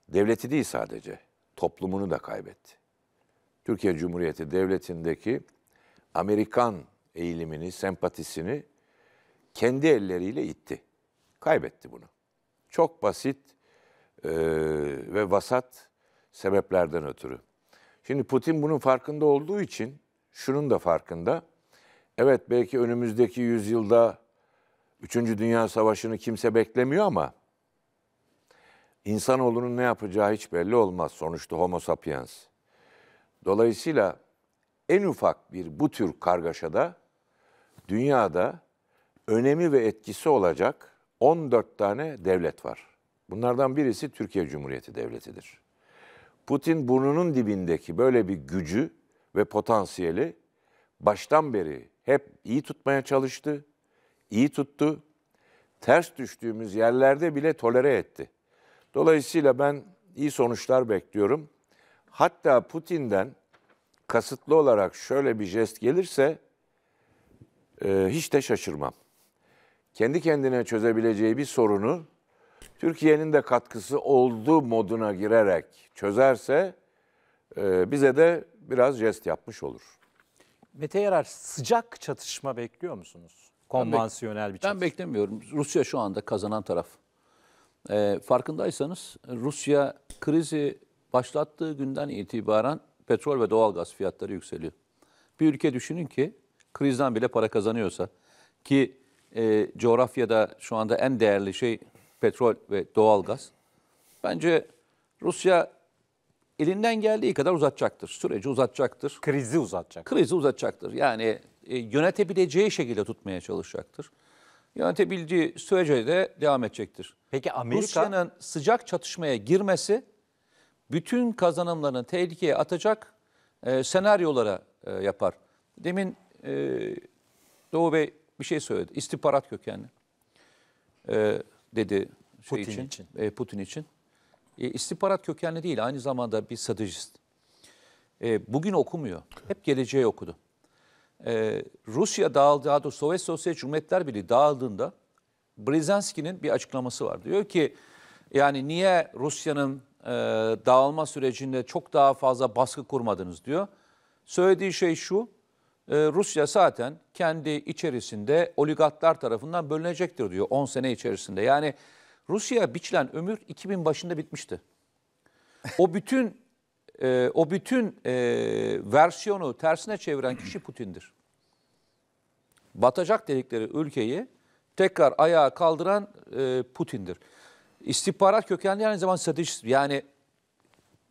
Devleti değil sadece, toplumunu da kaybetti. Türkiye Cumhuriyeti Devleti'ndeki Amerikan eğilimini, sempatisini kendi elleriyle itti. Kaybetti bunu. Çok basit e, ve vasat sebeplerden ötürü. Şimdi Putin bunun farkında olduğu için şunun da farkında. Evet belki önümüzdeki yüzyılda 3. Dünya Savaşı'nı kimse beklemiyor ama insanoğlunun ne yapacağı hiç belli olmaz sonuçta homo sapiens. Dolayısıyla en ufak bir bu tür kargaşada dünyada önemi ve etkisi olacak 14 tane devlet var. Bunlardan birisi Türkiye Cumhuriyeti Devleti'dir. Putin burnunun dibindeki böyle bir gücü ve potansiyeli baştan beri hep iyi tutmaya çalıştı. iyi tuttu. Ters düştüğümüz yerlerde bile tolere etti. Dolayısıyla ben iyi sonuçlar bekliyorum. Hatta Putin'den kasıtlı olarak şöyle bir jest gelirse e, hiç de şaşırmam. Kendi kendine çözebileceği bir sorunu Türkiye'nin de katkısı olduğu moduna girerek çözerse e, bize de biraz jest yapmış olur. Mete Yarar sıcak çatışma bekliyor musunuz? Konvansiyonel bir çatışma. Ben beklemiyorum. Rusya şu anda kazanan taraf. E, farkındaysanız Rusya krizi başlattığı günden itibaren petrol ve doğalgaz fiyatları yükseliyor. Bir ülke düşünün ki krizden bile para kazanıyorsa ki e, coğrafyada şu anda en değerli şey petrol ve doğalgaz. Bence Rusya elinden geldiği kadar uzatacaktır. Süreci uzatacaktır. Krizi uzatacak. Krizi uzatacaktır. Yani e, yönetebileceği şekilde tutmaya çalışacaktır. Yönetebildiği sürece de devam edecektir. Peki Amerika... Rusya'nın sıcak çatışmaya girmesi bütün kazanımlarını tehlikeye atacak e, senaryolara e, yapar. Demin e, Doğu Bey bir şey söyledi. İstihbarat kökenli. E, dedi şey Putin için. için. E, Putin için e, istihbarat kökenli değil aynı zamanda bir stratejist. E, bugün okumuyor. Hep geleceği okudu. E, Rusya dağıldı, daha doğrusu Sovyet Sosyalist Cumhuriyetler Birliği dağıldığında Brzezinski'nin bir açıklaması var. Diyor ki yani niye Rusya'nın e, dağılma sürecinde çok daha fazla baskı kurmadınız diyor. Söylediği şey şu, e, Rusya zaten kendi içerisinde oligatlar tarafından bölünecektir diyor 10 sene içerisinde. Yani Rusya biçilen ömür 2000 başında bitmişti. O bütün e, o bütün e, versiyonu tersine çeviren kişi Putin'dir. Batacak dedikleri ülkeyi tekrar ayağa kaldıran e, Putin'dir. İstihbarat kökenli aynı zaman stratejist. Yani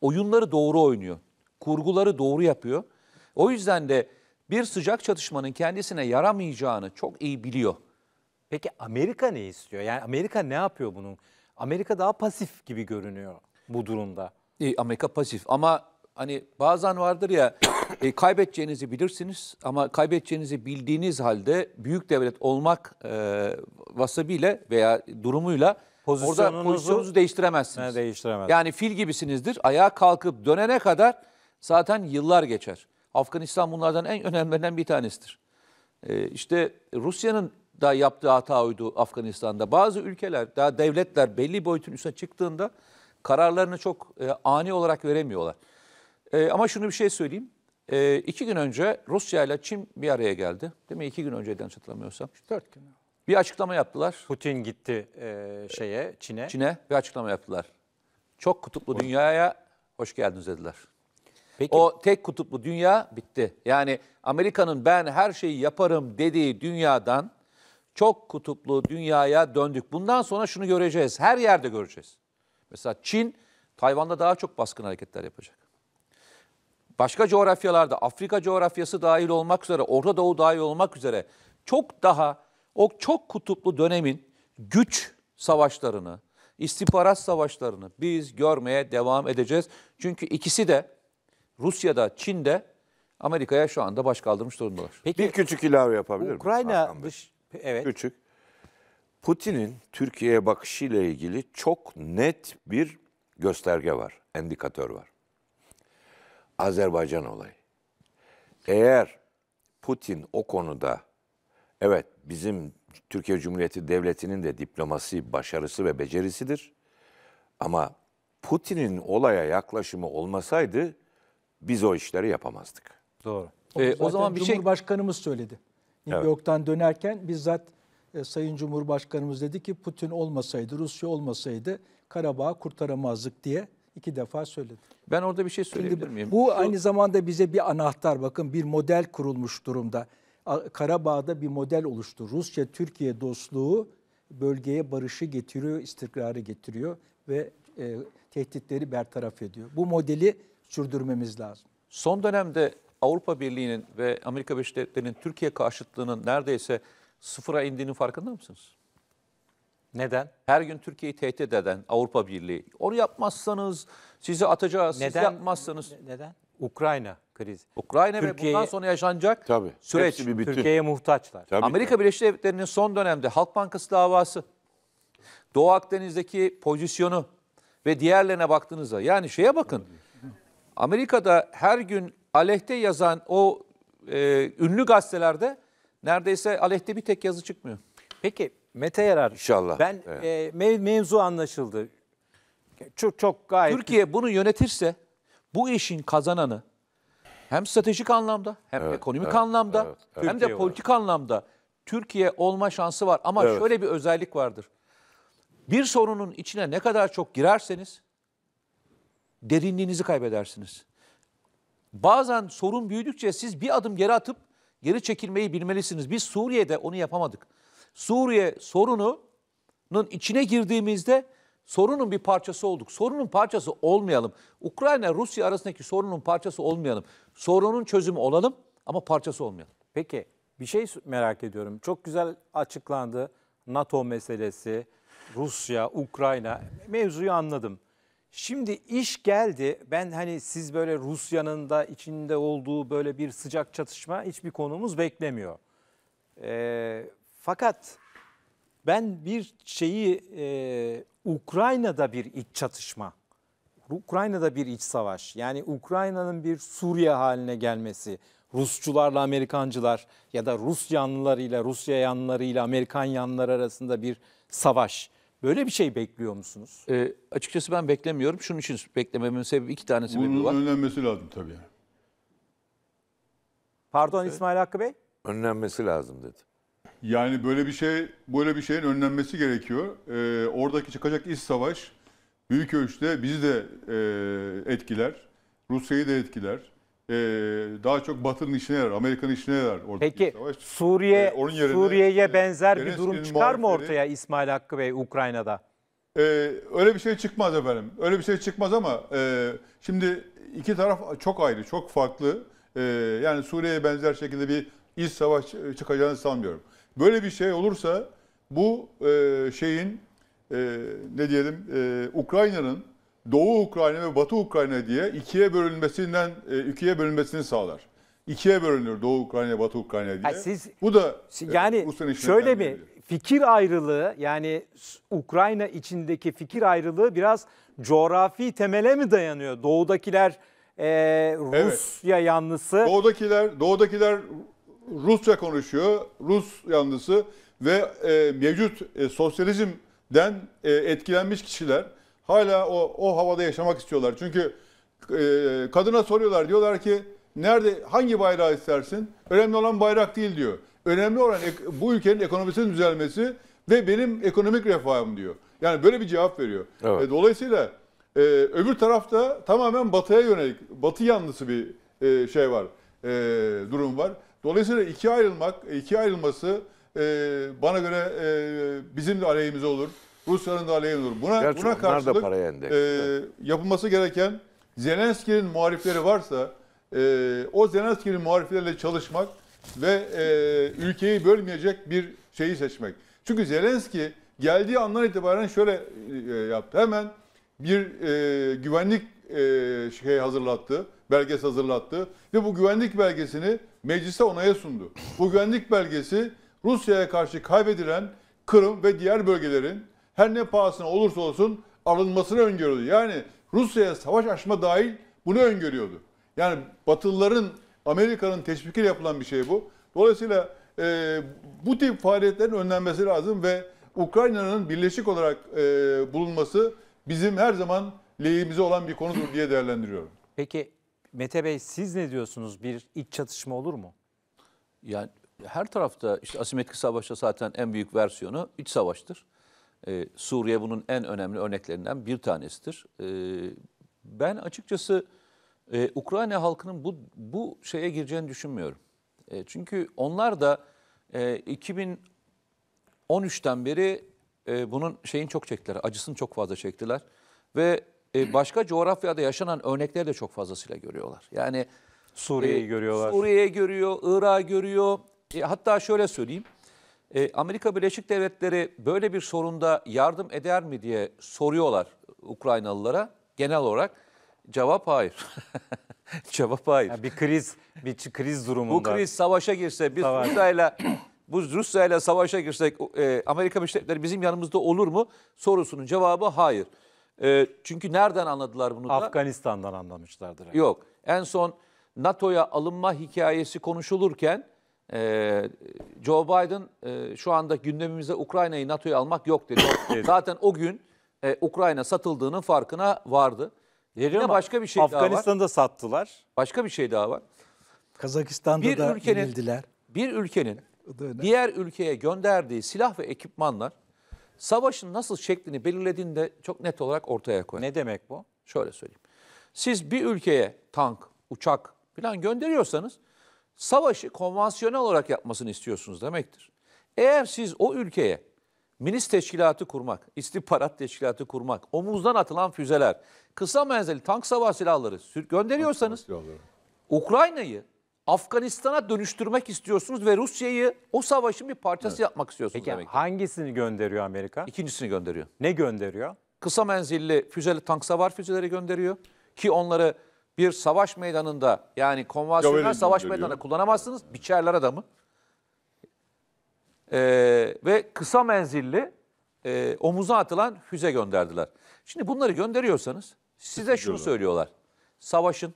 oyunları doğru oynuyor. Kurguları doğru yapıyor. O yüzden de bir sıcak çatışmanın kendisine yaramayacağını çok iyi biliyor. Peki Amerika ne istiyor? Yani Amerika ne yapıyor bunun? Amerika daha pasif gibi görünüyor bu durumda. E, Amerika pasif ama hani bazen vardır ya e, kaybedeceğinizi bilirsiniz ama kaybedeceğinizi bildiğiniz halde büyük devlet olmak e, vasıbiyle veya durumuyla orada pozisyonunuzu değiştiremezsiniz. değiştiremez. Yani fil gibisinizdir. Ayağa kalkıp dönene kadar zaten yıllar geçer. Afganistan bunlardan en önemlilerinden bir tanesidir. E, işte Rusya'nın da yaptığı hata oydu Afganistan'da. Bazı ülkeler, daha devletler belli boyutun üstüne çıktığında kararlarını çok e, ani olarak veremiyorlar. E, ama şunu bir şey söyleyeyim. E, iki gün önce Rusya ile Çin bir araya geldi. Değil mi? İki gün önceden hatırlamıyorsam. Dört gün. Bir açıklama yaptılar. Putin gitti e, şeye, Çin'e. Çin'e bir açıklama yaptılar. Çok kutuplu hoş. dünyaya hoş geldiniz dediler. Peki. O tek kutuplu dünya bitti. Yani Amerika'nın ben her şeyi yaparım dediği dünyadan çok kutuplu dünyaya döndük. Bundan sonra şunu göreceğiz. Her yerde göreceğiz. Mesela Çin Tayvan'da daha çok baskın hareketler yapacak. Başka coğrafyalarda Afrika coğrafyası dahil olmak üzere, Orta Doğu dahil olmak üzere çok daha o çok kutuplu dönemin güç savaşlarını, istihbarat savaşlarını biz görmeye devam edeceğiz. Çünkü ikisi de Rusya'da, Çin'de Amerika'ya şu anda baş kaldırmış durumdalar. Peki, bir küçük ilave yapabilir miyim? Ukrayna dış Evet. Küçük. Putin'in Türkiye'ye bakışıyla ilgili çok net bir gösterge var, endikatör var. Azerbaycan olayı. Eğer Putin o konuda evet bizim Türkiye Cumhuriyeti Devleti'nin de diplomasi başarısı ve becerisidir. Ama Putin'in olaya yaklaşımı olmasaydı biz o işleri yapamazdık. Doğru. Ee, o zaman bir şey Cumhurbaşkanımız söyledi. New evet. York'tan dönerken bizzat e, Sayın Cumhurbaşkanımız dedi ki Putin olmasaydı, Rusya olmasaydı Karabağ'ı kurtaramazdık diye iki defa söyledi. Ben orada bir şey söyleyebilir Şimdi, miyim? Bu Şu... aynı zamanda bize bir anahtar bakın bir model kurulmuş durumda. Karabağ'da bir model oluştu. Rusya-Türkiye dostluğu bölgeye barışı getiriyor, istikrarı getiriyor ve e, tehditleri bertaraf ediyor. Bu modeli sürdürmemiz lazım. Son dönemde Avrupa Birliği'nin ve Amerika Birleşik Devletleri'nin Türkiye karşıtlığının neredeyse sıfıra indiğinin farkında mısınız? Neden? Her gün Türkiye'yi tehdit eden Avrupa Birliği. Onu yapmazsanız sizi atacağız, neden? siz yapmazsanız. Neden? Ukrayna krizi. Ukrayna Türkiye, ve bundan sonra yaşanacak tabii, süreç. Türkiye'ye muhtaçlar. Tabii, Amerika tabii. Birleşik Devletleri'nin son dönemde Halk Bankası davası, Doğu Akdeniz'deki pozisyonu ve diğerlerine baktığınızda yani şeye bakın. Amerika'da her gün aleyhte yazan o e, ünlü gazetelerde neredeyse aleyhte bir tek yazı çıkmıyor. Peki Mete Yarar. İnşallah. Ben evet. e, mevzu anlaşıldı. Çok çok gayet. Türkiye bunu yönetirse bu işin kazananı hem stratejik anlamda hem evet, ekonomik evet, anlamda evet, evet. hem de politik olarak. anlamda Türkiye olma şansı var. Ama evet. şöyle bir özellik vardır. Bir sorunun içine ne kadar çok girerseniz derinliğinizi kaybedersiniz bazen sorun büyüdükçe siz bir adım geri atıp geri çekilmeyi bilmelisiniz. Biz Suriye'de onu yapamadık. Suriye sorununun içine girdiğimizde sorunun bir parçası olduk. Sorunun parçası olmayalım. Ukrayna Rusya arasındaki sorunun parçası olmayalım. Sorunun çözümü olalım ama parçası olmayalım. Peki bir şey merak ediyorum. Çok güzel açıklandı NATO meselesi, Rusya, Ukrayna mevzuyu anladım. Şimdi iş geldi. Ben hani siz böyle Rusya'nın da içinde olduğu böyle bir sıcak çatışma hiçbir konumuz beklemiyor. E, fakat ben bir şeyi e, Ukrayna'da bir iç çatışma, Ukrayna'da bir iç savaş. Yani Ukrayna'nın bir Suriye haline gelmesi, Rusçularla Amerikancılar ya da Rus yanlılarıyla Rusya yanlılarıyla Amerikan yanlılar arasında bir savaş. Böyle bir şey bekliyor musunuz? E, açıkçası ben beklemiyorum. Şunun için beklememin sebebi iki tane sebebi Bunun var. Bunun önlenmesi lazım tabii. Pardon evet. İsmail Hakkı Bey? Önlenmesi lazım dedi. Yani böyle bir şey, böyle bir şeyin önlenmesi gerekiyor. E, oradaki çıkacak iç savaş büyük ölçüde bizi de e, etkiler, Rusya'yı da etkiler e, daha çok Batı'nın işine yarar, Amerika'nın işine yarar oradaki Peki, savaş. Suriye e, onun yerine, Suriye'ye benzer bir durum çıkar mı ortaya İsmail Hakkı Bey Ukrayna'da? E, öyle bir şey çıkmaz efendim. Öyle bir şey çıkmaz ama e, şimdi iki taraf çok ayrı, çok farklı. E, yani Suriye'ye benzer şekilde bir iç savaş çıkacağını sanmıyorum. Böyle bir şey olursa bu e, şeyin e, ne diyelim e, Ukrayna'nın Doğu Ukrayna ve Batı Ukrayna diye ikiye bölünmesinden e, ikiye bölünmesini sağlar. İkiye bölünür Doğu Ukrayna Batı Ukrayna diye. Yani siz, Bu da e, yani şöyle mi fikir ayrılığı yani Ukrayna içindeki fikir ayrılığı biraz coğrafi temele mi dayanıyor? Doğudakiler e, Rusya evet. yanlısı. Doğudakiler doğudakiler Rusça konuşuyor. Rus yanlısı ve e, mevcut e, sosyalizmden e, etkilenmiş kişiler Hala o, o havada yaşamak istiyorlar. Çünkü e, kadına soruyorlar diyorlar ki nerede hangi bayrağı istersin? Önemli olan bayrak değil diyor. Önemli olan bu ülkenin ekonomisinin düzelmesi ve benim ekonomik refahım diyor. Yani böyle bir cevap veriyor. Evet. E, dolayısıyla e, öbür tarafta tamamen batıya yönelik, batı yanlısı bir e, şey var, e, durum var. Dolayısıyla iki ayrılmak, iki ayrılması e, bana göre e, bizim de aleyhimize olur. Rusya'nın da aleyhine olur. Buna, Gerçi buna karşılık da paraya e, yapılması gereken Zelenski'nin muhalifleri varsa e, o Zelenski'nin muhaliflerle çalışmak ve e, ülkeyi bölmeyecek bir şeyi seçmek. Çünkü Zelenski geldiği andan itibaren şöyle e, yaptı. Hemen bir e, güvenlik e, şey hazırlattı, belgesi hazırlattı ve bu güvenlik belgesini meclise onaya sundu. Bu güvenlik belgesi Rusya'ya karşı kaybedilen Kırım ve diğer bölgelerin her ne pahasına olursa olsun alınmasını öngörüyordu. Yani Rusya'ya savaş açma dahil bunu öngörüyordu. Yani Batılıların, Amerika'nın teşvikiyle yapılan bir şey bu. Dolayısıyla e, bu tip faaliyetlerin önlenmesi lazım ve Ukrayna'nın birleşik olarak e, bulunması bizim her zaman lehimize olan bir konudur diye değerlendiriyorum. Peki Mete Bey siz ne diyorsunuz? Bir iç çatışma olur mu? Yani her tarafta işte asimetrik savaşta zaten en büyük versiyonu iç savaştır. Ee, Suriye bunun en önemli örneklerinden bir tanesidir. Ee, ben açıkçası e, Ukrayna halkının bu, bu şeye gireceğini düşünmüyorum. E, çünkü onlar da e, 2013'ten beri e, bunun şeyin çok çektiler, acısını çok fazla çektiler. Ve e, başka coğrafyada yaşanan örnekleri de çok fazlasıyla görüyorlar. Yani Suriye'yi e, görüyorlar. Suriye'yi görüyor, Irak'ı görüyor. E, hatta şöyle söyleyeyim. E, Amerika Birleşik Devletleri böyle bir sorunda yardım eder mi diye soruyorlar Ukraynalılara. Genel olarak cevap hayır. cevap hayır. Yani bir kriz bir kriz durumunda. Bu kriz savaşa girse biz Savaş. Rusya'yla bu Rusya'yla savaşa girsek e, Amerika Birleşik Devletleri bizim yanımızda olur mu? Sorusunun cevabı hayır. E, çünkü nereden anladılar bunu da? Afganistan'dan anlamışlardır. Yani. Yok. En son NATO'ya alınma hikayesi konuşulurken ee, Joe Biden e, şu anda gündemimize Ukrayna'yı NATO'ya almak yok dedi. Zaten o gün e, Ukrayna satıldığının farkına vardı. Veriyor Yine başka bir şey daha var. Afganistan'da sattılar. Başka bir şey daha var. Kazakistan'da bir da ülkenin, yenildiler. Bir ülkenin diğer ülkeye gönderdiği silah ve ekipmanlar savaşın nasıl şeklini belirlediğinde çok net olarak ortaya koyuyor. Ne demek bu? Şöyle söyleyeyim. Siz bir ülkeye tank, uçak falan gönderiyorsanız savaşı konvansiyonel olarak yapmasını istiyorsunuz demektir. Eğer siz o ülkeye milis teşkilatı kurmak, istihbarat teşkilatı kurmak, omuzdan atılan füzeler, kısa menzilli tank savaş silahları gönderiyorsanız Ukrayna'yı Afganistan'a dönüştürmek istiyorsunuz ve Rusya'yı o savaşın bir parçası evet. yapmak istiyorsunuz Peki, demek. hangisini gönderiyor Amerika? İkincisini gönderiyor. Ne gönderiyor? Kısa menzilli füzeli tank savar füzeleri gönderiyor ki onları bir savaş meydanında yani konvansiyonel savaş gönderiyor. meydanında kullanamazsınız. Biçerler adamı. Ee, ve kısa menzilli e, omuza atılan füze gönderdiler. Şimdi bunları gönderiyorsanız size şunu söylüyorlar. Savaşın.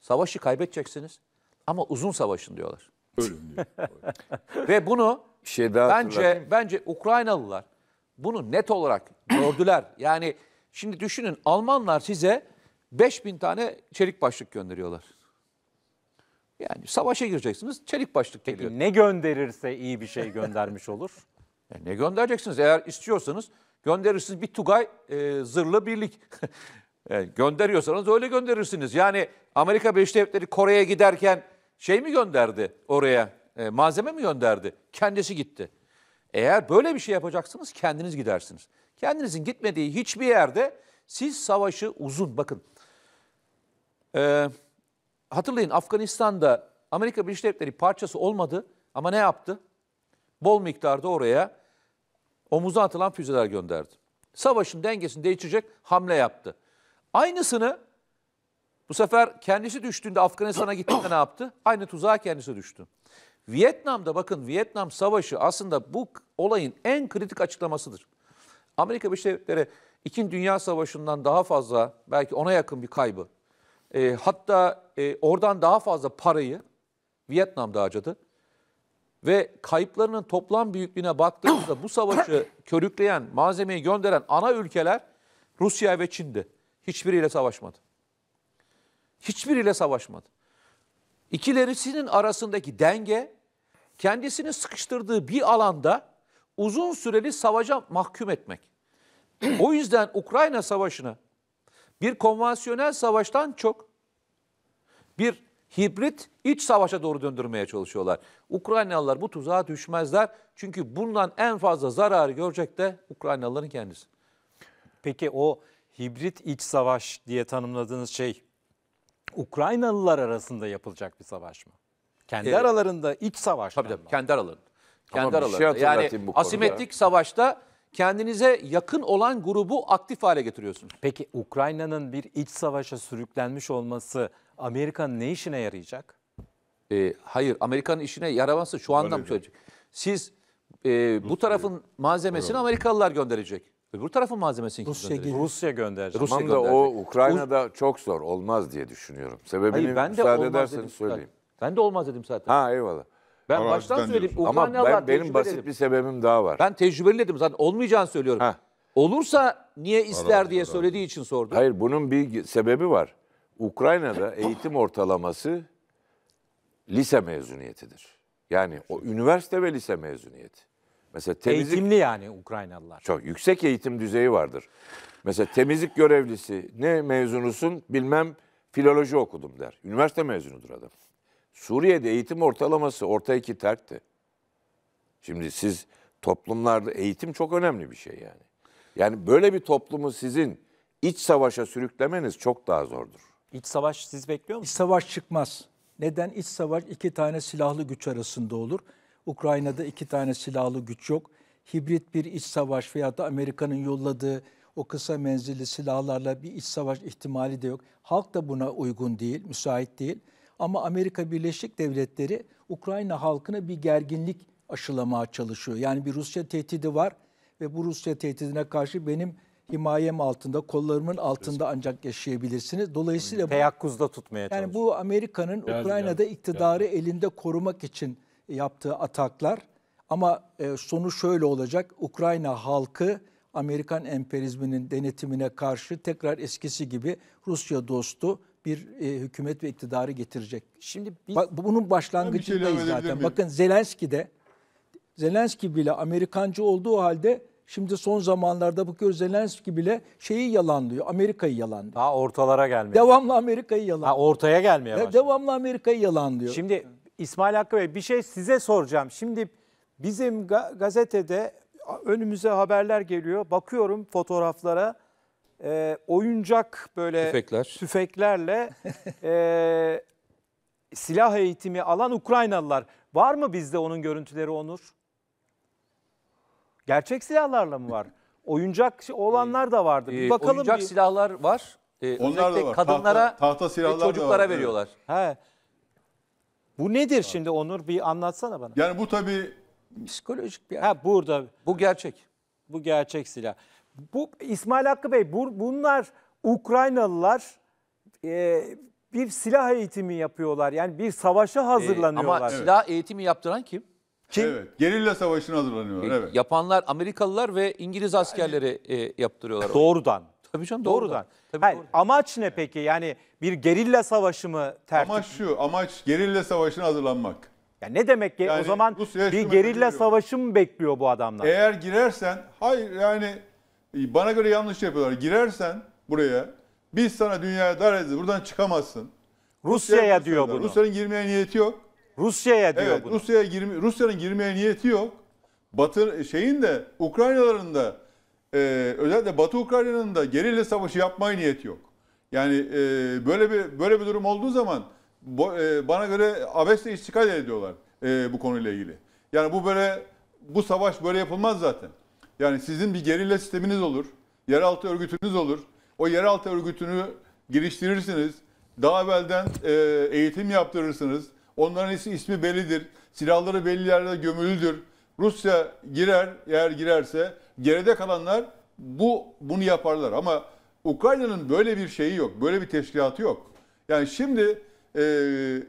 Savaşı kaybedeceksiniz ama uzun savaşın diyorlar. Ve bunu Bir şey daha bence bence Ukraynalılar bunu net olarak gördüler. Yani şimdi düşünün Almanlar size 5000 tane çelik başlık gönderiyorlar. Yani savaşa gireceksiniz, çelik başlık Peki geliyor. ne gönderirse iyi bir şey göndermiş olur? yani e, ne göndereceksiniz? Eğer istiyorsanız gönderirsiniz bir Tugay e, zırhlı birlik. yani e, gönderiyorsanız öyle gönderirsiniz. Yani Amerika Birleşik Devletleri Kore'ye giderken şey mi gönderdi oraya? E, malzeme mi gönderdi? Kendisi gitti. Eğer böyle bir şey yapacaksınız kendiniz gidersiniz. Kendinizin gitmediği hiçbir yerde siz savaşı uzun bakın ee, hatırlayın Afganistan'da Amerika Birleşik Devletleri parçası olmadı ama ne yaptı? Bol miktarda oraya omuza atılan füzeler gönderdi. Savaşın dengesini değiştirecek hamle yaptı. Aynısını bu sefer kendisi düştüğünde Afganistan'a gittiğinde ne yaptı? Aynı tuzağa kendisi düştü. Vietnam'da bakın Vietnam Savaşı aslında bu olayın en kritik açıklamasıdır. Amerika Birleşik Devletleri 2. Dünya Savaşı'ndan daha fazla belki ona yakın bir kaybı e, hatta e, oradan daha fazla parayı Vietnam'da harcadı. Ve kayıplarının toplam büyüklüğüne baktığımızda bu savaşı körükleyen, malzemeyi gönderen ana ülkeler Rusya ve Çin'di. Hiçbiriyle savaşmadı. Hiçbiriyle savaşmadı. İkilerisinin arasındaki denge kendisini sıkıştırdığı bir alanda uzun süreli savaşa mahkum etmek. o yüzden Ukrayna Savaşı'nı bir konvansiyonel savaştan çok bir hibrit iç savaşa doğru döndürmeye çalışıyorlar. Ukraynalılar bu tuzağa düşmezler. Çünkü bundan en fazla zararı görecek de Ukraynalıların kendisi. Peki o hibrit iç savaş diye tanımladığınız şey Ukraynalılar arasında yapılacak bir savaş mı? Kendi evet. aralarında iç savaş. Tabii tabii kendi aralarında. Kendi Ama şey aralarında. Şey yani bu asimetrik savaşta kendinize yakın olan grubu aktif hale getiriyorsunuz. Peki Ukrayna'nın bir iç savaşa sürüklenmiş olması Amerika'nın ne işine yarayacak? E, hayır Amerika'nın işine yaraması şu andan mı söyleyecek? Siz e, bu tarafın malzemesini Amerikalılar gönderecek. Öbür tarafın malzemesini Rusya gönderecek? geliyor. Rusya gönderecek. Rusya Tamam da o gönderecek. Ukrayna'da çok zor olmaz diye düşünüyorum. Sebebini Hayır ben de müsaade ederseniz söyleyeyim. Ben de olmaz dedim zaten. Ha eyvallah. Ben Ama baştan söyleyeyim. Ama Ukraynalılar ben, benim basit dedim. bir sebebim daha var. Ben tecrübeli dedim zaten olmayacağını söylüyorum. Heh. Olursa niye ister Allah diye Allah. söylediği için sordum. Hayır bunun bir sebebi var. Ukrayna'da eğitim ortalaması lise mezuniyetidir. Yani o üniversite ve lise mezuniyeti. Mesela temizlik, Eğitimli yani Ukraynalılar. Çok yüksek eğitim düzeyi vardır. Mesela temizlik görevlisi ne mezunusun bilmem filoloji okudum der. Üniversite mezunudur adam. Suriye'de eğitim ortalaması orta iki terkti. Şimdi siz toplumlarda eğitim çok önemli bir şey yani. Yani böyle bir toplumu sizin iç savaşa sürüklemeniz çok daha zordur. İç savaş siz bekliyor musunuz? İç savaş çıkmaz. Neden? İç savaş iki tane silahlı güç arasında olur. Ukrayna'da iki tane silahlı güç yok. Hibrit bir iç savaş veya da Amerika'nın yolladığı o kısa menzilli silahlarla bir iç savaş ihtimali de yok. Halk da buna uygun değil, müsait değil. Ama Amerika Birleşik Devletleri Ukrayna halkına bir gerginlik aşılamaya çalışıyor. Yani bir Rusya tehdidi var ve bu Rusya tehdidine karşı benim himayem altında, kollarımın altında ancak yaşayabilirsiniz. Dolayısıyla teyakkuzda tutmaya çalışıyor. Yani bu Amerika'nın Ukrayna'da geldi, iktidarı geldi. elinde korumak için yaptığı ataklar ama e, sonu şöyle olacak. Ukrayna halkı Amerikan emperizminin denetimine karşı tekrar eskisi gibi Rusya dostu bir e, hükümet ve iktidarı getirecek. Şimdi biz, bunun şey başlangıcındayız zaten. Bakın Zelenski de Zelenski bile Amerikancı olduğu halde şimdi son zamanlarda bakıyoruz Zelenski bile şeyi yalanlıyor. Amerika'yı yalanlıyor. Daha ortalara gelmiyor. Devamlı Amerika'yı yalanlıyor. Ha, ortaya gelmeye başladı. Devamlı Amerika'yı yalanlıyor. Şimdi İsmail Hakkı Bey bir şey size soracağım. Şimdi bizim gazetede önümüze haberler geliyor. Bakıyorum fotoğraflara e, oyuncak böyle Tüfekler. tüfeklerle e, silah eğitimi alan Ukraynalılar. Var mı bizde onun görüntüleri Onur? Gerçek silahlarla mı var? Oyuncak olanlar da vardı. Bir ee, bakalım oyuncak bir. silahlar var. Ee, Onlar da var. kadınlara Tahta- tahta silahlar ve da var, çocuklara veriyorlar. He. Bu nedir şimdi Onur? Bir anlatsana bana. Yani bu tabii Psikolojik bir Ha burada Bu gerçek. bu gerçek silah. Bu İsmail Hakkı Bey bu, bunlar Ukraynalılar e, bir silah eğitimi yapıyorlar. Yani bir savaşa e, hazırlanıyorlar. ama silah eğitimi yaptıran kim? Kim? Evet. Gerilla savaşına hazırlanıyorlar. E, evet. Yapanlar Amerikalılar ve İngiliz askerleri e, yaptırıyorlar. Doğrudan. Tabii canım doğrudan. doğrudan. Tabii Hayır, doğrudan. amaç ne peki? Yani bir gerilla savaşı mı tertip? Amaç şu, amaç gerilla savaşına hazırlanmak. Ya ne demek ki? Yani o zaman bir gerilla savaşı mı bekliyor bu adamlar? Eğer girersen, hayır yani e, bana göre yanlış yapıyorlar. Girersen buraya biz sana dünyaya dar edeceğiz. Buradan çıkamazsın. Rusya'ya diyor bunu. Rusya'nın girmeye niyeti yok. Rusya'ya diyor evet, bunu. Rusya'ya girme, Rusya'nın girmeye niyeti yok. Batı şeyin de Ukraynaların da e, özellikle Batı Ukrayna'nın da gerilla savaşı yapmaya niyeti yok. Yani e, böyle bir böyle bir durum olduğu zaman bo, e, bana göre abesle istikal ediyorlar e, bu konuyla ilgili. Yani bu böyle bu savaş böyle yapılmaz zaten. Yani sizin bir gerilla sisteminiz olur. Yeraltı örgütünüz olur. O yeraltı örgütünü geliştirirsiniz, Daha evvelden e, eğitim yaptırırsınız. Onların ismi bellidir. Silahları belli yerlerde gömülüdür. Rusya girer, eğer girerse geride kalanlar bu bunu yaparlar. Ama Ukrayna'nın böyle bir şeyi yok. Böyle bir teşkilatı yok. Yani şimdi e,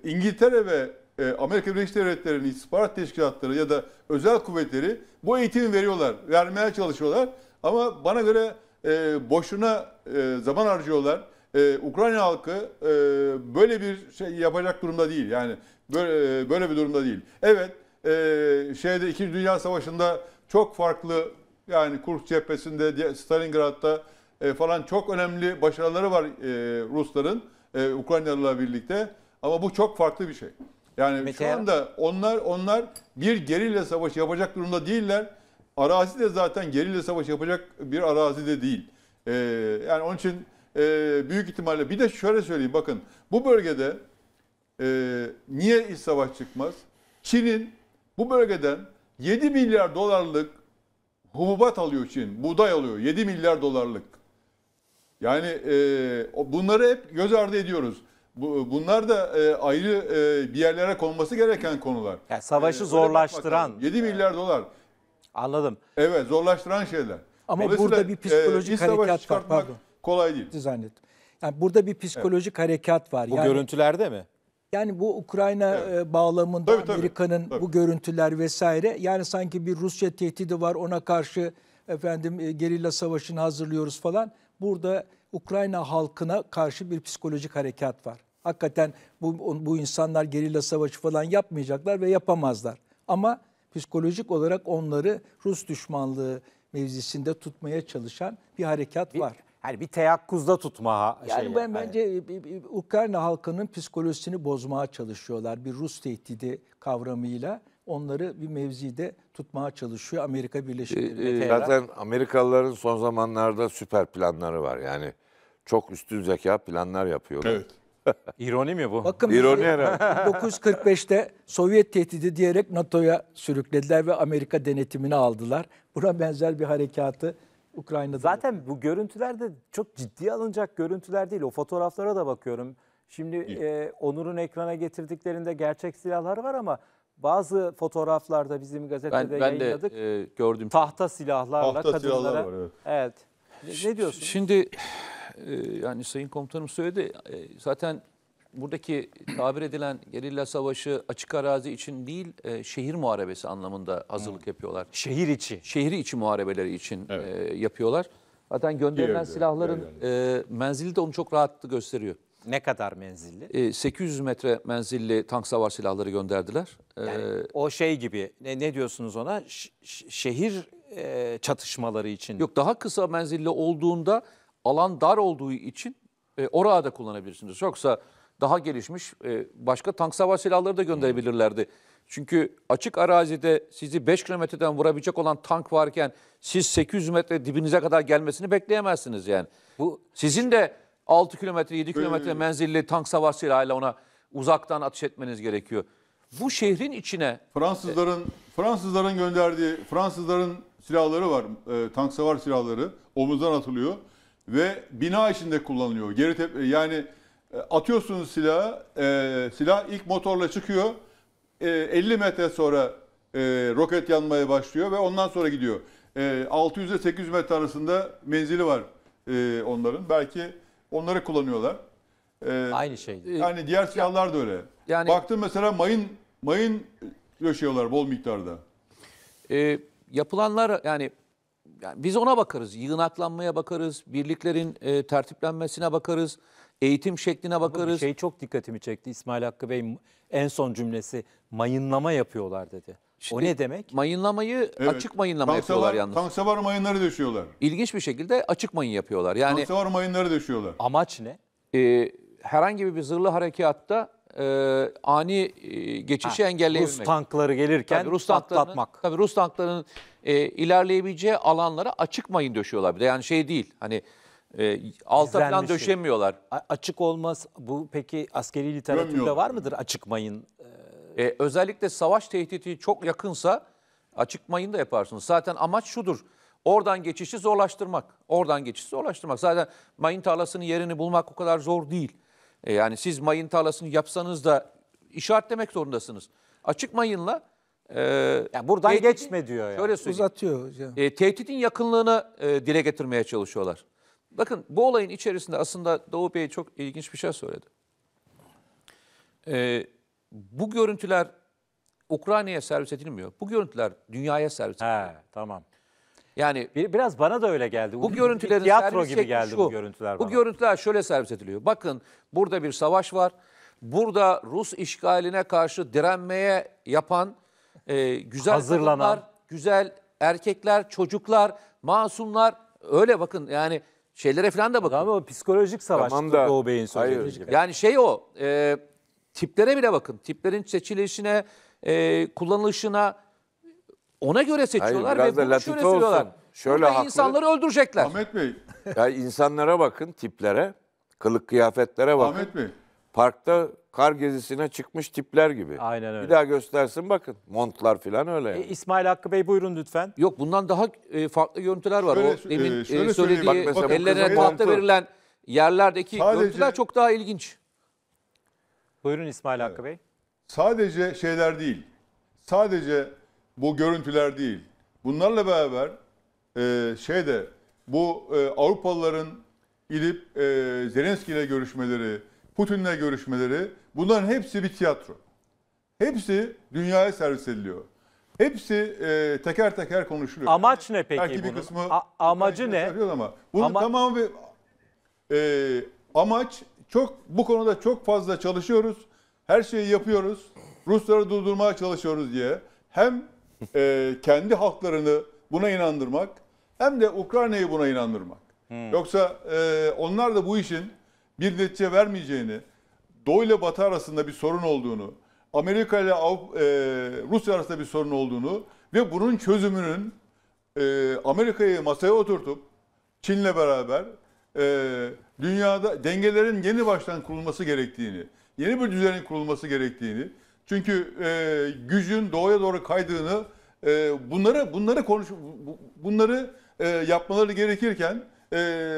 İngiltere ve e, Amerika Birleşik Devletleri'nin istihbarat teşkilatları ya da özel kuvvetleri bu eğitimi veriyorlar, vermeye çalışıyorlar. Ama bana göre e, boşuna e, zaman harcıyorlar. E, Ukrayna halkı e, böyle bir şey yapacak durumda değil. Yani böyle, e, böyle bir durumda değil. Evet, e, şeyde İkinci Dünya Savaşı'nda çok farklı yani Kursk cephesinde, Stalingrad'da e, falan çok önemli başarıları var e, Rusların e, Ukraynalılarla birlikte. Ama bu çok farklı bir şey. Yani Mete... şu anda onlar onlar bir gerilla savaşı yapacak durumda değiller. Arazi de zaten gerilla savaşı yapacak bir arazi de değil. Ee, yani onun için e, büyük ihtimalle bir de şöyle söyleyeyim bakın bu bölgede e, niye iç savaş çıkmaz? Çin'in bu bölgeden 7 milyar dolarlık hububat alıyor Çin. Buğday alıyor 7 milyar dolarlık. Yani e, bunları hep göz ardı ediyoruz. Bu, e, bunlar da e, ayrı e, bir yerlere konması gereken konular. Yani savaşı yani, zorlaştıran. 7 milyar dolar. Anladım. Evet zorlaştıran şeyler. Ama burada bir psikolojik e, harekat var. Pardon. Kolay değil. Zannettim. Yani burada bir psikolojik evet. harekat var. Bu yani, görüntülerde mi? Yani bu Ukrayna evet. bağlamında Amerika'nın bu görüntüler vesaire yani sanki bir Rusya tehdidi var ona karşı efendim gerilla savaşını hazırlıyoruz falan. Burada Ukrayna halkına karşı bir psikolojik harekat var. Hakikaten bu, bu insanlar gerilla savaşı falan yapmayacaklar ve yapamazlar. Ama psikolojik olarak onları Rus düşmanlığı mevzisinde tutmaya çalışan bir harekat bir, var. Yani bir teyakkuzda tutma şeyi. Yani ben bence yani. E, e, e, Ukrayna halkının psikolojisini bozmaya çalışıyorlar. Bir Rus tehdidi kavramıyla onları bir mevzide tutmaya çalışıyor Amerika Birleşik Devletleri. Ee, zaten Amerikalıların son zamanlarda süper planları var. Yani çok üstün zeka planlar yapıyorlar. Evet. İroni mi bu? Bakın İroni bizi herhalde. 1945'te Sovyet tehdidi diyerek NATO'ya sürüklediler ve Amerika denetimini aldılar. Buna benzer bir harekatı Ukrayna'da. Zaten bu görüntüler de çok ciddi alınacak görüntüler değil. O fotoğraflara da bakıyorum. Şimdi e, Onur'un ekrana getirdiklerinde gerçek silahlar var ama bazı fotoğraflarda bizim gazetede ben, ben yayınladık. De, e, gördüm. Tahta silahlarla tahta kadınlara. Silahlar var, evet. evet. Ne, ne diyorsun? Şimdi e, yani Sayın Komutanım söyledi e, zaten buradaki tabir edilen gerilla savaşı açık arazi için değil e, şehir muharebesi anlamında hazırlık hmm. yapıyorlar. Şehir içi. Şehir içi muharebeleri için evet. yapıyorlar. Zaten gönderilen Diyor, silahların e, menzili de onu çok rahatlı gösteriyor. Ne kadar menzilli? 800 metre menzilli tank savar silahları gönderdiler. Yani o şey gibi ne, ne diyorsunuz ona? Ş şehir e, çatışmaları için. Yok daha kısa menzilli olduğunda alan dar olduğu için e, orada da kullanabilirsiniz. Yoksa daha gelişmiş e, başka tank savaş silahları da gönderebilirlerdi. Çünkü açık arazide sizi 5 kilometreden vurabilecek olan tank varken siz 800 metre dibinize kadar gelmesini bekleyemezsiniz yani. Bu sizin de 6 kilometre 7 kilometre ee. menzilli tank savaş silahıyla ona uzaktan atış etmeniz gerekiyor. Bu şehrin içine Fransızların Fransızların gönderdiği Fransızların silahları var. e, tank savar silahları omuzdan atılıyor ve bina içinde kullanılıyor. Geri tep yani e, atıyorsunuz silahı, e, silah ilk motorla çıkıyor. E, 50 metre sonra e, roket yanmaya başlıyor ve ondan sonra gidiyor. E, 600 ile 800 metre arasında menzili var e, onların. Belki onları kullanıyorlar. E, Aynı şey. E, yani diğer silahlar da öyle. Yani, Baktım mesela mayın mayın döşüyorlar bol miktarda. E, yapılanlar yani yani biz ona bakarız. Yığınaklanmaya bakarız, birliklerin e, tertiplenmesine bakarız, eğitim şekline bakarız. Bir şey çok dikkatimi çekti İsmail Hakkı Bey en son cümlesi mayınlama yapıyorlar dedi. o ne demek? Mayınlamayı açık mayınlama yapıyorlar yalnız. Kansevar mayınları döşüyorlar. İlginç bir şekilde açık mayın yapıyorlar. Yani Kansevar mayınları döşüyorlar. Amaç ne? e, herhangi bir zırhlı harekatta e, ani e, geçişi engelleyebilmek. Rus tankları gelirken Tabii Rus tanklarının- Tabii Rus tanklarının e, ilerleyebileceği alanlara açık mayın döşüyorlar bir de. Yani şey değil hani e, alta falan şey. döşemiyorlar. A- açık olmaz. Bu peki askeri literatürde var mıdır açık mayın? E, özellikle savaş tehdidi çok yakınsa açık mayın da yaparsınız. Zaten amaç şudur. Oradan geçişi zorlaştırmak. Oradan geçişi zorlaştırmak. Zaten mayın tarlasının yerini bulmak o kadar zor değil. E, yani siz mayın tarlasını yapsanız da işaretlemek zorundasınız. Açık mayınla ee, yani buradan tehdit, geçme diyor yani. Şöyle Uzatıyor hocam. E, tehditin yakınlığını e, dile getirmeye çalışıyorlar. Bakın bu olayın içerisinde aslında Doğu Bey çok ilginç bir şey söyledi. E, bu görüntüler Ukrayna'ya servis edilmiyor. Bu görüntüler dünyaya servis ediliyor. He, tamam. Yani bir, biraz bana da öyle geldi. Bu görüntülerin tiyatro gibi geldi şu, bu görüntüler bana. Bu görüntüler şöyle servis ediliyor. Bakın burada bir savaş var. Burada Rus işgaline karşı direnmeye yapan e, güzel Hazırlanan. kadınlar, güzel erkekler, çocuklar, masumlar öyle bakın yani şeylere falan da bakın. Ama o psikolojik savaş Tamam da- Doğu Bey'in söylediği Yani şey o, e, tiplere bile bakın. Tiplerin seçilişine, e, kullanılışına ona göre seçiyorlar biraz ve bunu şöyle söylüyorlar. Şöyle haklı. insanları öldürecekler. Ahmet Bey, Ya insanlara bakın, tiplere, kılık kıyafetlere bakın. Ahmet Bey parkta kar gezisine çıkmış tipler gibi. Aynen öyle. Bir daha göstersin bakın. Montlar falan öyle. E, yani. E, İsmail Hakkı Bey buyurun lütfen. Yok bundan daha e, farklı görüntüler var. Şöyle, o demin e, e, şöyle söylediği bak mesela ellerine tahta verilen yerlerdeki Sadece... görüntüler çok daha ilginç. Buyurun İsmail evet. Hakkı Bey. Sadece şeyler değil. Sadece bu görüntüler değil. Bunlarla beraber e, şeyde bu e, Avrupalıların gidip e, Zelenski ile görüşmeleri, Putin'le görüşmeleri bunların hepsi bir tiyatro. Hepsi dünyaya servis ediliyor. Hepsi e, teker teker konuşuluyor. Amaç ne peki Belki bunun? Bir kısmı A- amacı ne? Ama bunun ama... tamamı bir e, amaç çok bu konuda çok fazla çalışıyoruz. Her şeyi yapıyoruz. Rusları durdurmaya çalışıyoruz diye. Hem e, kendi halklarını buna inandırmak hem de Ukrayna'yı buna inandırmak. Hmm. Yoksa e, onlar da bu işin bir netice vermeyeceğini, Doğu ile Batı arasında bir sorun olduğunu, Amerika ile e, Rusya arasında bir sorun olduğunu ve bunun çözümünün e, Amerika'yı masaya oturtup Çin'le beraber e, dünyada dengelerin yeni baştan kurulması gerektiğini, yeni bir düzenin kurulması gerektiğini, çünkü gücün doğuya doğru kaydığını, bunları bunları konuş, bunları yapmaları gerekirken e,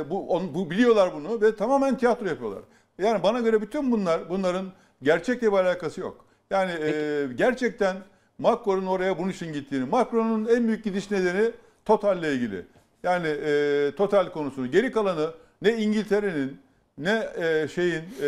bu, on, bu biliyorlar bunu ve tamamen tiyatro yapıyorlar. Yani bana göre bütün bunlar bunların gerçekle bir alakası yok. Yani e, gerçekten Macron'un oraya bunun için gittiğini, Macron'un en büyük gidiş nedeni Total'le ilgili. Yani e, Total konusunu, geri kalanı ne İngiltere'nin ne e, şeyin e,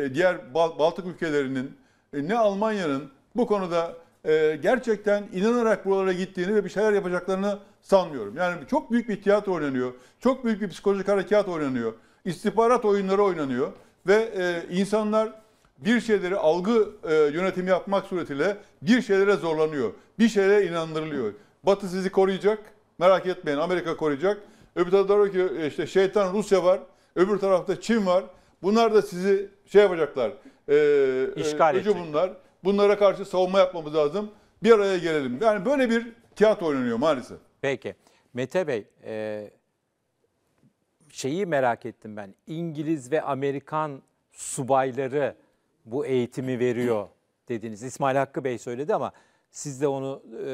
e diğer Baltık ülkelerinin e, ne Almanya'nın bu konuda e, gerçekten inanarak buralara gittiğini ve bir şeyler yapacaklarını sanmıyorum. Yani çok büyük bir tiyatro oynanıyor. Çok büyük bir psikolojik harekat oynanıyor. İstihbarat oyunları oynanıyor. Ve e, insanlar bir şeyleri algı e, yönetimi yapmak suretiyle bir şeylere zorlanıyor. Bir şeylere inandırılıyor. Batı sizi koruyacak. Merak etmeyin Amerika koruyacak. Öbür tarafta diyor ki e, işte şeytan Rusya var. Öbür tarafta Çin var. Bunlar da sizi şey yapacaklar. E, e İşgal e, bunlar. Bunlara karşı savunma yapmamız lazım. Bir araya gelelim. Yani böyle bir tiyatro oynanıyor maalesef. Peki. Mete Bey, e, şeyi merak ettim ben. İngiliz ve Amerikan subayları bu eğitimi veriyor dediniz. İsmail Hakkı Bey söyledi ama siz de onu e,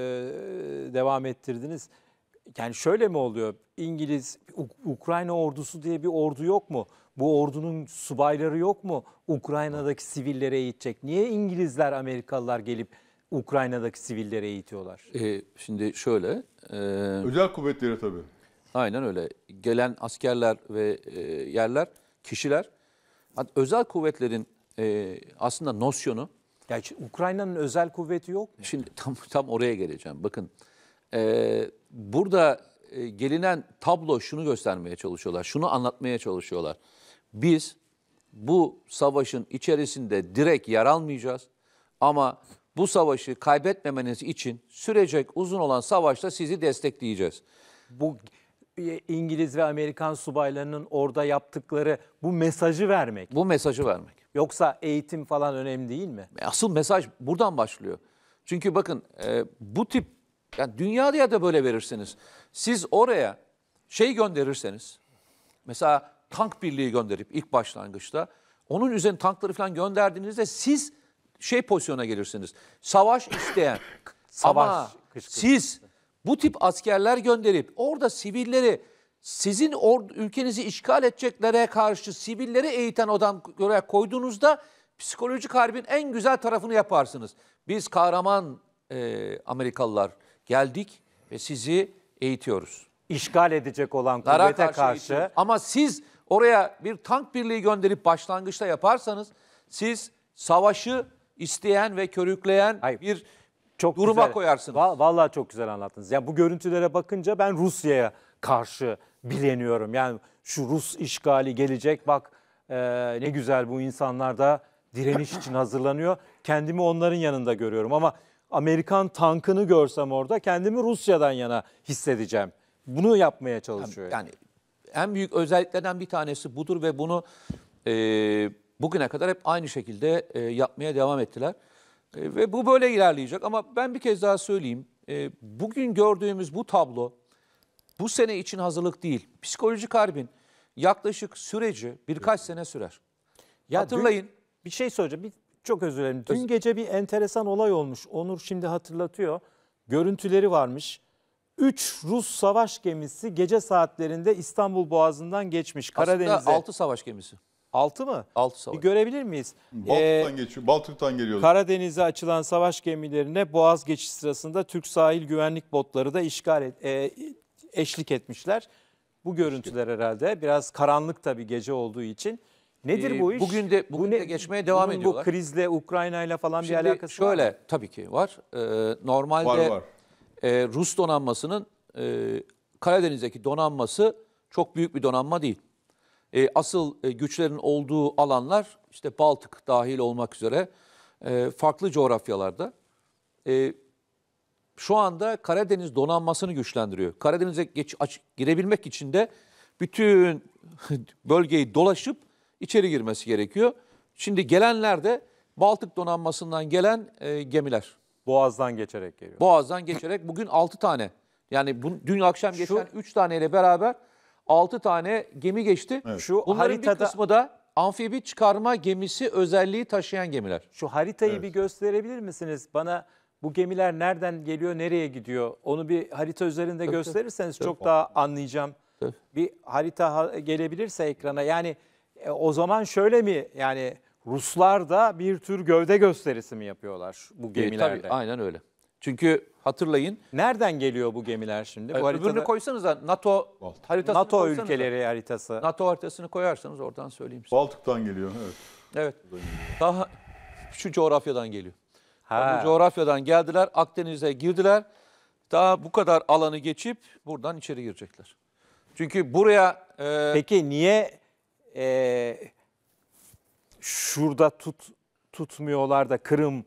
devam ettirdiniz. Yani şöyle mi oluyor? İngiliz, Ukrayna ordusu diye bir ordu yok mu? Bu ordunun subayları yok mu? Ukrayna'daki sivillere eğitecek. Niye İngilizler, Amerikalılar gelip Ukrayna'daki sivillere eğitiyorlar? Ee, şimdi şöyle. E... Özel kuvvetleri tabii. Aynen öyle. Gelen askerler ve e, yerler, kişiler. Özel kuvvetlerin e, aslında nosyonu. Ya Ukrayna'nın özel kuvveti yok mu? Şimdi tam tam oraya geleceğim. Bakın e, burada e, gelinen tablo şunu göstermeye çalışıyorlar. Şunu anlatmaya çalışıyorlar. Biz bu savaşın içerisinde direkt yer almayacağız ama bu savaşı kaybetmemeniz için sürecek uzun olan savaşta sizi destekleyeceğiz. Bu İngiliz ve Amerikan subaylarının orada yaptıkları bu mesajı vermek. Bu mesajı vermek. Yoksa eğitim falan önemli değil mi? E, asıl mesaj buradan başlıyor. Çünkü bakın e, bu tip yani dünyada ya da böyle verirsiniz. Siz oraya şey gönderirseniz mesela tank birliği gönderip ilk başlangıçta onun üzerine tankları falan gönderdiğinizde siz şey pozisyona gelirsiniz. Savaş isteyen. Savaş. Ama siz bu tip askerler gönderip orada sivilleri sizin or- ülkenizi işgal edeceklere karşı sivilleri eğiten odan görev koyduğunuzda psikolojik harbin en güzel tarafını yaparsınız. Biz kahraman e, Amerikalılar geldik ve sizi eğitiyoruz. İşgal edecek olan Lara kuvvete karşı. karşı Ama siz Oraya bir tank birliği gönderip başlangıçta yaparsanız siz savaşı isteyen ve körükleyen Hayır. bir çok duruma güzel. koyarsınız. Va- vallahi çok güzel anlattınız. Yani bu görüntülere bakınca ben Rusya'ya karşı bileniyorum. Yani şu Rus işgali gelecek bak e, ne güzel bu insanlar da direniş için hazırlanıyor. Kendimi onların yanında görüyorum ama Amerikan tankını görsem orada kendimi Rusya'dan yana hissedeceğim. Bunu yapmaya çalışıyor. Yani, yani en büyük özelliklerden bir tanesi budur ve bunu e, bugüne kadar hep aynı şekilde e, yapmaya devam ettiler. E, ve bu böyle ilerleyecek ama ben bir kez daha söyleyeyim. E, bugün gördüğümüz bu tablo bu sene için hazırlık değil. Psikolojik harbin yaklaşık süreci birkaç sene sürer. Ya Hatırlayın. Dün, bir şey söyleyeceğim. Bir, çok özür dilerim. Dün gece bir enteresan olay olmuş. Onur şimdi hatırlatıyor. Görüntüleri varmış. 3 Rus savaş gemisi gece saatlerinde İstanbul Boğazı'ndan geçmiş Karadeniz'e. Aslında 6 savaş gemisi. 6 mı? 6 savaş. Bir görebilir miyiz? Baltık'tan ee, geçiyor. Baltık'tan geliyor. Karadeniz'e açılan savaş gemilerine Boğaz geçiş sırasında Türk sahil güvenlik botları da işgal et, e, eşlik etmişler. Bu görüntüler herhalde biraz karanlık tabii gece olduğu için. Nedir ee, bu iş? Bugün de bugün bu ne, de geçmeye devam bunun ediyorlar. Bu krizle Ukrayna ile falan Şimdi bir alakası şöyle, var. Şöyle tabii ki var. Ee, normalde var, var e, Rus donanmasının e, Karadeniz'deki donanması çok büyük bir donanma değil. E, asıl e, güçlerin olduğu alanlar işte Baltık dahil olmak üzere e, farklı coğrafyalarda. E, şu anda Karadeniz donanmasını güçlendiriyor. Karadeniz'e geç, aç, girebilmek için de bütün bölgeyi dolaşıp içeri girmesi gerekiyor. Şimdi gelenler de Baltık donanmasından gelen e, gemiler. Boğaz'dan geçerek geliyor. Boğaz'dan geçerek bugün 6 tane. Yani bu, dün akşam geçen 3 taneyle beraber 6 tane gemi geçti. Evet. Şu Bunların bir kısmı da amfibi çıkarma gemisi özelliği taşıyan gemiler. Şu haritayı bir gösterebilir misiniz? Bana bu gemiler nereden geliyor, nereye gidiyor? Onu bir harita üzerinde gösterirseniz çok daha anlayacağım. Tabii. Bir harita gelebilirse ekrana. Yani e, o zaman şöyle mi? Yani Ruslar da bir tür gövde gösterisi mi yapıyorlar bu e, gemilerde? E, tabii aynen öyle. Çünkü hatırlayın. Nereden geliyor bu gemiler şimdi? Bu e, haritada... Öbürünü koysanız NATO Baltık. haritasını NATO ülkeleri haritası. NATO haritasını koyarsanız oradan söyleyeyim size. Baltık'tan geliyor evet. Evet. Daha şu coğrafyadan geliyor. Ha. Bu coğrafyadan geldiler, Akdeniz'e girdiler. Daha bu kadar alanı geçip buradan içeri girecekler. Çünkü buraya... E... Peki niye e, şurada tut tutmuyorlar da Kırım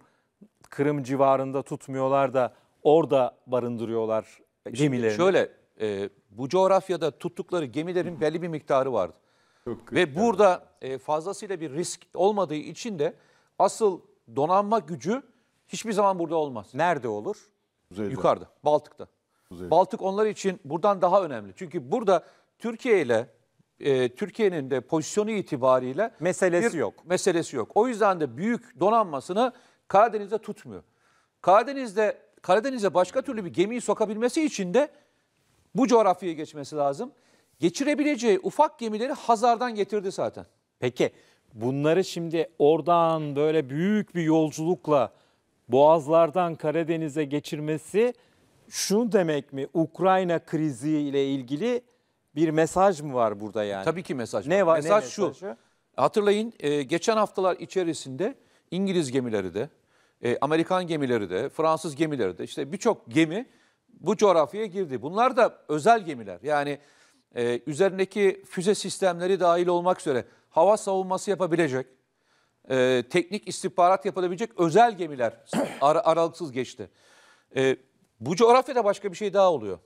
Kırım civarında tutmuyorlar da orada barındırıyorlar e gemileri. şöyle e, bu coğrafyada tuttukları gemilerin belli bir miktarı vardı. Çok Ve burada e, fazlasıyla bir risk olmadığı için de asıl donanma gücü hiçbir zaman burada olmaz. Nerede olur? Kuzeyde. Yukarıda, Baltık'ta. Kuzeyde. Baltık onlar için buradan daha önemli. Çünkü burada Türkiye ile e, Türkiye'nin de pozisyonu itibariyle meselesi bir yok. Meselesi yok. O yüzden de büyük donanmasını Karadeniz'de tutmuyor. Karadeniz'de Karadeniz'e başka türlü bir gemiyi sokabilmesi için de bu coğrafyaya geçmesi lazım. Geçirebileceği ufak gemileri Hazar'dan getirdi zaten. Peki bunları şimdi oradan böyle büyük bir yolculukla Boğazlardan Karadeniz'e geçirmesi şunu demek mi? Ukrayna kriziyle ilgili bir mesaj mı var burada yani? Tabii ki mesaj ne var. Mesaj ne şu. Hatırlayın e, geçen haftalar içerisinde İngiliz gemileri de, e, Amerikan gemileri de, Fransız gemileri de işte birçok gemi bu coğrafyaya girdi. Bunlar da özel gemiler. Yani e, üzerindeki füze sistemleri dahil olmak üzere hava savunması yapabilecek, e, teknik istihbarat yapabilecek özel gemiler ar- aralıksız geçti. E, bu coğrafyada başka bir şey daha oluyor.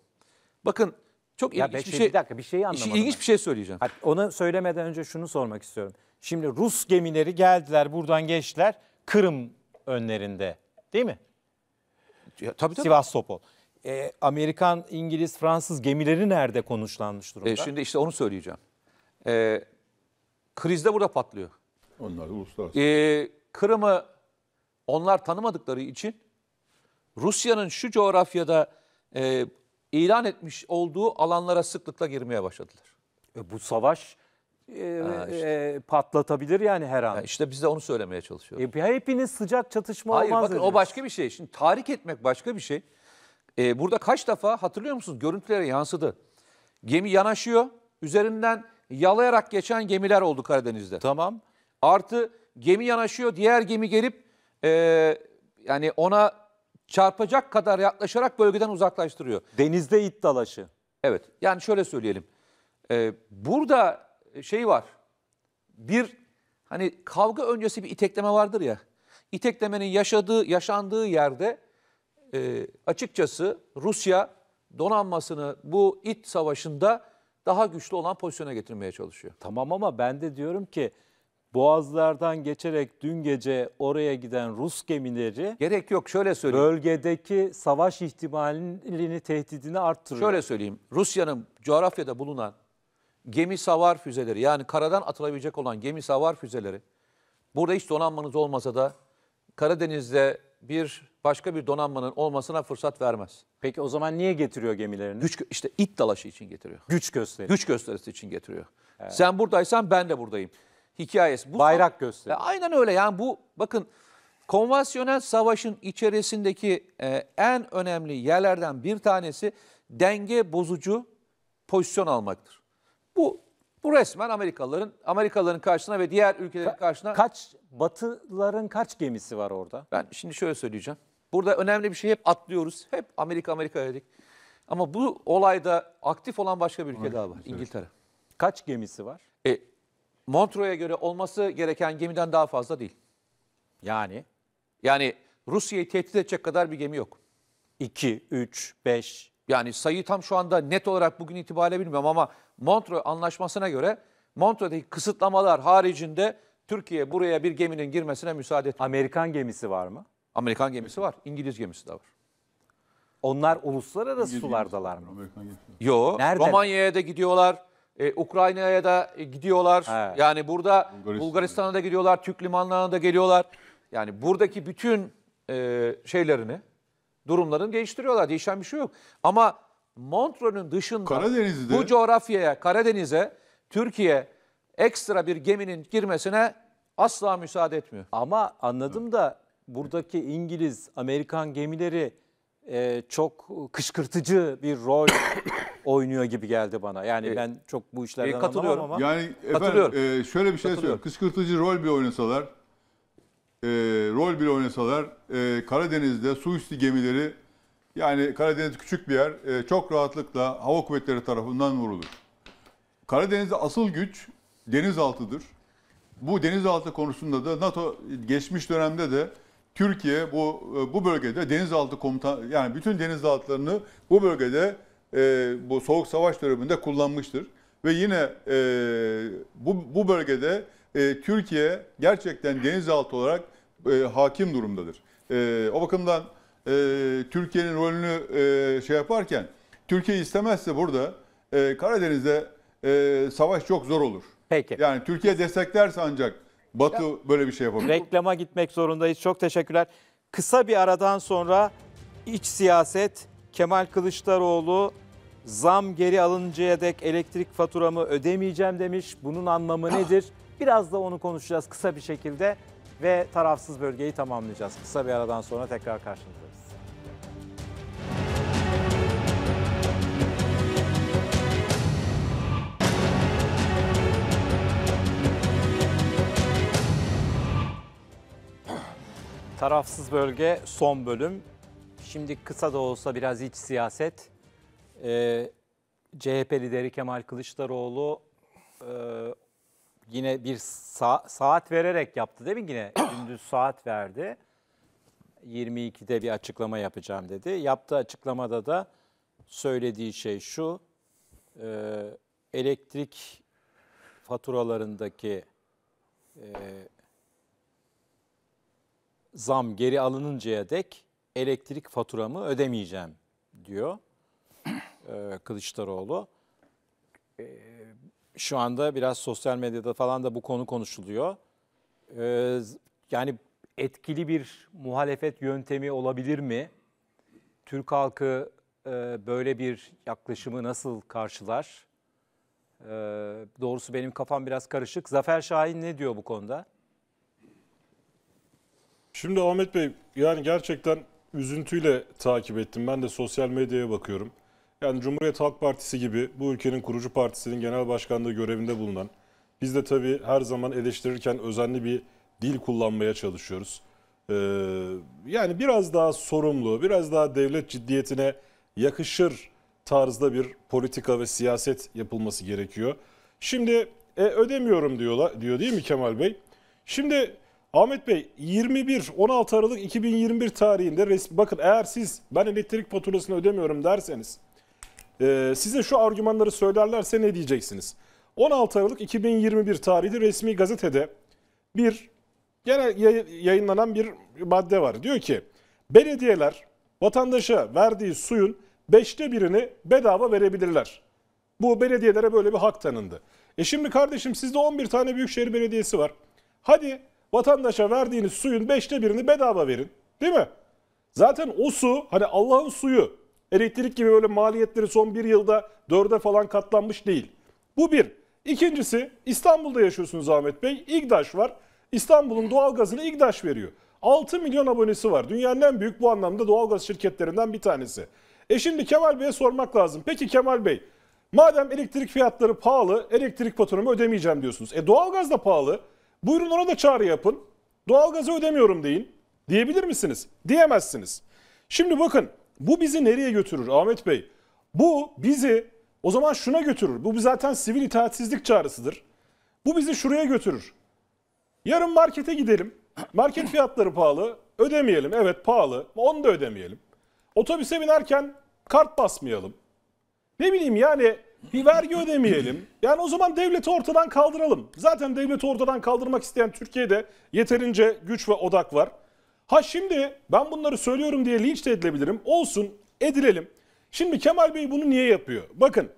Bakın çok ilginç ya ben bir şey, şey. Bir dakika bir şeyi anlamadım. İlginç ben. bir şey söyleyeceğim. Hadi ona söylemeden önce şunu sormak istiyorum. Şimdi Rus gemileri geldiler buradan geçtiler Kırım önlerinde değil mi? Ya, tabii tabii. Sivas Topol. E, Amerikan, İngiliz, Fransız gemileri nerede konuşlanmış durumda? E, şimdi işte onu söyleyeceğim. E, kriz de burada patlıyor. Onlar uluslararası. E, Kırım'ı onlar tanımadıkları için Rusya'nın şu coğrafyada e, ilan etmiş olduğu alanlara sıklıkla girmeye başladılar. E bu savaş e, işte. e, patlatabilir yani her an. Yani işte biz de onu söylemeye çalışıyoruz. E, hepiniz sıcak çatışma Hayır olmaz bakın o başka bir şey. Şimdi tahrik etmek başka bir şey. Ee, burada kaç defa hatırlıyor musunuz? Görüntülere yansıdı. Gemi yanaşıyor. Üzerinden yalayarak geçen gemiler oldu Karadeniz'de. Tamam. Artı gemi yanaşıyor. Diğer gemi gelip e, yani ona çarpacak kadar yaklaşarak bölgeden uzaklaştırıyor. Denizde it dalaşı. Evet yani şöyle söyleyelim. Ee, burada şey var. Bir hani kavga öncesi bir itekleme vardır ya. İteklemenin yaşadığı, yaşandığı yerde e, açıkçası Rusya donanmasını bu it savaşında daha güçlü olan pozisyona getirmeye çalışıyor. Tamam ama ben de diyorum ki boğazlardan geçerek dün gece oraya giden Rus gemileri Gerek yok şöyle söyleyeyim. bölgedeki savaş ihtimalini tehdidini arttırıyor. Şöyle söyleyeyim. Rusya'nın coğrafyada bulunan gemi savar füzeleri yani karadan atılabilecek olan gemi savar füzeleri burada hiç donanmanız olmasa da Karadeniz'de bir başka bir donanmanın olmasına fırsat vermez. Peki o zaman niye getiriyor gemilerini? Güç işte it dalaşı için getiriyor. Güç gösterisi. Güç gösterisi için getiriyor. Sen buradaysan ben de buradayım hikayesi. Bu Bayrak gösteriyor. E, aynen öyle yani bu bakın konvansiyonel savaşın içerisindeki e, en önemli yerlerden bir tanesi denge bozucu pozisyon almaktır. Bu bu resmen Amerikalıların Amerikalıların karşısına ve diğer ülkelerin Ka- karşısına kaç batıların kaç gemisi var orada? Ben şimdi şöyle söyleyeceğim. Burada önemli bir şey hep atlıyoruz. Hep Amerika Amerika dedik. Ama bu olayda aktif olan başka bir ülke Amerika, daha var. İngiltere. Kaç gemisi var? E, Montreux'a göre olması gereken gemiden daha fazla değil. Yani yani Rusya'yı tehdit edecek kadar bir gemi yok. 2, 3, 5. Yani sayı tam şu anda net olarak bugün itibariyle bilmiyorum ama Montreux anlaşmasına göre Montreux'daki kısıtlamalar haricinde Türkiye buraya bir geminin girmesine müsaade etmiyor. Amerikan gemisi var mı? Amerikan gemisi var. İngiliz gemisi de var. Onlar uluslararası İngiliz sulardalar mı? Yok. Romanya'ya da gidiyorlar e, Ukrayna'ya da e, gidiyorlar. Evet. Yani burada Bulgaristan'a Bulgaristan'a da gidiyorlar, Türk limanlarına da geliyorlar. Yani buradaki bütün e, şeylerini, durumlarını değiştiriyorlar. Değişen bir şey yok. Ama Montreux'un dışında bu coğrafyaya, Karadeniz'e Türkiye ekstra bir geminin girmesine asla müsaade etmiyor. Ama anladım da buradaki İngiliz, Amerikan gemileri e, çok kışkırtıcı bir rol oynuyor gibi geldi bana. Yani e, ben çok bu işlerden e, katılıyorum ama. Yani efendim E, şöyle bir şey söylüyorum. Kışkırtıcı rol bir oynasalar, e, rol bir oynasalar e, Karadeniz'de üstü gemileri yani Karadeniz küçük bir yer e, çok rahatlıkla hava kuvvetleri tarafından vurulur. Karadeniz'de asıl güç denizaltıdır. Bu denizaltı konusunda da NATO geçmiş dönemde de Türkiye bu e, bu bölgede denizaltı komutan yani bütün denizaltılarını bu bölgede e, bu soğuk savaş döneminde kullanmıştır ve yine e, bu bu bölgede e, Türkiye gerçekten denizaltı olarak e, hakim durumdadır. E, o bakımdan e, Türkiye'nin rolünü e, şey yaparken Türkiye istemezse burada e, Karadeniz'de e, savaş çok zor olur. Peki. Yani Türkiye desteklerse ancak Batu böyle bir şey yapabilir. Reklama gitmek zorundayız. Çok teşekkürler. Kısa bir aradan sonra iç siyaset Kemal Kılıçdaroğlu zam geri alıncaya dek elektrik faturamı ödemeyeceğim demiş. Bunun anlamı nedir? Biraz da onu konuşacağız kısa bir şekilde ve tarafsız bölgeyi tamamlayacağız. Kısa bir aradan sonra tekrar karşınızda. Tarafsız bölge son bölüm. Şimdi kısa da olsa biraz iç siyaset. Ee, CHP lideri Kemal Kılıçdaroğlu e, yine bir sa saat vererek yaptı değil mi yine? Gündüz saat verdi. 22'de bir açıklama yapacağım dedi. Yaptığı açıklamada da söylediği şey şu. E, elektrik faturalarındaki e, zam geri alınıncaya dek elektrik faturamı ödemeyeceğim diyor e, Kılıçdaroğlu. E, şu anda biraz sosyal medyada falan da bu konu konuşuluyor. E, yani etkili bir muhalefet yöntemi olabilir mi? Türk halkı e, böyle bir yaklaşımı nasıl karşılar? E, doğrusu benim kafam biraz karışık. Zafer Şahin ne diyor bu konuda? Şimdi Ahmet Bey yani gerçekten üzüntüyle takip ettim. Ben de sosyal medyaya bakıyorum. Yani Cumhuriyet Halk Partisi gibi bu ülkenin kurucu partisinin genel başkanlığı görevinde bulunan biz de tabii her zaman eleştirirken özenli bir dil kullanmaya çalışıyoruz. Ee, yani biraz daha sorumlu, biraz daha devlet ciddiyetine yakışır tarzda bir politika ve siyaset yapılması gerekiyor. Şimdi e, ödemiyorum diyorlar diyor değil mi Kemal Bey? Şimdi Ahmet Bey 21 16 Aralık 2021 tarihinde resmi, bakın eğer siz ben elektrik faturasını ödemiyorum derseniz e, size şu argümanları söylerlerse ne diyeceksiniz? 16 Aralık 2021 tarihli resmi gazetede bir genel yayınlanan bir madde var. Diyor ki belediyeler vatandaşa verdiği suyun beşte birini bedava verebilirler. Bu belediyelere böyle bir hak tanındı. E şimdi kardeşim sizde 11 tane büyükşehir belediyesi var. Hadi vatandaşa verdiğiniz suyun beşte birini bedava verin. Değil mi? Zaten o su hani Allah'ın suyu elektrik gibi böyle maliyetleri son bir yılda dörde falan katlanmış değil. Bu bir. İkincisi İstanbul'da yaşıyorsunuz Ahmet Bey. İgdaş var. İstanbul'un doğalgazını İgdaş veriyor. 6 milyon abonesi var. Dünyanın en büyük bu anlamda doğalgaz şirketlerinden bir tanesi. E şimdi Kemal Bey'e sormak lazım. Peki Kemal Bey madem elektrik fiyatları pahalı elektrik faturamı ödemeyeceğim diyorsunuz. E doğalgaz da pahalı. Buyurun ona da çağrı yapın. Doğalgazı ödemiyorum deyin. Diyebilir misiniz? Diyemezsiniz. Şimdi bakın bu bizi nereye götürür Ahmet Bey? Bu bizi o zaman şuna götürür. Bu zaten sivil itaatsizlik çağrısıdır. Bu bizi şuraya götürür. Yarın markete gidelim. Market fiyatları pahalı. Ödemeyelim. Evet pahalı. Onu da ödemeyelim. Otobüse binerken kart basmayalım. Ne bileyim yani bir vergi ödemeyelim. Yani o zaman devleti ortadan kaldıralım. Zaten devleti ortadan kaldırmak isteyen Türkiye'de yeterince güç ve odak var. Ha şimdi ben bunları söylüyorum diye linç de edilebilirim. Olsun edilelim. Şimdi Kemal Bey bunu niye yapıyor? Bakın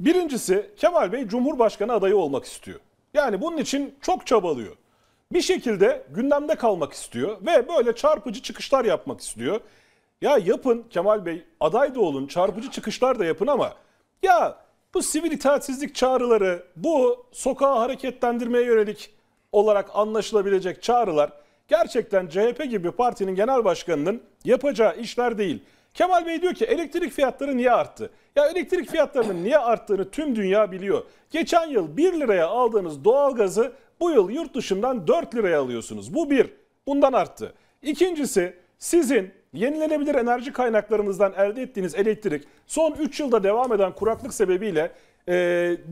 birincisi Kemal Bey Cumhurbaşkanı adayı olmak istiyor. Yani bunun için çok çabalıyor. Bir şekilde gündemde kalmak istiyor ve böyle çarpıcı çıkışlar yapmak istiyor. Ya yapın Kemal Bey aday da olun çarpıcı çıkışlar da yapın ama ya bu sivil itaatsizlik çağrıları, bu sokağa hareketlendirmeye yönelik olarak anlaşılabilecek çağrılar gerçekten CHP gibi partinin genel başkanının yapacağı işler değil. Kemal Bey diyor ki elektrik fiyatları niye arttı? Ya elektrik fiyatlarının niye arttığını tüm dünya biliyor. Geçen yıl 1 liraya aldığınız doğalgazı bu yıl yurt dışından 4 liraya alıyorsunuz. Bu bir. Bundan arttı. İkincisi sizin Yenilenebilir enerji kaynaklarınızdan elde ettiğiniz elektrik son 3 yılda devam eden kuraklık sebebiyle e,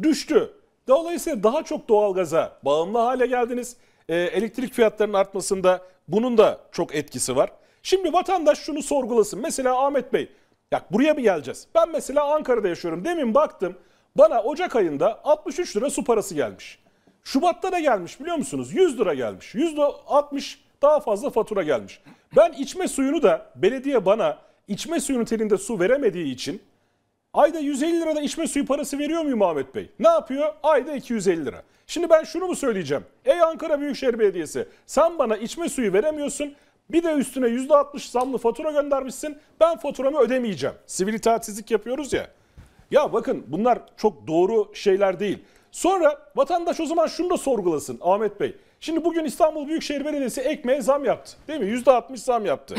düştü. Dolayısıyla daha çok doğalgaza bağımlı hale geldiniz. E, elektrik fiyatlarının artmasında bunun da çok etkisi var. Şimdi vatandaş şunu sorgulasın. Mesela Ahmet Bey, ya buraya mı geleceğiz? Ben mesela Ankara'da yaşıyorum. Demin baktım bana Ocak ayında 63 lira su parası gelmiş. Şubat'ta da gelmiş biliyor musunuz? 100 lira gelmiş. 100 60 daha fazla fatura gelmiş. Ben içme suyunu da belediye bana içme suyu niteliğinde su veremediği için ayda 150 lirada içme suyu parası veriyor muyum Ahmet Bey? Ne yapıyor? Ayda 250 lira. Şimdi ben şunu mu söyleyeceğim? Ey Ankara Büyükşehir Belediyesi sen bana içme suyu veremiyorsun. Bir de üstüne %60 zamlı fatura göndermişsin. Ben faturamı ödemeyeceğim. Sivil itaatsizlik yapıyoruz ya. Ya bakın bunlar çok doğru şeyler değil. Sonra vatandaş o zaman şunu da sorgulasın Ahmet Bey. Şimdi bugün İstanbul Büyükşehir Belediyesi ekmeğe zam yaptı. Değil mi? %60 zam yaptı.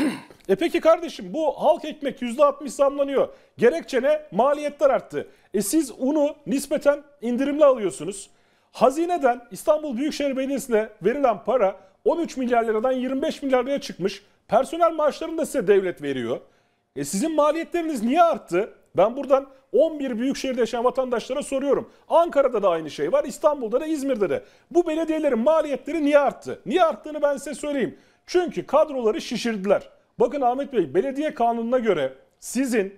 e peki kardeşim bu halk ekmek %60 zamlanıyor. Gerekçe ne? Maliyetler arttı. E siz unu nispeten indirimli alıyorsunuz. Hazineden İstanbul Büyükşehir Belediyesi'ne verilen para 13 milyar liradan 25 milyar liraya çıkmış. Personel maaşlarını da size devlet veriyor. E sizin maliyetleriniz niye arttı? Ben buradan 11 büyük şehirde yaşayan vatandaşlara soruyorum. Ankara'da da aynı şey var, İstanbul'da da, İzmir'de de. Bu belediyelerin maliyetleri niye arttı? Niye arttığını ben size söyleyeyim. Çünkü kadroları şişirdiler. Bakın Ahmet Bey, belediye kanununa göre sizin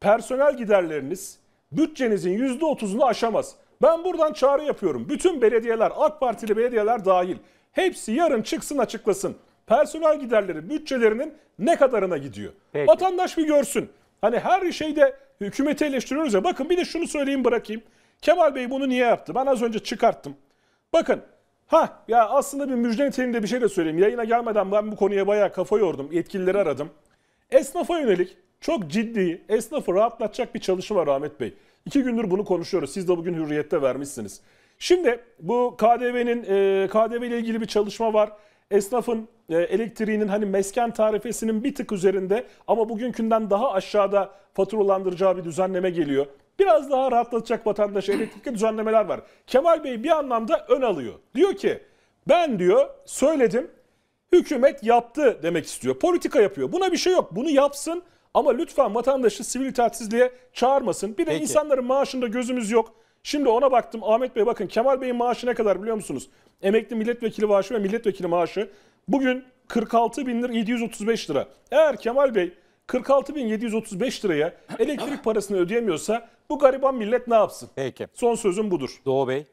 personel giderleriniz bütçenizin %30'unu aşamaz. Ben buradan çağrı yapıyorum. Bütün belediyeler, AK Partili belediyeler dahil. Hepsi yarın çıksın açıklasın. Personel giderleri bütçelerinin ne kadarına gidiyor? Peki. Vatandaş bir görsün. Hani her şeyde hükümeti eleştiriyoruz ya. Bakın bir de şunu söyleyeyim bırakayım. Kemal Bey bunu niye yaptı? Ben az önce çıkarttım. Bakın ha ya aslında bir müjde niteliğinde bir şey de söyleyeyim. Yayına gelmeden ben bu konuya bayağı kafa yordum. Yetkilileri aradım. Esnafa yönelik çok ciddi, esnafı rahatlatacak bir çalışma var Ahmet Bey. İki gündür bunu konuşuyoruz. Siz de bugün hürriyette vermişsiniz. Şimdi bu KDV'nin e, KDV ile ilgili bir çalışma var esnafın e, elektriğinin hani mesken tarifesinin bir tık üzerinde ama bugünkünden daha aşağıda faturalandıracağı bir düzenleme geliyor. Biraz daha rahatlatacak vatandaşı elektrikli düzenlemeler var. Kemal Bey bir anlamda ön alıyor. Diyor ki ben diyor söyledim hükümet yaptı demek istiyor. Politika yapıyor. Buna bir şey yok. Bunu yapsın ama lütfen vatandaşı sivil itaatsizliğe çağırmasın. Bir de Peki. insanların maaşında gözümüz yok. Şimdi ona baktım Ahmet Bey bakın Kemal Bey'in maaşı ne kadar biliyor musunuz? Emekli milletvekili maaşı ve milletvekili maaşı bugün 46 bin lira 735 lira. Eğer Kemal Bey 46 bin 735 liraya elektrik parasını ödeyemiyorsa bu gariban millet ne yapsın? Peki. Son sözüm budur. Doğu Bey.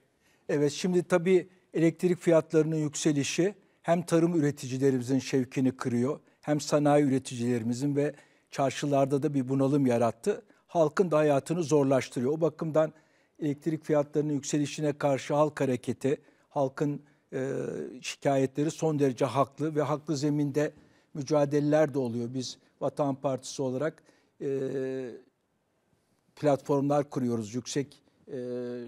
Evet şimdi tabii elektrik fiyatlarının yükselişi hem tarım üreticilerimizin şevkini kırıyor hem sanayi üreticilerimizin ve çarşılarda da bir bunalım yarattı. Halkın da hayatını zorlaştırıyor. O bakımdan elektrik fiyatlarının yükselişine karşı halk hareketi, halkın e, şikayetleri son derece haklı ve haklı zeminde mücadeleler de oluyor. Biz Vatan Partisi olarak e, platformlar kuruyoruz. Yüksek e,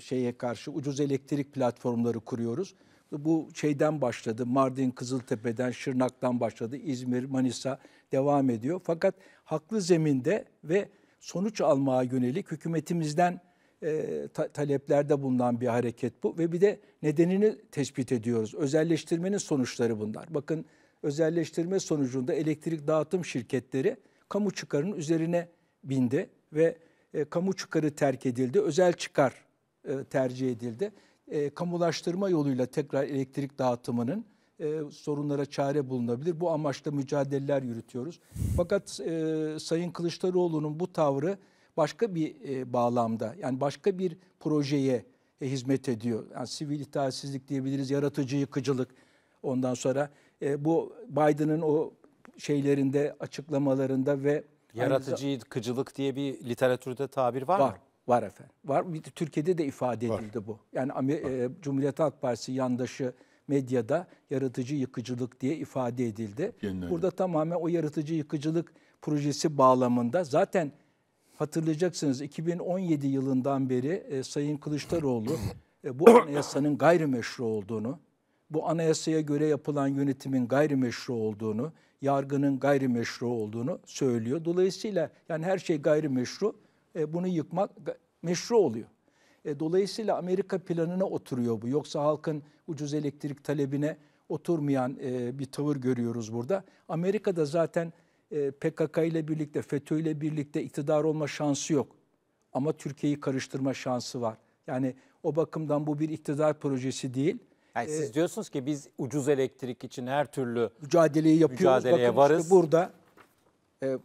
şeye karşı ucuz elektrik platformları kuruyoruz. Bu şeyden başladı. Mardin, Kızıltepe'den, Şırnak'tan başladı. İzmir, Manisa devam ediyor. Fakat haklı zeminde ve sonuç almaya yönelik hükümetimizden e, ta, taleplerde bulunan bir hareket bu ve bir de nedenini tespit ediyoruz. Özelleştirmenin sonuçları bunlar. Bakın özelleştirme sonucunda elektrik dağıtım şirketleri kamu çıkarının üzerine bindi ve e, kamu çıkarı terk edildi, özel çıkar e, tercih edildi. E, kamulaştırma yoluyla tekrar elektrik dağıtımının e, sorunlara çare bulunabilir. Bu amaçla mücadeleler yürütüyoruz. Fakat e, Sayın Kılıçdaroğlu'nun bu tavrı başka bir e, bağlamda yani başka bir projeye e, hizmet ediyor. Yani sivil itaatsizlik diyebiliriz, yaratıcı yıkıcılık. Ondan sonra e, bu Biden'ın o şeylerinde, açıklamalarında ve yaratıcı yıkıcılık diye bir literatürde tabir var, var mı? Var efendim. Var. Bir, Türkiye'de de ifade edildi var. bu. Yani E, Cumhuriyet Halk Partisi yandaşı medyada yaratıcı yıkıcılık diye ifade edildi. Yeniden. Burada tamamen o yaratıcı yıkıcılık projesi bağlamında zaten hatırlayacaksınız 2017 yılından beri e, Sayın Kılıçdaroğlu e, bu anayasanın gayrimeşru olduğunu, bu anayasaya göre yapılan yönetimin gayrimeşru olduğunu, yargının gayrimeşru olduğunu söylüyor. Dolayısıyla yani her şey gayrimeşru, e, bunu yıkmak meşru oluyor. E, dolayısıyla Amerika planına oturuyor bu. Yoksa halkın ucuz elektrik talebine oturmayan e, bir tavır görüyoruz burada. Amerika'da zaten e, PKK ile birlikte, FETÖ ile birlikte iktidar olma şansı yok. Ama Türkiye'yi karıştırma şansı var. Yani o bakımdan bu bir iktidar projesi değil. Yani ee, siz e, diyorsunuz ki biz ucuz elektrik için her türlü mücadeleyi yapıyoruz. Mücadeleye Bakın varız. Işte burada e,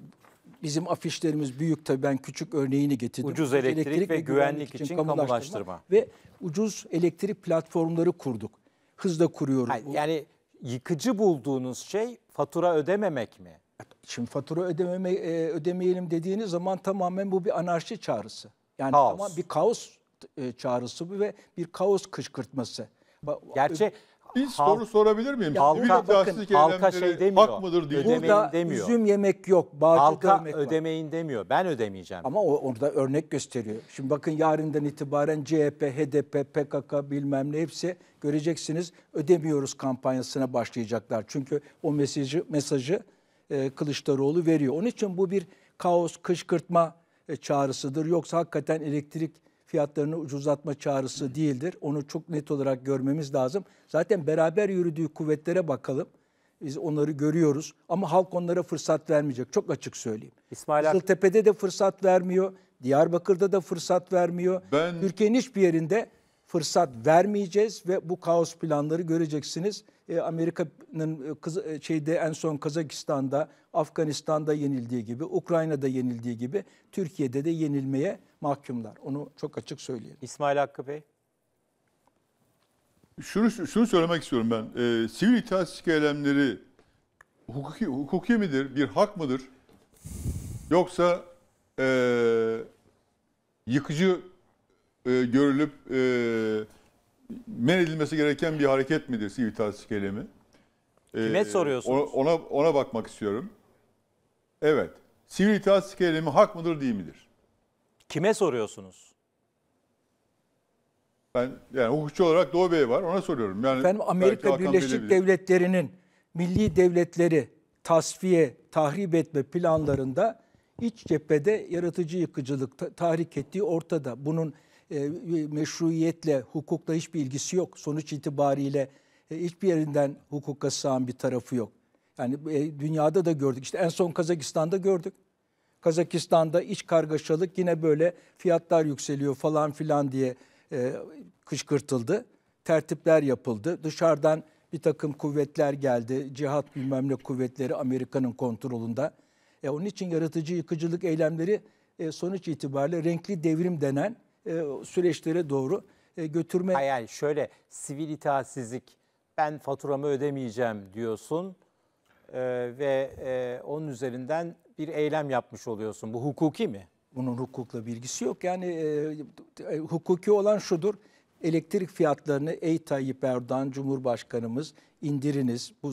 bizim afişlerimiz büyük tabii ben küçük örneğini getirdim. Ucuz elektrik, elektrik ve, ve güvenlik için, için kamulaştırma. kamulaştırma. Ve ucuz elektrik platformları kurduk. Hızla kuruyoruz. Hayır, yani yıkıcı bulduğunuz şey fatura ödememek mi? Şimdi fatura ödememe, e, ödemeyelim dediğiniz zaman tamamen bu bir anarşi çağrısı. Yani kaos. tamam bir kaos e, çağrısı bu ve bir kaos kışkırtması. Gerçi bir halk, soru sorabilir miyim? halka, bakın, halka şey demiyor. Hak mıdır diye. Burada demiyor. üzüm yemek yok, halka ödemeyin var. demiyor. Ben ödemeyeceğim. Ama o, orada örnek gösteriyor. Şimdi bakın yarından itibaren CHP, HDP, PKK bilmem ne hepsi göreceksiniz ödemiyoruz kampanyasına başlayacaklar. Çünkü o mesajı mesajı e, Kılıçdaroğlu veriyor. Onun için bu bir kaos, kışkırtma e, çağrısıdır. Yoksa hakikaten elektrik fiyatlarını ucuzlatma çağrısı değildir. Onu çok net olarak görmemiz lazım. Zaten beraber yürüdüğü kuvvetlere bakalım. Biz onları görüyoruz ama halk onlara fırsat vermeyecek. Çok açık söyleyeyim. İsmail Ak- Kızıltepe'de de fırsat vermiyor. Diyarbakır'da da fırsat vermiyor. Ben- Türkiye'nin hiçbir yerinde fırsat vermeyeceğiz ve bu kaos planları göreceksiniz. E, Amerika'nın e, e, şeyde en son Kazakistan'da, Afganistan'da yenildiği gibi, Ukrayna'da yenildiği gibi Türkiye'de de yenilmeye mahkumlar. Onu çok açık söyleyelim. İsmail Hakkı Bey. Şunu, şunu söylemek istiyorum ben. E, sivil itaatsizlik eylemleri hukuki, hukuki midir, bir hak mıdır? Yoksa e, yıkıcı e, görülüp e, men edilmesi gereken bir hareket midir sivitas kelimi? E, Kime soruyorsunuz? o- Ona, ona bakmak istiyorum. Evet. Sivitas kelimi hak mıdır değil midir? Kime soruyorsunuz? Ben yani hukukçu olarak Doğu Bey var ona soruyorum. Yani Efendim Amerika Birleşik bilir. Devletleri'nin milli devletleri tasfiye, tahrip etme planlarında iç cephede yaratıcı yıkıcılık tahrik ettiği ortada. Bunun e, meşruiyetle, hukukla hiçbir ilgisi yok. Sonuç itibariyle e, hiçbir yerinden hukuka sığan bir tarafı yok. Yani e, dünyada da gördük. İşte en son Kazakistan'da gördük. Kazakistan'da iç kargaşalık yine böyle fiyatlar yükseliyor falan filan diye e, kışkırtıldı. Tertipler yapıldı. Dışarıdan bir takım kuvvetler geldi. Cihat bilmem ne kuvvetleri Amerika'nın kontrolünde. E, onun için yaratıcı yıkıcılık eylemleri e, sonuç itibariyle renkli devrim denen e, süreçlere doğru e, götürme. hayal şöyle sivil itaatsizlik ben faturamı ödemeyeceğim diyorsun e, ve e, onun üzerinden bir eylem yapmış oluyorsun. Bu hukuki mi? Bunun hukukla bilgisi yok. Yani hukuki olan şudur. Elektrik fiyatlarını ey Tayyip Erdoğan Cumhurbaşkanımız indiriniz. Bu,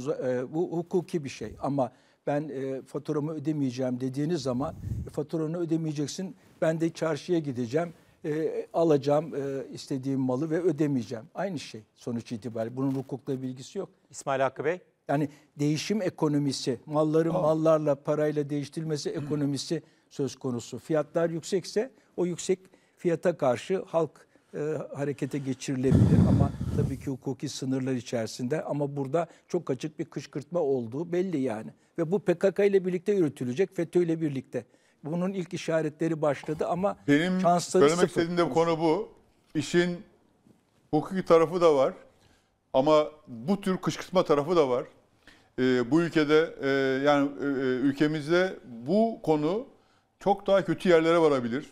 bu hukuki bir şey ama ben e, faturamı ödemeyeceğim dediğiniz zaman e, faturanı ödemeyeceksin. Ben de çarşıya gideceğim e, alacağım e, istediğim malı ve ödemeyeceğim. Aynı şey sonuç itibariyle. Bunun hukukla bilgisi yok. İsmail Hakkı Bey. Yani değişim ekonomisi, malların Aa. mallarla, parayla değiştirilmesi ekonomisi söz konusu. Fiyatlar yüksekse o yüksek fiyata karşı halk e, harekete geçirilebilir ama tabii ki hukuki sınırlar içerisinde ama burada çok açık bir kışkırtma olduğu belli yani. Ve bu PKK ile birlikte yürütülecek, FETÖ ile birlikte bunun ilk işaretleri başladı ama Benim şansları söylemek istediğim de konu bu. İşin hukuki tarafı da var ama bu tür kışkırtma tarafı da var. Ee, bu ülkede e, yani e, e, ülkemizde bu konu çok daha kötü yerlere varabilir.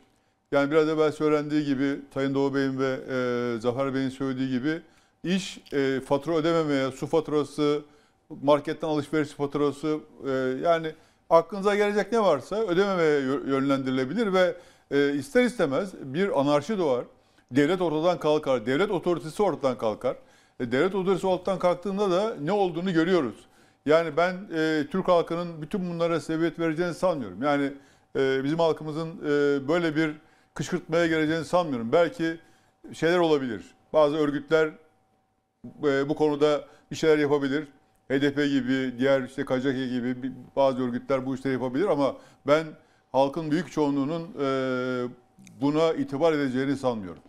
Yani biraz evvel söylendiği gibi Sayın Doğu Bey'in ve e, Zafer Bey'in söylediği gibi iş e, fatura ödememeye, su faturası, marketten alışveriş faturası e, yani aklınıza gelecek ne varsa ödememeye yönlendirilebilir ve e, ister istemez bir anarşi doğar. Devlet ortadan kalkar, devlet otoritesi ortadan kalkar. E, devlet otoritesi ortadan kalktığında da ne olduğunu görüyoruz. Yani ben e, Türk halkının bütün bunlara sebebiyet vereceğini sanmıyorum. Yani e, bizim halkımızın e, böyle bir kışkırtmaya geleceğini sanmıyorum. Belki şeyler olabilir. Bazı örgütler e, bu konuda bir şeyler yapabilir. HDP gibi, diğer işte KCK gibi bazı örgütler bu işleri yapabilir ama ben halkın büyük çoğunluğunun e, buna itibar edeceğini sanmıyorum.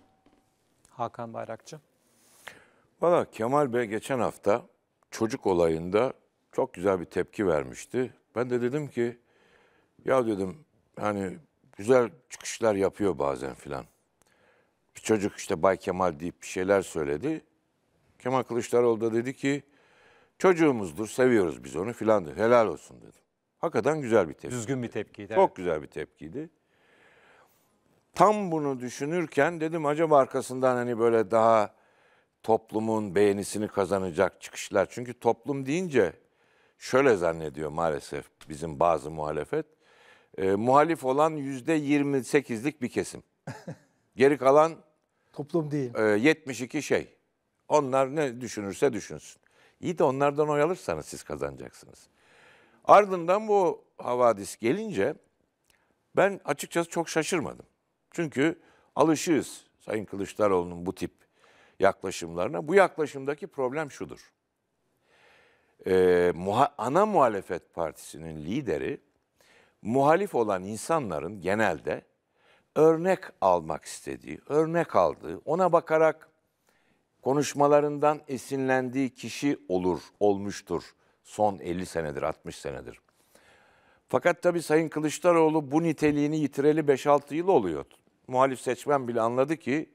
Hakan Bayrakçı. Valla Kemal Bey geçen hafta çocuk olayında çok güzel bir tepki vermişti. Ben de dedim ki ya dedim hani güzel çıkışlar yapıyor bazen filan. Bir çocuk işte Bay Kemal deyip bir şeyler söyledi. Kemal Kılıçdaroğlu da dedi ki Çocuğumuzdur, seviyoruz biz onu filan dedi. Helal olsun dedim. Hakikaten güzel bir tepki. Düzgün bir tepkiydi. Çok evet. güzel bir tepkiydi. Tam bunu düşünürken dedim acaba arkasından hani böyle daha toplumun beğenisini kazanacak çıkışlar. Çünkü toplum deyince şöyle zannediyor maalesef bizim bazı muhalefet. E, muhalif olan yüzde 28'lik bir kesim. Geri kalan toplum değil. E, 72 şey. Onlar ne düşünürse düşünsün. İyi de onlardan oy alırsanız siz kazanacaksınız. Ardından bu havadis gelince ben açıkçası çok şaşırmadım. Çünkü alışığız Sayın Kılıçdaroğlu'nun bu tip yaklaşımlarına. Bu yaklaşımdaki problem şudur. Ee, muha ana muhalefet partisinin lideri muhalif olan insanların genelde örnek almak istediği, örnek aldığı, ona bakarak konuşmalarından esinlendiği kişi olur, olmuştur son 50 senedir, 60 senedir. Fakat tabi Sayın Kılıçdaroğlu bu niteliğini yitireli 5-6 yıl oluyor. Muhalif seçmen bile anladı ki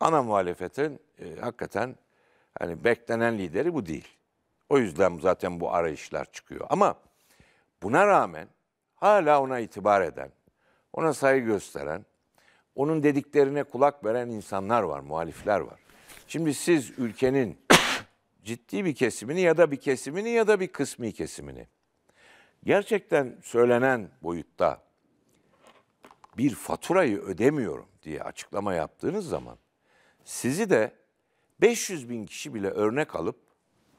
ana muhalefetin e, hakikaten hani beklenen lideri bu değil. O yüzden zaten bu arayışlar çıkıyor. Ama buna rağmen hala ona itibar eden, ona saygı gösteren, onun dediklerine kulak veren insanlar var, muhalifler var. Şimdi siz ülkenin ciddi bir kesimini ya da bir kesimini ya da bir kısmi kesimini gerçekten söylenen boyutta bir faturayı ödemiyorum diye açıklama yaptığınız zaman sizi de 500 bin kişi bile örnek alıp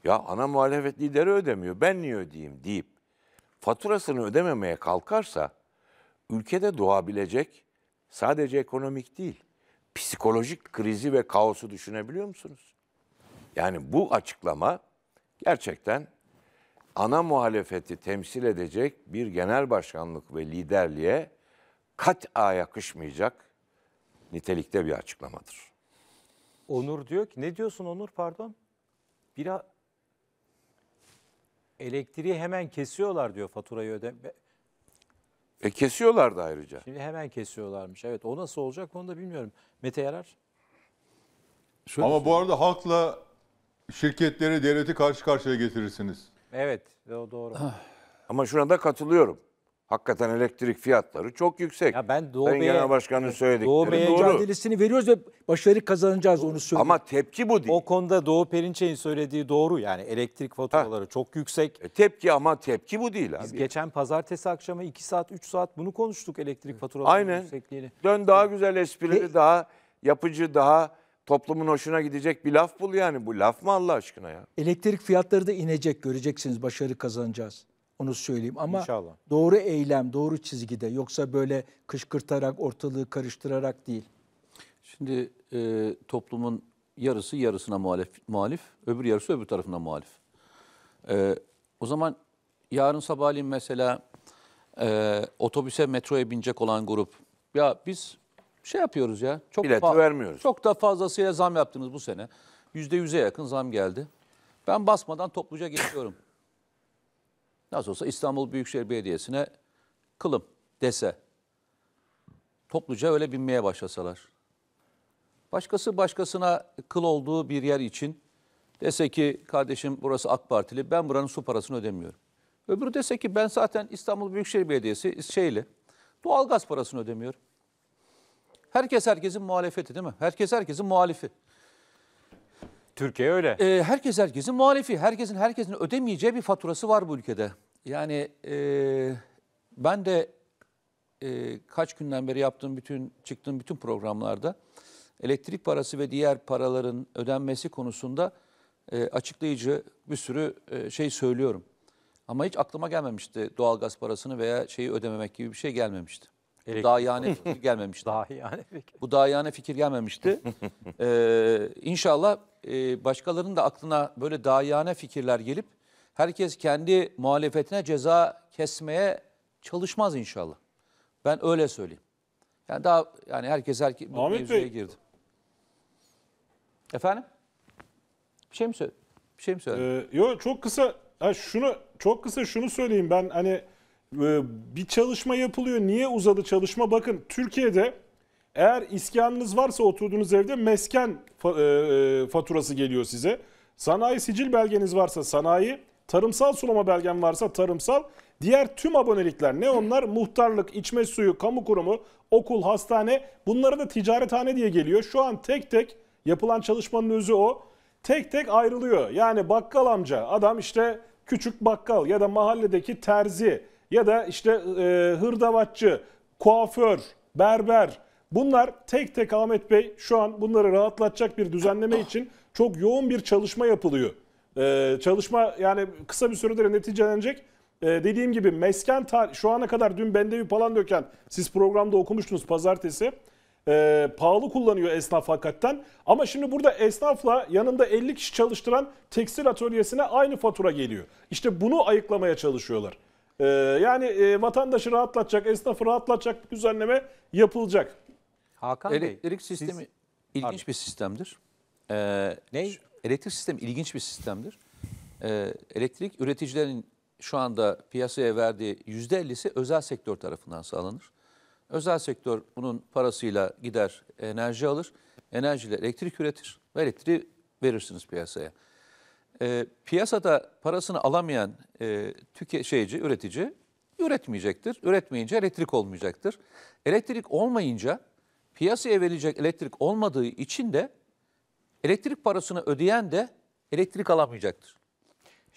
ya ana muhalefet lideri ödemiyor ben niye ödeyeyim deyip faturasını ödememeye kalkarsa ülkede doğabilecek sadece ekonomik değil psikolojik krizi ve kaosu düşünebiliyor musunuz? Yani bu açıklama gerçekten ana muhalefeti temsil edecek bir genel başkanlık ve liderliğe kat'a yakışmayacak nitelikte bir açıklamadır. Onur diyor ki ne diyorsun Onur pardon? Biraz elektriği hemen kesiyorlar diyor faturayı ödeme e kesiyorlardı ayrıca. Şimdi hemen kesiyorlarmış. Evet o nasıl olacak onu da bilmiyorum. Mete Yarar? Şöyle Ama bu arada halkla şirketleri, devleti karşı karşıya getirirsiniz. Evet o doğru. Ama şuna da katılıyorum hakikaten elektrik fiyatları çok yüksek. Ya ben Doğu Sayın Genel Başkan'ın söyledikleri Doğu Bey'e mücadelesini veriyoruz ve başarı kazanacağız onu söylüyorum. Ama tepki bu değil. O konuda Doğu Perinçek'in söylediği doğru yani elektrik faturaları ha. çok yüksek. E, tepki ama tepki bu değil abi. Biz geçen pazartesi akşamı 2 saat 3 saat bunu konuştuk elektrik faturalarının yüksekliğini. Dön daha güzel esprili daha yapıcı daha toplumun hoşuna gidecek bir laf bul yani bu laf mı Allah aşkına ya? Elektrik fiyatları da inecek göreceksiniz başarı kazanacağız. Onu söyleyeyim ama İnşallah. doğru eylem, doğru çizgide yoksa böyle kışkırtarak, ortalığı karıştırarak değil. Şimdi e, toplumun yarısı yarısına muhalif, muhalif, öbür yarısı öbür tarafına muhalif. E, o zaman yarın sabahleyin mesela e, otobüse, metroya binecek olan grup ya biz şey yapıyoruz ya. Çok Bileti vermiyoruz. Çok da fazlasıyla zam yaptınız bu sene. Yüzde %100'e yakın zam geldi. Ben basmadan topluca geçiyorum. Nasıl olsa İstanbul Büyükşehir Belediyesi'ne kılım dese. Topluca öyle binmeye başlasalar. Başkası başkasına kıl olduğu bir yer için dese ki kardeşim burası AK Partili ben buranın su parasını ödemiyorum. Öbürü dese ki ben zaten İstanbul Büyükşehir Belediyesi şeyle doğalgaz parasını ödemiyorum. Herkes herkesin muhalefeti değil mi? Herkes herkesin muhalifi. Türkiye öyle. E, herkes herkesin muhalifi. Herkesin herkesin ödemeyeceği bir faturası var bu ülkede. Yani e, ben de e, kaç günden beri yaptığım bütün çıktığım bütün programlarda elektrik parası ve diğer paraların ödenmesi konusunda e, açıklayıcı bir sürü e, şey söylüyorum. Ama hiç aklıma gelmemişti doğalgaz parasını veya şeyi ödememek gibi bir şey gelmemişti. Elektrik. Bu dahiyane fikir gelmemişti. yani fikir. Bu yani fikir gelmemişti. ee, inşallah e, başkalarının da aklına böyle dayane fikirler gelip herkes kendi muhalefetine ceza kesmeye çalışmaz inşallah. Ben öyle söyleyeyim. Yani daha yani herkes herkes Ahmet Bey. girdi. Efendim? Bir şey mi söyle? Bir şey mi söyle? Ee, yok çok kısa ha, şunu çok kısa şunu söyleyeyim ben hani e, bir çalışma yapılıyor. Niye uzadı çalışma? Bakın Türkiye'de eğer iskanınız varsa oturduğunuz evde mesken e, e, faturası geliyor size. Sanayi sicil belgeniz varsa sanayi, tarımsal sulama belgen varsa tarımsal. Diğer tüm abonelikler ne onlar? Muhtarlık, içme suyu, kamu kurumu, okul, hastane bunlara da ticarethane diye geliyor. Şu an tek tek yapılan çalışmanın özü o. Tek tek ayrılıyor. Yani bakkal amca, adam işte küçük bakkal ya da mahalledeki terzi ya da işte e, hırdavatçı, kuaför, berber Bunlar tek tek Ahmet Bey şu an bunları rahatlatacak bir düzenleme ah. için çok yoğun bir çalışma yapılıyor. Ee, çalışma yani kısa bir sürede neticelenecek. Ee, dediğim gibi mesken tarih, şu ana kadar dün bende bir Bendevi döken siz programda okumuştunuz pazartesi. Ee, pahalı kullanıyor esnaf hakikaten. Ama şimdi burada esnafla yanında 50 kişi çalıştıran tekstil atölyesine aynı fatura geliyor. İşte bunu ayıklamaya çalışıyorlar. Ee, yani e, vatandaşı rahatlatacak, esnafı rahatlatacak bir düzenleme yapılacak. Hakan elektrik Bey, sistemi siz... ilginç Abi. bir sistemdir. Ee, ne? Elektrik sistemi ilginç bir sistemdir. Ee, elektrik üreticilerin şu anda piyasaya verdiği yüzde ellisi özel sektör tarafından sağlanır. Özel sektör bunun parasıyla gider enerji alır, enerjiyle elektrik üretir ve elektriği verirsiniz piyasaya. Ee, piyasada parasını alamayan e, tüke şeyci, üretici üretmeyecektir. Üretmeyince elektrik olmayacaktır. Elektrik olmayınca piyasaya verilecek elektrik olmadığı için de elektrik parasını ödeyen de elektrik alamayacaktır.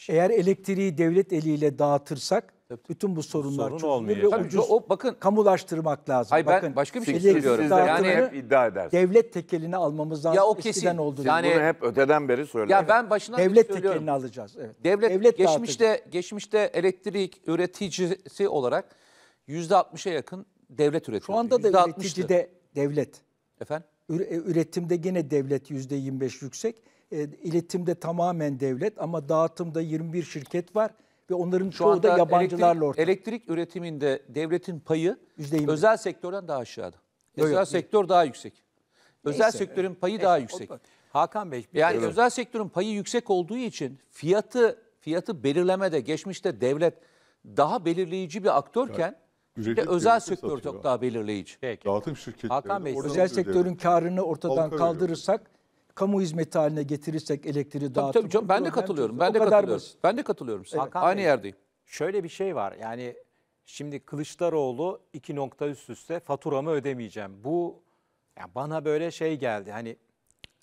Eğer elektriği devlet eliyle dağıtırsak Tabii. bütün bu sorunlar Sorun olmayacak. Tabii, ucuz, o, bakın kamulaştırmak lazım. Hayır, ben başka bir şey söylüyorum. Yani hep iddia edersin. Devlet tekelini almamız lazım. Ya o kesin. oldu. Yani, bunu hep öteden beri söylüyorum. Ya ben başına devlet söylüyorum. tekelini alacağız. Evet. Devlet, devlet geçmişte dağıtacak. geçmişte elektrik üreticisi olarak %60'a yakın devlet üretiyor. Şu anda da %60'tı. üreticide devlet. Efendim? E, üretimde gene devlet yüzde 25 yüksek. E, tamamen devlet ama dağıtımda 21 şirket var ve onların Şu çoğu da yabancılarla elektrik, ortak. Elektrik üretiminde devletin payı %20. özel sektörden daha aşağıda. özel yok, sektör daha yüksek. Özel neyse, sektörün payı neyse, daha yüksek. Oldu. Hakan Bey. Yani evet. özel sektörün payı yüksek olduğu için fiyatı fiyatı belirlemede geçmişte devlet daha belirleyici bir aktörken evet Ücretli özel sektör çok daha belirleyici. Peki. Dağıtım şirketleri. Hakan Bey, özel sektörün karını ortadan Halka veriyor. kaldırırsak kamu hizmeti haline getirirsek elektriği Tabii, dağıtım. tabii, ben de katılıyorum. Ben de katılıyorum. basit. Ben de katılıyorum. size. Hakan Aynı Bey. yerdeyim. Şöyle bir şey var yani şimdi Kılıçdaroğlu iki nokta üst üste faturamı ödemeyeceğim. Bu ya bana böyle şey geldi hani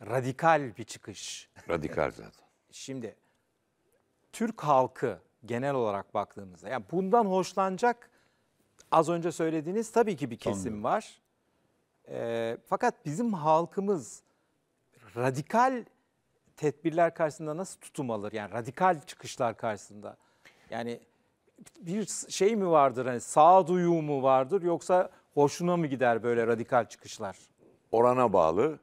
radikal bir çıkış. Radikal zaten. Şimdi Türk halkı genel olarak baktığımızda yani bundan hoşlanacak Az önce söylediğiniz tabii ki bir kesim Anladım. var. E, fakat bizim halkımız radikal tedbirler karşısında nasıl tutum alır? Yani radikal çıkışlar karşısında. Yani bir şey mi vardır hani sağduyu mu vardır yoksa hoşuna mı gider böyle radikal çıkışlar? Orana bağlı.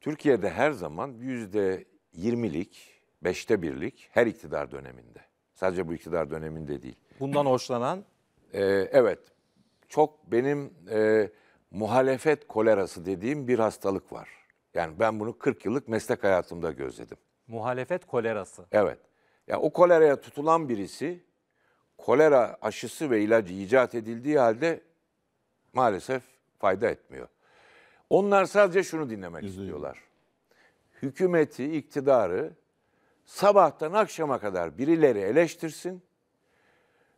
Türkiye'de her zaman yüzde yirmilik, beşte birlik her iktidar döneminde. Sadece bu iktidar döneminde değil. Bundan hoşlanan? E, evet, çok benim e, muhalefet kolerası dediğim bir hastalık var. Yani ben bunu 40 yıllık meslek hayatımda gözledim. Muhalefet kolerası. Evet. Ya yani o koleraya tutulan birisi kolera aşısı ve ilacı icat edildiği halde maalesef fayda etmiyor. Onlar sadece şunu dinlemek Üzülüyor. istiyorlar. Hükümeti, iktidarı sabahtan akşama kadar birileri eleştirsin.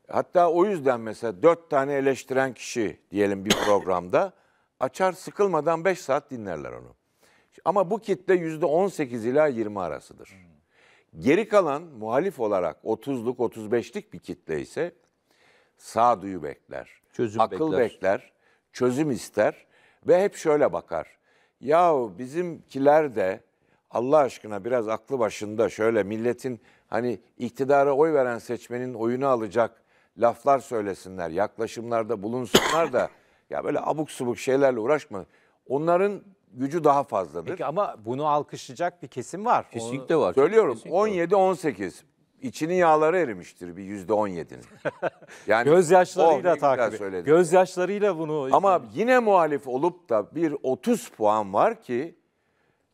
Hatta o yüzden mesela dört tane eleştiren kişi diyelim bir programda açar sıkılmadan beş saat dinlerler onu. Ama bu kitle yüzde on sekiz ila yirmi arasıdır. Geri kalan muhalif olarak otuzluk otuz beşlik bir kitle ise sağduyu bekler. Çözüm akıl bekler. bekler, çözüm ister ve hep şöyle bakar. Ya bizimkiler de Allah aşkına biraz aklı başında şöyle milletin hani iktidara oy veren seçmenin oyunu alacak laflar söylesinler, yaklaşımlarda bulunsunlar da ya böyle abuk subuk şeylerle uğraşma. Onların gücü daha fazladır. Peki ama bunu alkışlayacak bir kesim var. Kesinlikle var. Söylüyorum 17-18 içinin yağları erimiştir bir yüzde on yedinin. Yani gözyaşlarıyla oh, takip ediyor. Gözyaşlarıyla bunu. Ama yine muhalif olup da bir 30 puan var ki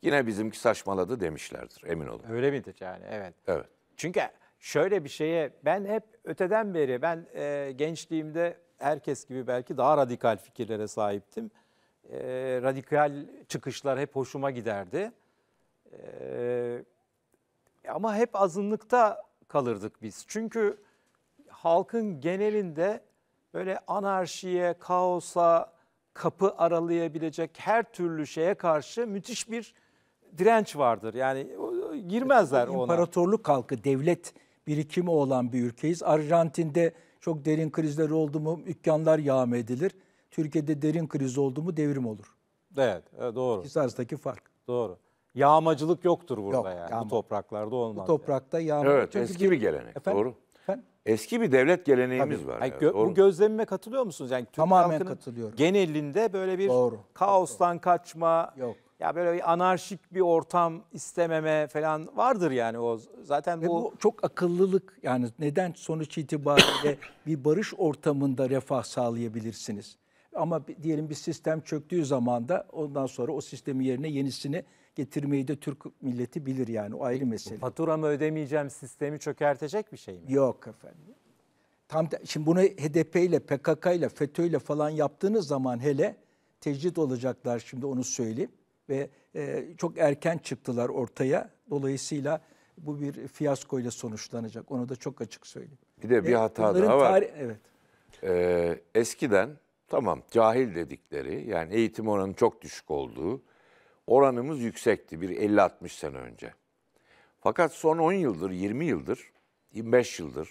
yine bizimki saçmaladı demişlerdir emin olun. Öyle midir yani evet. Evet. Çünkü şöyle bir şeye ben hep öteden beri ben e, gençliğimde herkes gibi belki daha radikal fikirlere sahiptim. E, radikal çıkışlar hep hoşuma giderdi. E, ama hep azınlıkta kalırdık biz. Çünkü halkın genelinde böyle anarşiye, kaosa kapı aralayabilecek her türlü şeye karşı müthiş bir direnç vardır. Yani girmezler ona. İmparatorluk halkı, devlet birikimi olan bir ülkeyiz. Arjantin'de çok derin krizler oldu mu dükkanlar yağma edilir. Türkiye'de derin kriz oldu mu devrim olur. Evet, evet doğru. İkisi fark. Doğru. Yağmacılık yoktur burada Yok, yani. Yağma. Bu topraklarda olmaz. Bu toprakta yağmacılık. Evet, Çünkü eski bir gelenek. Efendim? Doğru. Efendim? Eski bir devlet geleneğimiz Tabii. var. Yani, gö- bu gözlemime katılıyor musunuz? Yani Türk Tamamen katılıyorum. genelinde böyle bir Doğru. kaostan Doğru. kaçma, Yok ya böyle bir anarşik bir ortam istememe falan vardır yani o zaten bu... bu çok akıllılık yani neden sonuç itibariyle bir barış ortamında refah sağlayabilirsiniz. Ama diyelim bir sistem çöktüğü zaman da ondan sonra o sistemin yerine yenisini getirmeyi de Türk milleti bilir yani o ayrı mesele. Faturamı ödemeyeceğim sistemi çökertecek bir şey mi? Yok efendim. Tam da, şimdi bunu HDP ile PKK ile FETÖ ile falan yaptığınız zaman hele tecrit olacaklar şimdi onu söyleyeyim ve e, çok erken çıktılar ortaya. Dolayısıyla bu bir fiyaskoyla sonuçlanacak. Onu da çok açık söyleyeyim. Bir de bir hata daha var. Evet. Ee, eskiden tamam cahil dedikleri yani eğitim oranının çok düşük olduğu oranımız yüksekti bir 50-60 sene önce. Fakat son 10 yıldır, 20 yıldır, 25 yıldır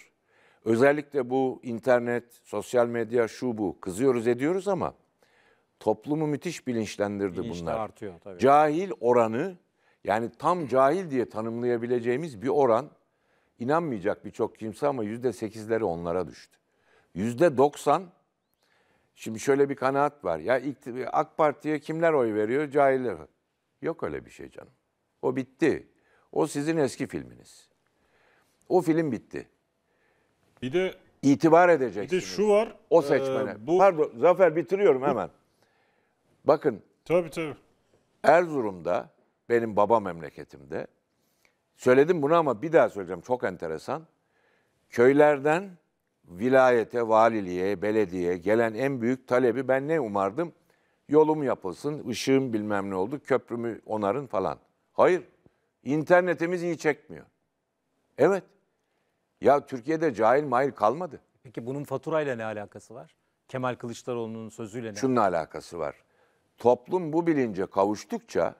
özellikle bu internet, sosyal medya şu bu kızıyoruz ediyoruz ama toplumu müthiş bilinçlendirdi Bilinç de artıyor tabii. Cahil oranı yani tam cahil diye tanımlayabileceğimiz bir oran inanmayacak birçok kimse ama yüzde sekizleri onlara düştü. Yüzde doksan şimdi şöyle bir kanaat var. Ya AK Parti'ye kimler oy veriyor? Cahiller. Yok öyle bir şey canım. O bitti. O sizin eski filminiz. O film bitti. Bir de itibar edeceksiniz. bir de şu var. O seçmene. e, bu Pardon Zafer bitiriyorum hemen. Bakın. Tabii tabii. Erzurum'da benim baba memleketimde söyledim bunu ama bir daha söyleyeceğim çok enteresan. Köylerden vilayete, valiliğe, belediyeye gelen en büyük talebi ben ne umardım? Yolum yapılsın, ışığım bilmem ne oldu, köprümü onarın falan. Hayır, internetimiz iyi çekmiyor. Evet. Ya Türkiye'de cahil mahir kalmadı. Peki bunun faturayla ne alakası var? Kemal Kılıçdaroğlu'nun sözüyle ne? Şunun alakası var toplum bu bilince kavuştukça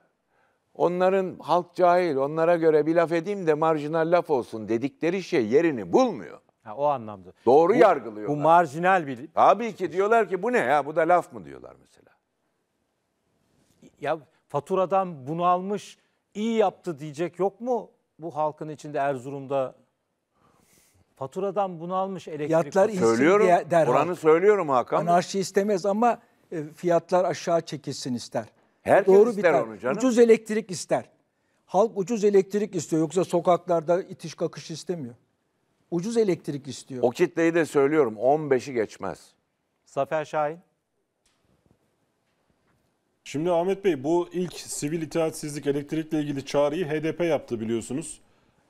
onların halk cahil, onlara göre bir laf edeyim de marjinal laf olsun dedikleri şey yerini bulmuyor. Ha, o anlamda. Doğru bu, yargılıyorlar. Bu marjinal bir... Tabii ki diyorlar ki bu ne ya bu da laf mı diyorlar mesela. Ya faturadan bunu almış iyi yaptı diyecek yok mu bu halkın içinde Erzurum'da? Faturadan bunu almış elektrik. Yatlar söylüyorum, diye derhal. Oranı söylüyorum Hakan. Anarşi istemez ama e, fiyatlar aşağı çekilsin ister. Herkes Doğru ister biter. onu canım. Ucuz elektrik ister. Halk ucuz elektrik istiyor yoksa sokaklarda itiş kakış istemiyor. Ucuz elektrik istiyor. O kitleyi de söylüyorum 15'i geçmez. Zafer Şahin. Şimdi Ahmet Bey bu ilk sivil itaatsizlik elektrikle ilgili çağrıyı HDP yaptı biliyorsunuz.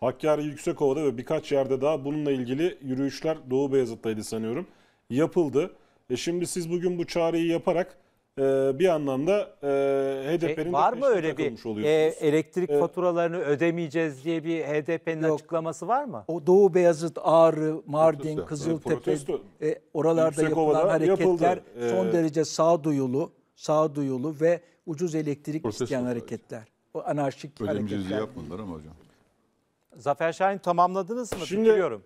Hakkari Yüksekova'da ve birkaç yerde daha bununla ilgili yürüyüşler Doğu Beyazıt'taydı sanıyorum. Yapıldı. E şimdi siz bugün bu çağrıyı yaparak e, bir anlamda e, HDP'nin e, var mı öyle bir e, elektrik e, faturalarını ödemeyeceğiz diye bir HDP'nin yok. açıklaması var mı? O Doğu Beyazıt, Ağrı, Mardin, protesto. Kızıltepe e, protesto. e, oralarda Yüksekova'da yapılan hareketler yapıldı. E, son ee, derece sağduyulu, sağduyulu ve ucuz elektrik isteyen hareketler. O anarşik Ödemeyeceğiz hareketler. Ödemeyeceğiz yapmadılar ama hocam. Zafer Şahin tamamladınız mı? Şimdi, Bitiriyorum.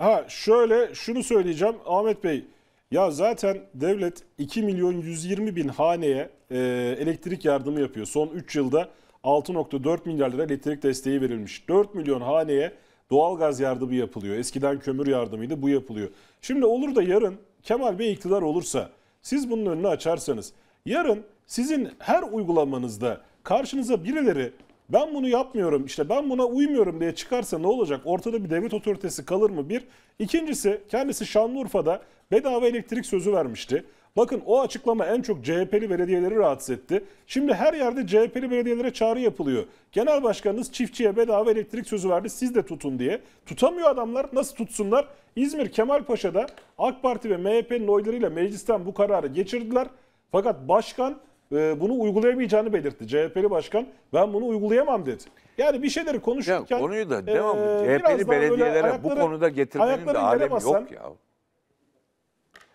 Ha şöyle şunu söyleyeceğim Ahmet Bey. Ya zaten devlet 2 milyon 120 bin haneye e, elektrik yardımı yapıyor. Son 3 yılda 6.4 milyar lira elektrik desteği verilmiş. 4 milyon haneye doğal gaz yardımı yapılıyor. Eskiden kömür yardımıydı bu yapılıyor. Şimdi olur da yarın Kemal Bey iktidar olursa siz bunun önünü açarsanız yarın sizin her uygulamanızda karşınıza birileri ben bunu yapmıyorum işte ben buna uymuyorum diye çıkarsa ne olacak? Ortada bir devlet otoritesi kalır mı? Bir. İkincisi kendisi Şanlıurfa'da bedava elektrik sözü vermişti. Bakın o açıklama en çok CHP'li belediyeleri rahatsız etti. Şimdi her yerde CHP'li belediyelere çağrı yapılıyor. Genel başkanınız çiftçiye bedava elektrik sözü verdi siz de tutun diye. Tutamıyor adamlar nasıl tutsunlar? İzmir Kemalpaşa'da AK Parti ve MHP'nin oylarıyla meclisten bu kararı geçirdiler. Fakat başkan ee, bunu uygulayamayacağını belirtti. CHP'li başkan ben bunu uygulayamam dedi. Yani bir şeyleri konuşurken... Ya konuyu da ee, devamlı e, CHP'li belediyelere ayakları, bu konuda getirmenin de alemi yok ya.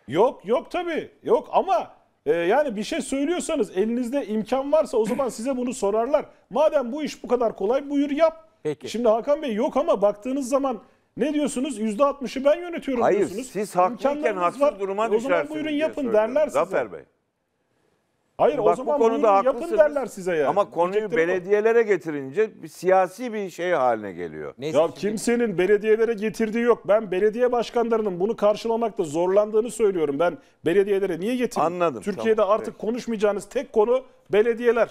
Yok yok tabii yok ama e, yani bir şey söylüyorsanız elinizde imkan varsa o zaman size bunu sorarlar. Madem bu iş bu kadar kolay buyur yap. Peki. Şimdi Hakan Bey yok ama baktığınız zaman ne diyorsunuz? %60'ı ben yönetiyorum Hayır, diyorsunuz. Hayır siz haklıyken haksız duruma düşersiniz. O zaman buyurun yapın derler size. Zafer Bey. Hayır Bak, o zaman bu konuda yapın haklısınız. derler size yani. Ama konuyu Diyecektir bu. belediyelere getirince bir siyasi bir şey haline geliyor. Neyse Ya ki- kimsenin belediyelere getirdiği yok. Ben belediye başkanlarının bunu karşılamakta zorlandığını söylüyorum. Ben belediyelere niye getirdim? Anladım, Türkiye'de tamam, artık konuşmayacağınız tek konu belediyeler.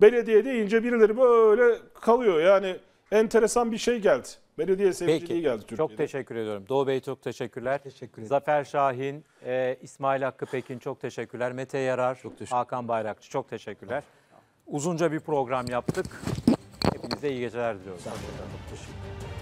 Belediye deyince birileri böyle kalıyor. Yani enteresan bir şey geldi. Belediye sevgiciliği geldi Türkiye'de. Çok teşekkür ediyorum. Doğu Bey çok teşekkürler. Teşekkür ederim. Zafer Şahin, e, İsmail Hakkı Pekin çok teşekkürler. Mete Yarar, çok teşekkür. Hakan Bayrakçı çok teşekkürler. Uzunca bir program yaptık. Hepinize iyi geceler diliyorum. Çok teşekkür ederim.